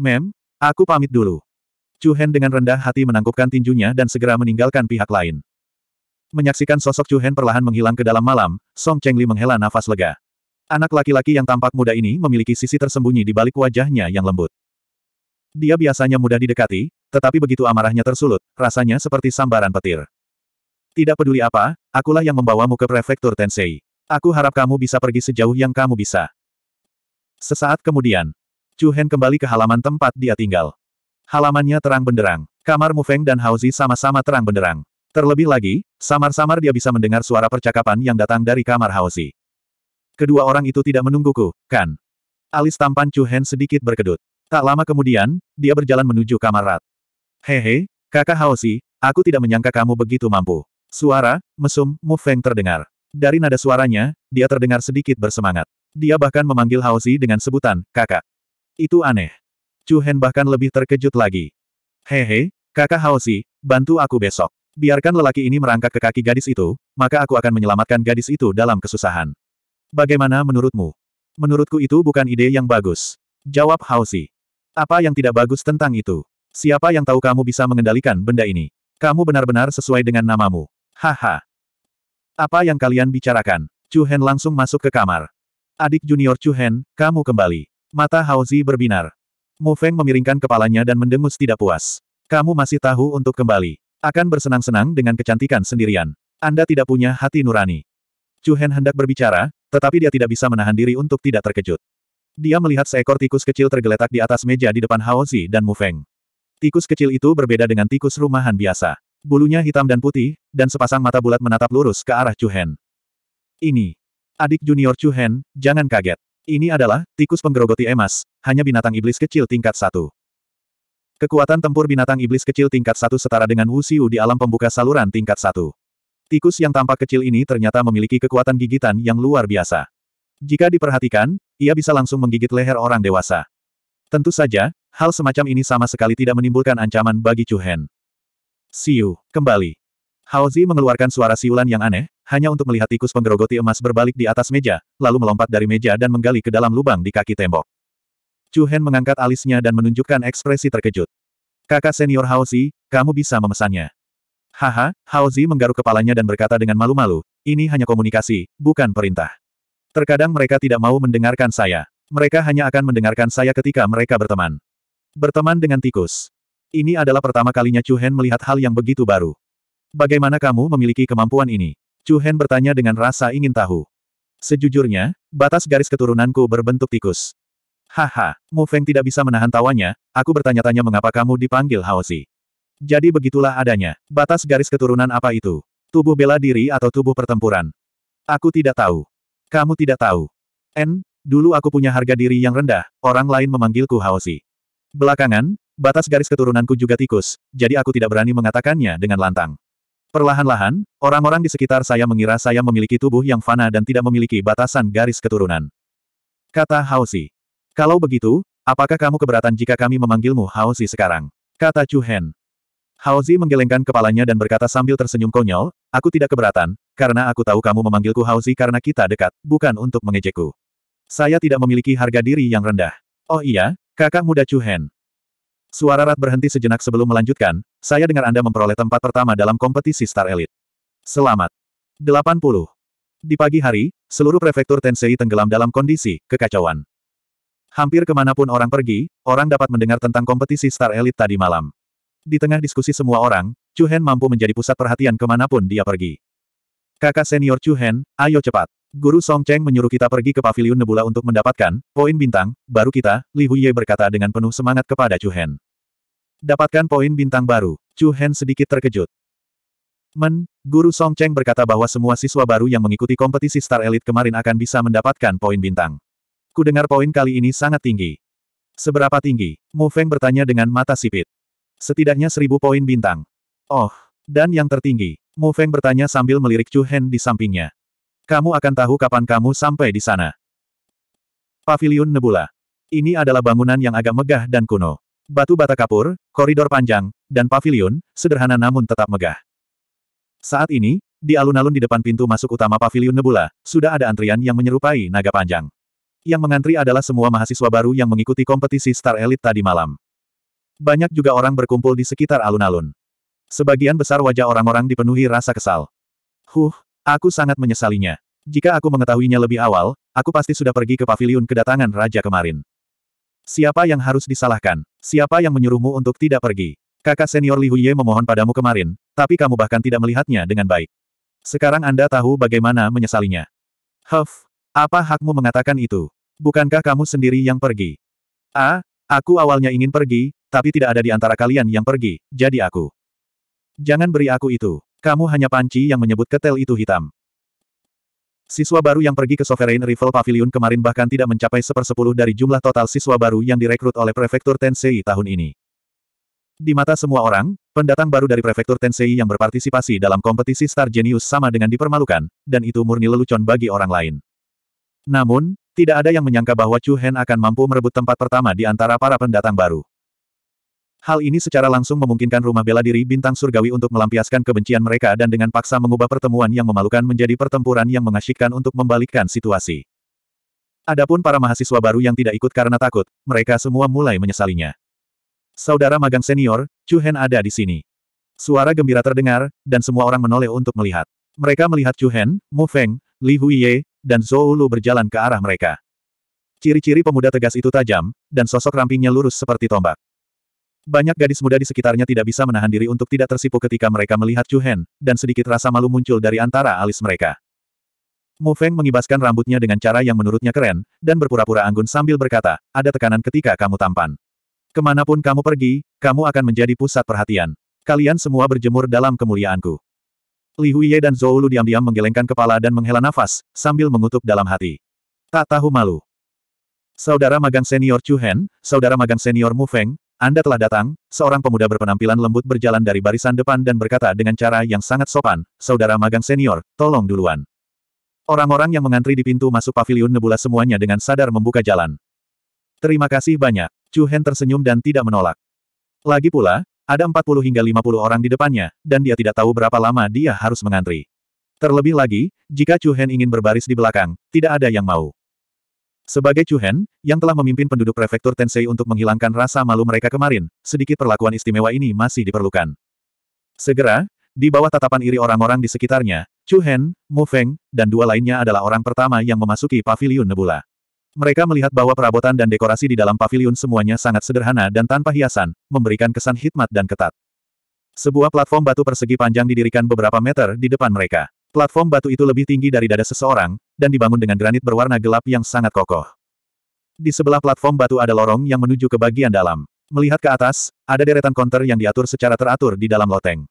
Mem, aku pamit dulu. Chu Hen dengan rendah hati menangkupkan tinjunya dan segera meninggalkan pihak lain. Menyaksikan sosok Chu Hen perlahan menghilang ke dalam malam, Song Chengli menghela nafas lega. Anak laki-laki yang tampak muda ini memiliki sisi tersembunyi di balik wajahnya yang lembut. Dia biasanya mudah didekati, tetapi begitu amarahnya tersulut, rasanya seperti sambaran petir. Tidak peduli apa, akulah yang membawamu ke prefektur Tensei. Aku harap kamu bisa pergi sejauh yang kamu bisa. Sesaat kemudian, Chu Hen kembali ke halaman tempat dia tinggal. Halamannya terang benderang. Kamar Mu Feng dan Hauzi sama-sama terang benderang. Terlebih lagi, samar-samar dia bisa mendengar suara percakapan yang datang dari kamar Haosi. Kedua orang itu tidak menungguku, kan? Alis tampan Chu Hen sedikit berkedut. Tak lama kemudian, dia berjalan menuju kamar Rat. Hehe, kakak Haosi, aku tidak menyangka kamu begitu mampu. Suara, mesum, Mu Feng terdengar. Dari nada suaranya, dia terdengar sedikit bersemangat. Dia bahkan memanggil Haosi dengan sebutan, kakak. Itu aneh. Chu Hen bahkan lebih terkejut lagi. Hehe, kakak Haosi, bantu aku besok. Biarkan lelaki ini merangkak ke kaki gadis itu, maka aku akan menyelamatkan gadis itu dalam kesusahan. Bagaimana menurutmu? Menurutku itu bukan ide yang bagus. Jawab Hausi. Apa yang tidak bagus tentang itu? Siapa yang tahu kamu bisa mengendalikan benda ini? Kamu benar-benar sesuai dengan namamu. Haha. Apa yang kalian bicarakan? Chu Hen langsung masuk ke kamar. Adik junior Chu Hen, kamu kembali. Mata Hauzi berbinar. Mu Feng memiringkan kepalanya dan mendengus tidak puas. Kamu masih tahu untuk kembali. Akan bersenang-senang dengan kecantikan sendirian. Anda tidak punya hati nurani. Chu Hen hendak berbicara, tetapi dia tidak bisa menahan diri untuk tidak terkejut. Dia melihat seekor tikus kecil tergeletak di atas meja di depan Haozi dan Mu Feng. Tikus kecil itu berbeda dengan tikus rumahan biasa. Bulunya hitam dan putih, dan sepasang mata bulat menatap lurus ke arah Chu Hen. Ini. Adik junior Chu Hen, jangan kaget. Ini adalah, tikus penggerogoti emas, hanya binatang iblis kecil tingkat satu. Kekuatan tempur binatang iblis kecil tingkat satu setara dengan Wu di alam pembuka saluran tingkat satu. Tikus yang tampak kecil ini ternyata memiliki kekuatan gigitan yang luar biasa. Jika diperhatikan, ia bisa langsung menggigit leher orang dewasa. Tentu saja, hal semacam ini sama sekali tidak menimbulkan ancaman bagi Chu Hen. Siu, kembali. Haozi mengeluarkan suara siulan yang aneh, hanya untuk melihat tikus penggerogoti emas berbalik di atas meja, lalu melompat dari meja dan menggali ke dalam lubang di kaki tembok. Chu Hen mengangkat alisnya dan menunjukkan ekspresi terkejut. Kakak senior Hao Zi, kamu bisa memesannya. Haha, Hao Zi menggaruk kepalanya dan berkata dengan malu-malu, ini hanya komunikasi, bukan perintah. Terkadang mereka tidak mau mendengarkan saya. Mereka hanya akan mendengarkan saya ketika mereka berteman. Berteman dengan tikus. Ini adalah pertama kalinya Chu Hen melihat hal yang begitu baru. Bagaimana kamu memiliki kemampuan ini? Chu Hen bertanya dengan rasa ingin tahu. Sejujurnya, batas garis keturunanku berbentuk tikus. Haha, Mu Feng tidak bisa menahan tawanya, aku bertanya-tanya mengapa kamu dipanggil Haozi. Jadi begitulah adanya. Batas garis keturunan apa itu? Tubuh bela diri atau tubuh pertempuran? Aku tidak tahu. Kamu tidak tahu. N, dulu aku punya harga diri yang rendah, orang lain memanggilku Haozi. Belakangan, batas garis keturunanku juga tikus, jadi aku tidak berani mengatakannya dengan lantang. Perlahan-lahan, orang-orang di sekitar saya mengira saya memiliki tubuh yang fana dan tidak memiliki batasan garis keturunan. Kata Haozi. Kalau begitu, apakah kamu keberatan jika kami memanggilmu Haozi sekarang? Kata Chu Hen. Haozi menggelengkan kepalanya dan berkata sambil tersenyum konyol, aku tidak keberatan, karena aku tahu kamu memanggilku Haozi karena kita dekat, bukan untuk mengejekku. Saya tidak memiliki harga diri yang rendah. Oh iya, kakak muda Chu Hen. Suara Rat berhenti sejenak sebelum melanjutkan, saya dengar Anda memperoleh tempat pertama dalam kompetisi Star Elite. Selamat. 80. Di pagi hari, seluruh prefektur Tensei tenggelam dalam kondisi kekacauan. Hampir kemanapun orang pergi, orang dapat mendengar tentang kompetisi star Elite tadi malam. Di tengah diskusi semua orang, Chu Hen mampu menjadi pusat perhatian kemanapun dia pergi. Kakak senior Chu Hen, ayo cepat. Guru Song Cheng menyuruh kita pergi ke Paviliun Nebula untuk mendapatkan poin bintang, baru kita, Li Huye berkata dengan penuh semangat kepada Chu Hen. Dapatkan poin bintang baru, Chu Hen sedikit terkejut. Men, Guru Song Cheng berkata bahwa semua siswa baru yang mengikuti kompetisi star Elite kemarin akan bisa mendapatkan poin bintang. Ku dengar poin kali ini sangat tinggi. Seberapa tinggi? Mu Feng bertanya dengan mata sipit. Setidaknya seribu poin bintang. Oh, dan yang tertinggi? Mu Feng bertanya sambil melirik Chu Hen di sampingnya. Kamu akan tahu kapan kamu sampai di sana. Pavilion Nebula. Ini adalah bangunan yang agak megah dan kuno. Batu bata kapur, koridor panjang, dan pavilion, sederhana namun tetap megah. Saat ini, di alun-alun di depan pintu masuk utama Pavilion Nebula, sudah ada antrian yang menyerupai naga panjang. Yang mengantri adalah semua mahasiswa baru yang mengikuti kompetisi Star Elite tadi malam. Banyak juga orang berkumpul di sekitar alun-alun. Sebagian besar wajah orang-orang dipenuhi rasa kesal. Huh, aku sangat menyesalinya. Jika aku mengetahuinya lebih awal, aku pasti sudah pergi ke paviliun kedatangan raja kemarin. Siapa yang harus disalahkan? Siapa yang menyuruhmu untuk tidak pergi? Kakak senior Li Huye memohon padamu kemarin, tapi kamu bahkan tidak melihatnya dengan baik. Sekarang Anda tahu bagaimana menyesalinya. Huff, apa hakmu mengatakan itu? Bukankah kamu sendiri yang pergi? Ah, aku awalnya ingin pergi, tapi tidak ada di antara kalian yang pergi, jadi aku. Jangan beri aku itu. Kamu hanya panci yang menyebut ketel itu hitam. Siswa baru yang pergi ke Sovereign Rival Pavilion kemarin bahkan tidak mencapai sepersepuluh dari jumlah total siswa baru yang direkrut oleh Prefektur Tensei tahun ini. Di mata semua orang, pendatang baru dari Prefektur Tensei yang berpartisipasi dalam kompetisi Star Genius sama dengan dipermalukan, dan itu murni lelucon bagi orang lain. Namun, tidak ada yang menyangka bahwa Chu Hen akan mampu merebut tempat pertama di antara para pendatang baru. Hal ini secara langsung memungkinkan rumah bela diri bintang surgawi untuk melampiaskan kebencian mereka dan dengan paksa mengubah pertemuan yang memalukan menjadi pertempuran yang mengasyikkan untuk membalikkan situasi. Adapun para mahasiswa baru yang tidak ikut karena takut, mereka semua mulai menyesalinya. Saudara magang senior, Chu Hen ada di sini. Suara gembira terdengar, dan semua orang menoleh untuk melihat. Mereka melihat Chu Hen, Mu Feng, Li Huiye, dan Zhou Lu berjalan ke arah mereka. Ciri-ciri pemuda tegas itu tajam, dan sosok rampingnya lurus seperti tombak. Banyak gadis muda di sekitarnya tidak bisa menahan diri untuk tidak tersipu ketika mereka melihat Chu Hen, dan sedikit rasa malu muncul dari antara alis mereka. Mu Feng mengibaskan rambutnya dengan cara yang menurutnya keren, dan berpura-pura anggun sambil berkata, ada tekanan ketika kamu tampan. Kemanapun kamu pergi, kamu akan menjadi pusat perhatian. Kalian semua berjemur dalam kemuliaanku. Li Huiye dan Zhou Lu diam-diam menggelengkan kepala dan menghela nafas, sambil mengutuk dalam hati. Tak tahu malu. Saudara magang senior Chu Hen, saudara magang senior Mu Feng, Anda telah datang, seorang pemuda berpenampilan lembut berjalan dari barisan depan dan berkata dengan cara yang sangat sopan, saudara magang senior, tolong duluan. Orang-orang yang mengantri di pintu masuk pavilion nebula semuanya dengan sadar membuka jalan. Terima kasih banyak. Chu Hen tersenyum dan tidak menolak. Lagi pula, ada 40 hingga 50 orang di depannya, dan dia tidak tahu berapa lama dia harus mengantri. Terlebih lagi, jika Chu Hen ingin berbaris di belakang, tidak ada yang mau. Sebagai Chu Hen, yang telah memimpin penduduk prefektur Tensei untuk menghilangkan rasa malu mereka kemarin, sedikit perlakuan istimewa ini masih diperlukan. Segera, di bawah tatapan iri orang-orang di sekitarnya, Chu Hen, Mu Feng, dan dua lainnya adalah orang pertama yang memasuki paviliun Nebula. Mereka melihat bahwa perabotan dan dekorasi di dalam pavilion semuanya sangat sederhana dan tanpa hiasan, memberikan kesan hikmat dan ketat. Sebuah platform batu persegi panjang didirikan beberapa meter di depan mereka. Platform batu itu lebih tinggi dari dada seseorang, dan dibangun dengan granit berwarna gelap yang sangat kokoh. Di sebelah platform batu ada lorong yang menuju ke bagian dalam. Melihat ke atas, ada deretan konter yang diatur secara teratur di dalam loteng.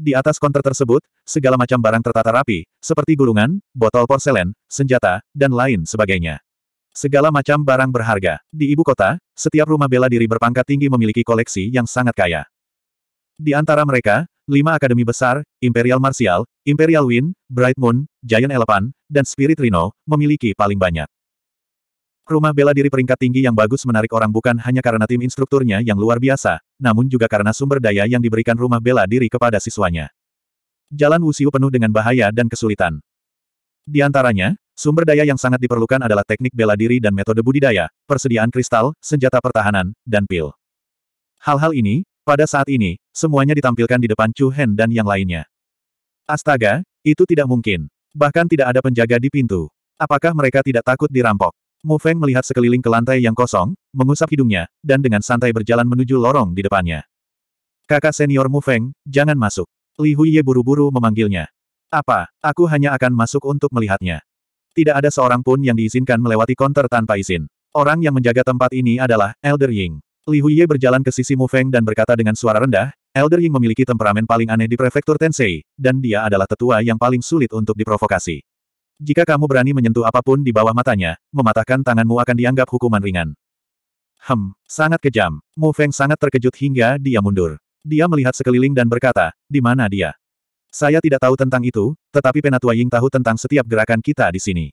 Di atas konter tersebut, segala macam barang tertata rapi, seperti gulungan, botol porselen, senjata, dan lain sebagainya. Segala macam barang berharga. Di ibu kota, setiap rumah bela diri berpangkat tinggi memiliki koleksi yang sangat kaya. Di antara mereka, lima akademi besar, Imperial Martial, Imperial Wind, Bright Moon, Giant Elephant, dan Spirit Rhino, memiliki paling banyak. Rumah bela diri peringkat tinggi yang bagus menarik orang bukan hanya karena tim instrukturnya yang luar biasa, namun juga karena sumber daya yang diberikan rumah bela diri kepada siswanya. Jalan Wusiu penuh dengan bahaya dan kesulitan. Di antaranya, Sumber daya yang sangat diperlukan adalah teknik bela diri dan metode budidaya, persediaan kristal, senjata pertahanan, dan pil. Hal-hal ini, pada saat ini, semuanya ditampilkan di depan Chu Hen dan yang lainnya. Astaga, itu tidak mungkin. Bahkan tidak ada penjaga di pintu. Apakah mereka tidak takut dirampok? Mu Feng melihat sekeliling ke lantai yang kosong, mengusap hidungnya, dan dengan santai berjalan menuju lorong di depannya. Kakak senior Mu Feng, jangan masuk. Li Huiye buru-buru memanggilnya. Apa, aku hanya akan masuk untuk melihatnya. Tidak ada seorang pun yang diizinkan melewati konter tanpa izin. Orang yang menjaga tempat ini adalah Elder Ying. Li Huye berjalan ke sisi Mu Feng dan berkata dengan suara rendah, Elder Ying memiliki temperamen paling aneh di prefektur Tensei, dan dia adalah tetua yang paling sulit untuk diprovokasi. Jika kamu berani menyentuh apapun di bawah matanya, mematahkan tanganmu akan dianggap hukuman ringan. Hem, sangat kejam. Mu Feng sangat terkejut hingga dia mundur. Dia melihat sekeliling dan berkata, di mana dia? Saya tidak tahu tentang itu, tetapi Penatua Ying tahu tentang setiap gerakan kita di sini.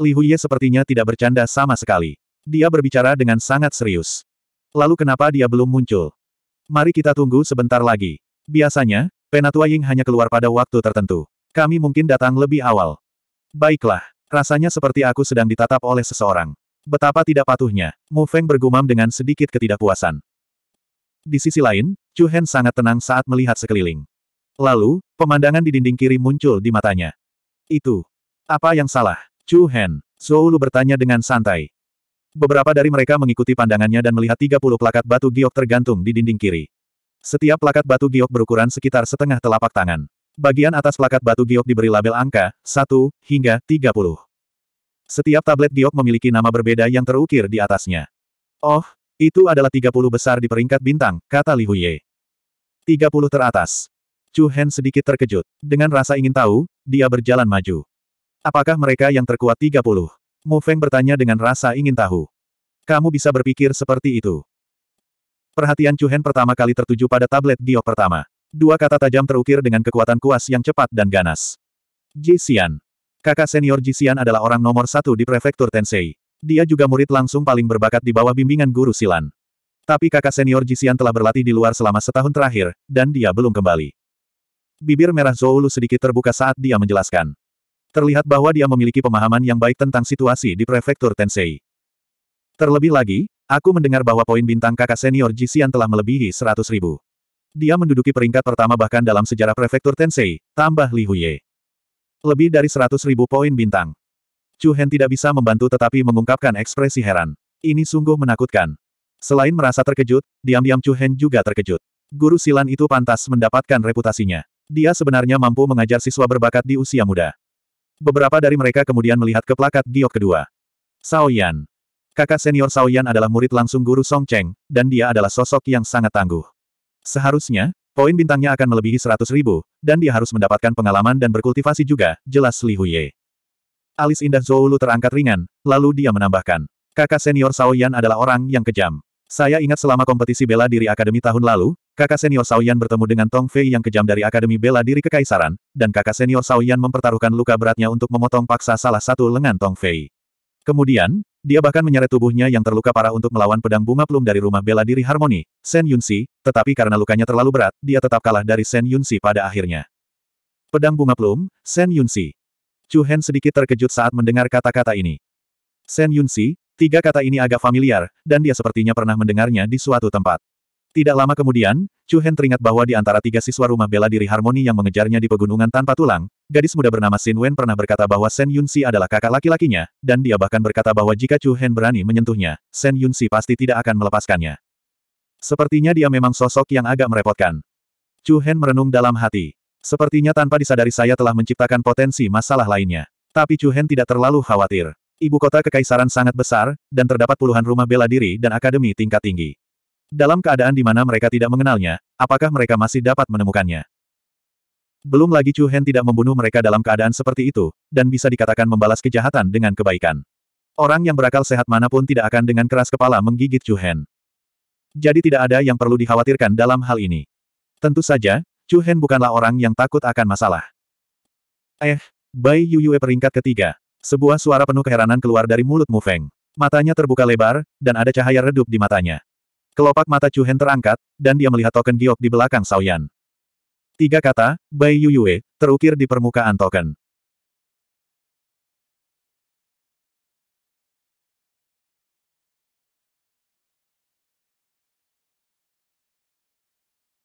Li Huye sepertinya tidak bercanda sama sekali. Dia berbicara dengan sangat serius. Lalu kenapa dia belum muncul? Mari kita tunggu sebentar lagi. Biasanya, Penatua Ying hanya keluar pada waktu tertentu. Kami mungkin datang lebih awal. Baiklah, rasanya seperti aku sedang ditatap oleh seseorang. Betapa tidak patuhnya, Mu Feng bergumam dengan sedikit ketidakpuasan. Di sisi lain, Chu Hen sangat tenang saat melihat sekeliling. Lalu, pemandangan di dinding kiri muncul di matanya. Itu. Apa yang salah? Chu Hen. Zhou Lu bertanya dengan santai. Beberapa dari mereka mengikuti pandangannya dan melihat 30 plakat batu giok tergantung di dinding kiri. Setiap plakat batu giok berukuran sekitar setengah telapak tangan. Bagian atas plakat batu giok diberi label angka, 1, hingga 30. Setiap tablet giok memiliki nama berbeda yang terukir di atasnya. Oh, itu adalah 30 besar di peringkat bintang, kata Li Huye. 30 teratas. Chu Hen sedikit terkejut. Dengan rasa ingin tahu, dia berjalan maju. Apakah mereka yang terkuat 30? Mu Feng bertanya dengan rasa ingin tahu. Kamu bisa berpikir seperti itu. Perhatian Chu Hen pertama kali tertuju pada tablet Dio pertama. Dua kata tajam terukir dengan kekuatan kuas yang cepat dan ganas. Jixian. Kakak senior Jixian adalah orang nomor satu di prefektur Tensei. Dia juga murid langsung paling berbakat di bawah bimbingan guru Silan. Tapi kakak senior Jixian telah berlatih di luar selama setahun terakhir, dan dia belum kembali. Bibir merah Zoulu sedikit terbuka saat dia menjelaskan. Terlihat bahwa dia memiliki pemahaman yang baik tentang situasi di prefektur Tensei. Terlebih lagi, aku mendengar bahwa poin bintang kakak senior Jisian telah melebihi 100 ribu. Dia menduduki peringkat pertama bahkan dalam sejarah prefektur Tensei, tambah Li Huye. Lebih dari 100 ribu poin bintang. Chu Hen tidak bisa membantu tetapi mengungkapkan ekspresi heran. Ini sungguh menakutkan. Selain merasa terkejut, diam-diam Chu Hen juga terkejut. Guru silan itu pantas mendapatkan reputasinya. Dia sebenarnya mampu mengajar siswa berbakat di usia muda. Beberapa dari mereka kemudian melihat ke plakat giok kedua. Sao Yan. Kakak senior Sao Yan adalah murid langsung guru Song Cheng, dan dia adalah sosok yang sangat tangguh. Seharusnya, poin bintangnya akan melebihi 100 ribu, dan dia harus mendapatkan pengalaman dan berkultivasi juga, jelas Li Huye. Alis indah Zhou Lu terangkat ringan, lalu dia menambahkan. Kakak senior Sao Yan adalah orang yang kejam. Saya ingat selama kompetisi bela diri akademi tahun lalu, Kakak senior Sao bertemu dengan Tong Fei yang kejam dari Akademi Bela Diri Kekaisaran, dan kakak senior Sao mempertaruhkan luka beratnya untuk memotong paksa salah satu lengan Tong Fei. Kemudian, dia bahkan menyeret tubuhnya yang terluka parah untuk melawan pedang bunga plum dari rumah bela diri harmoni, Sen Yunsi, tetapi karena lukanya terlalu berat, dia tetap kalah dari Sen Yunsi pada akhirnya. Pedang bunga plum, Sen Yunsi. Chu Hen sedikit terkejut saat mendengar kata-kata ini. Sen Yunsi, tiga kata ini agak familiar, dan dia sepertinya pernah mendengarnya di suatu tempat. Tidak lama kemudian, Chu Hen teringat bahwa di antara tiga siswa rumah bela diri harmoni yang mengejarnya di pegunungan tanpa tulang, gadis muda bernama Sin Wen pernah berkata bahwa Sen Si adalah kakak laki-lakinya, dan dia bahkan berkata bahwa jika Chu Hen berani menyentuhnya, Sen Si pasti tidak akan melepaskannya. Sepertinya dia memang sosok yang agak merepotkan. Chu Hen merenung dalam hati. Sepertinya tanpa disadari saya telah menciptakan potensi masalah lainnya. Tapi Chu Hen tidak terlalu khawatir. Ibu kota kekaisaran sangat besar, dan terdapat puluhan rumah bela diri dan akademi tingkat tinggi. Dalam keadaan di mana mereka tidak mengenalnya, apakah mereka masih dapat menemukannya? Belum lagi Chu Hen tidak membunuh mereka dalam keadaan seperti itu, dan bisa dikatakan membalas kejahatan dengan kebaikan. Orang yang berakal sehat manapun tidak akan dengan keras kepala menggigit Chu Hen. Jadi tidak ada yang perlu dikhawatirkan dalam hal ini. Tentu saja, Chu Hen bukanlah orang yang takut akan masalah. Eh, Bai Yuyue peringkat ketiga. Sebuah suara penuh keheranan keluar dari mulut Mu Feng. Matanya terbuka lebar, dan ada cahaya redup di matanya. Kelopak mata Chu Hen terangkat, dan dia melihat token giok di belakang Yan. Tiga kata, Bai Yuyue, terukir di permukaan token.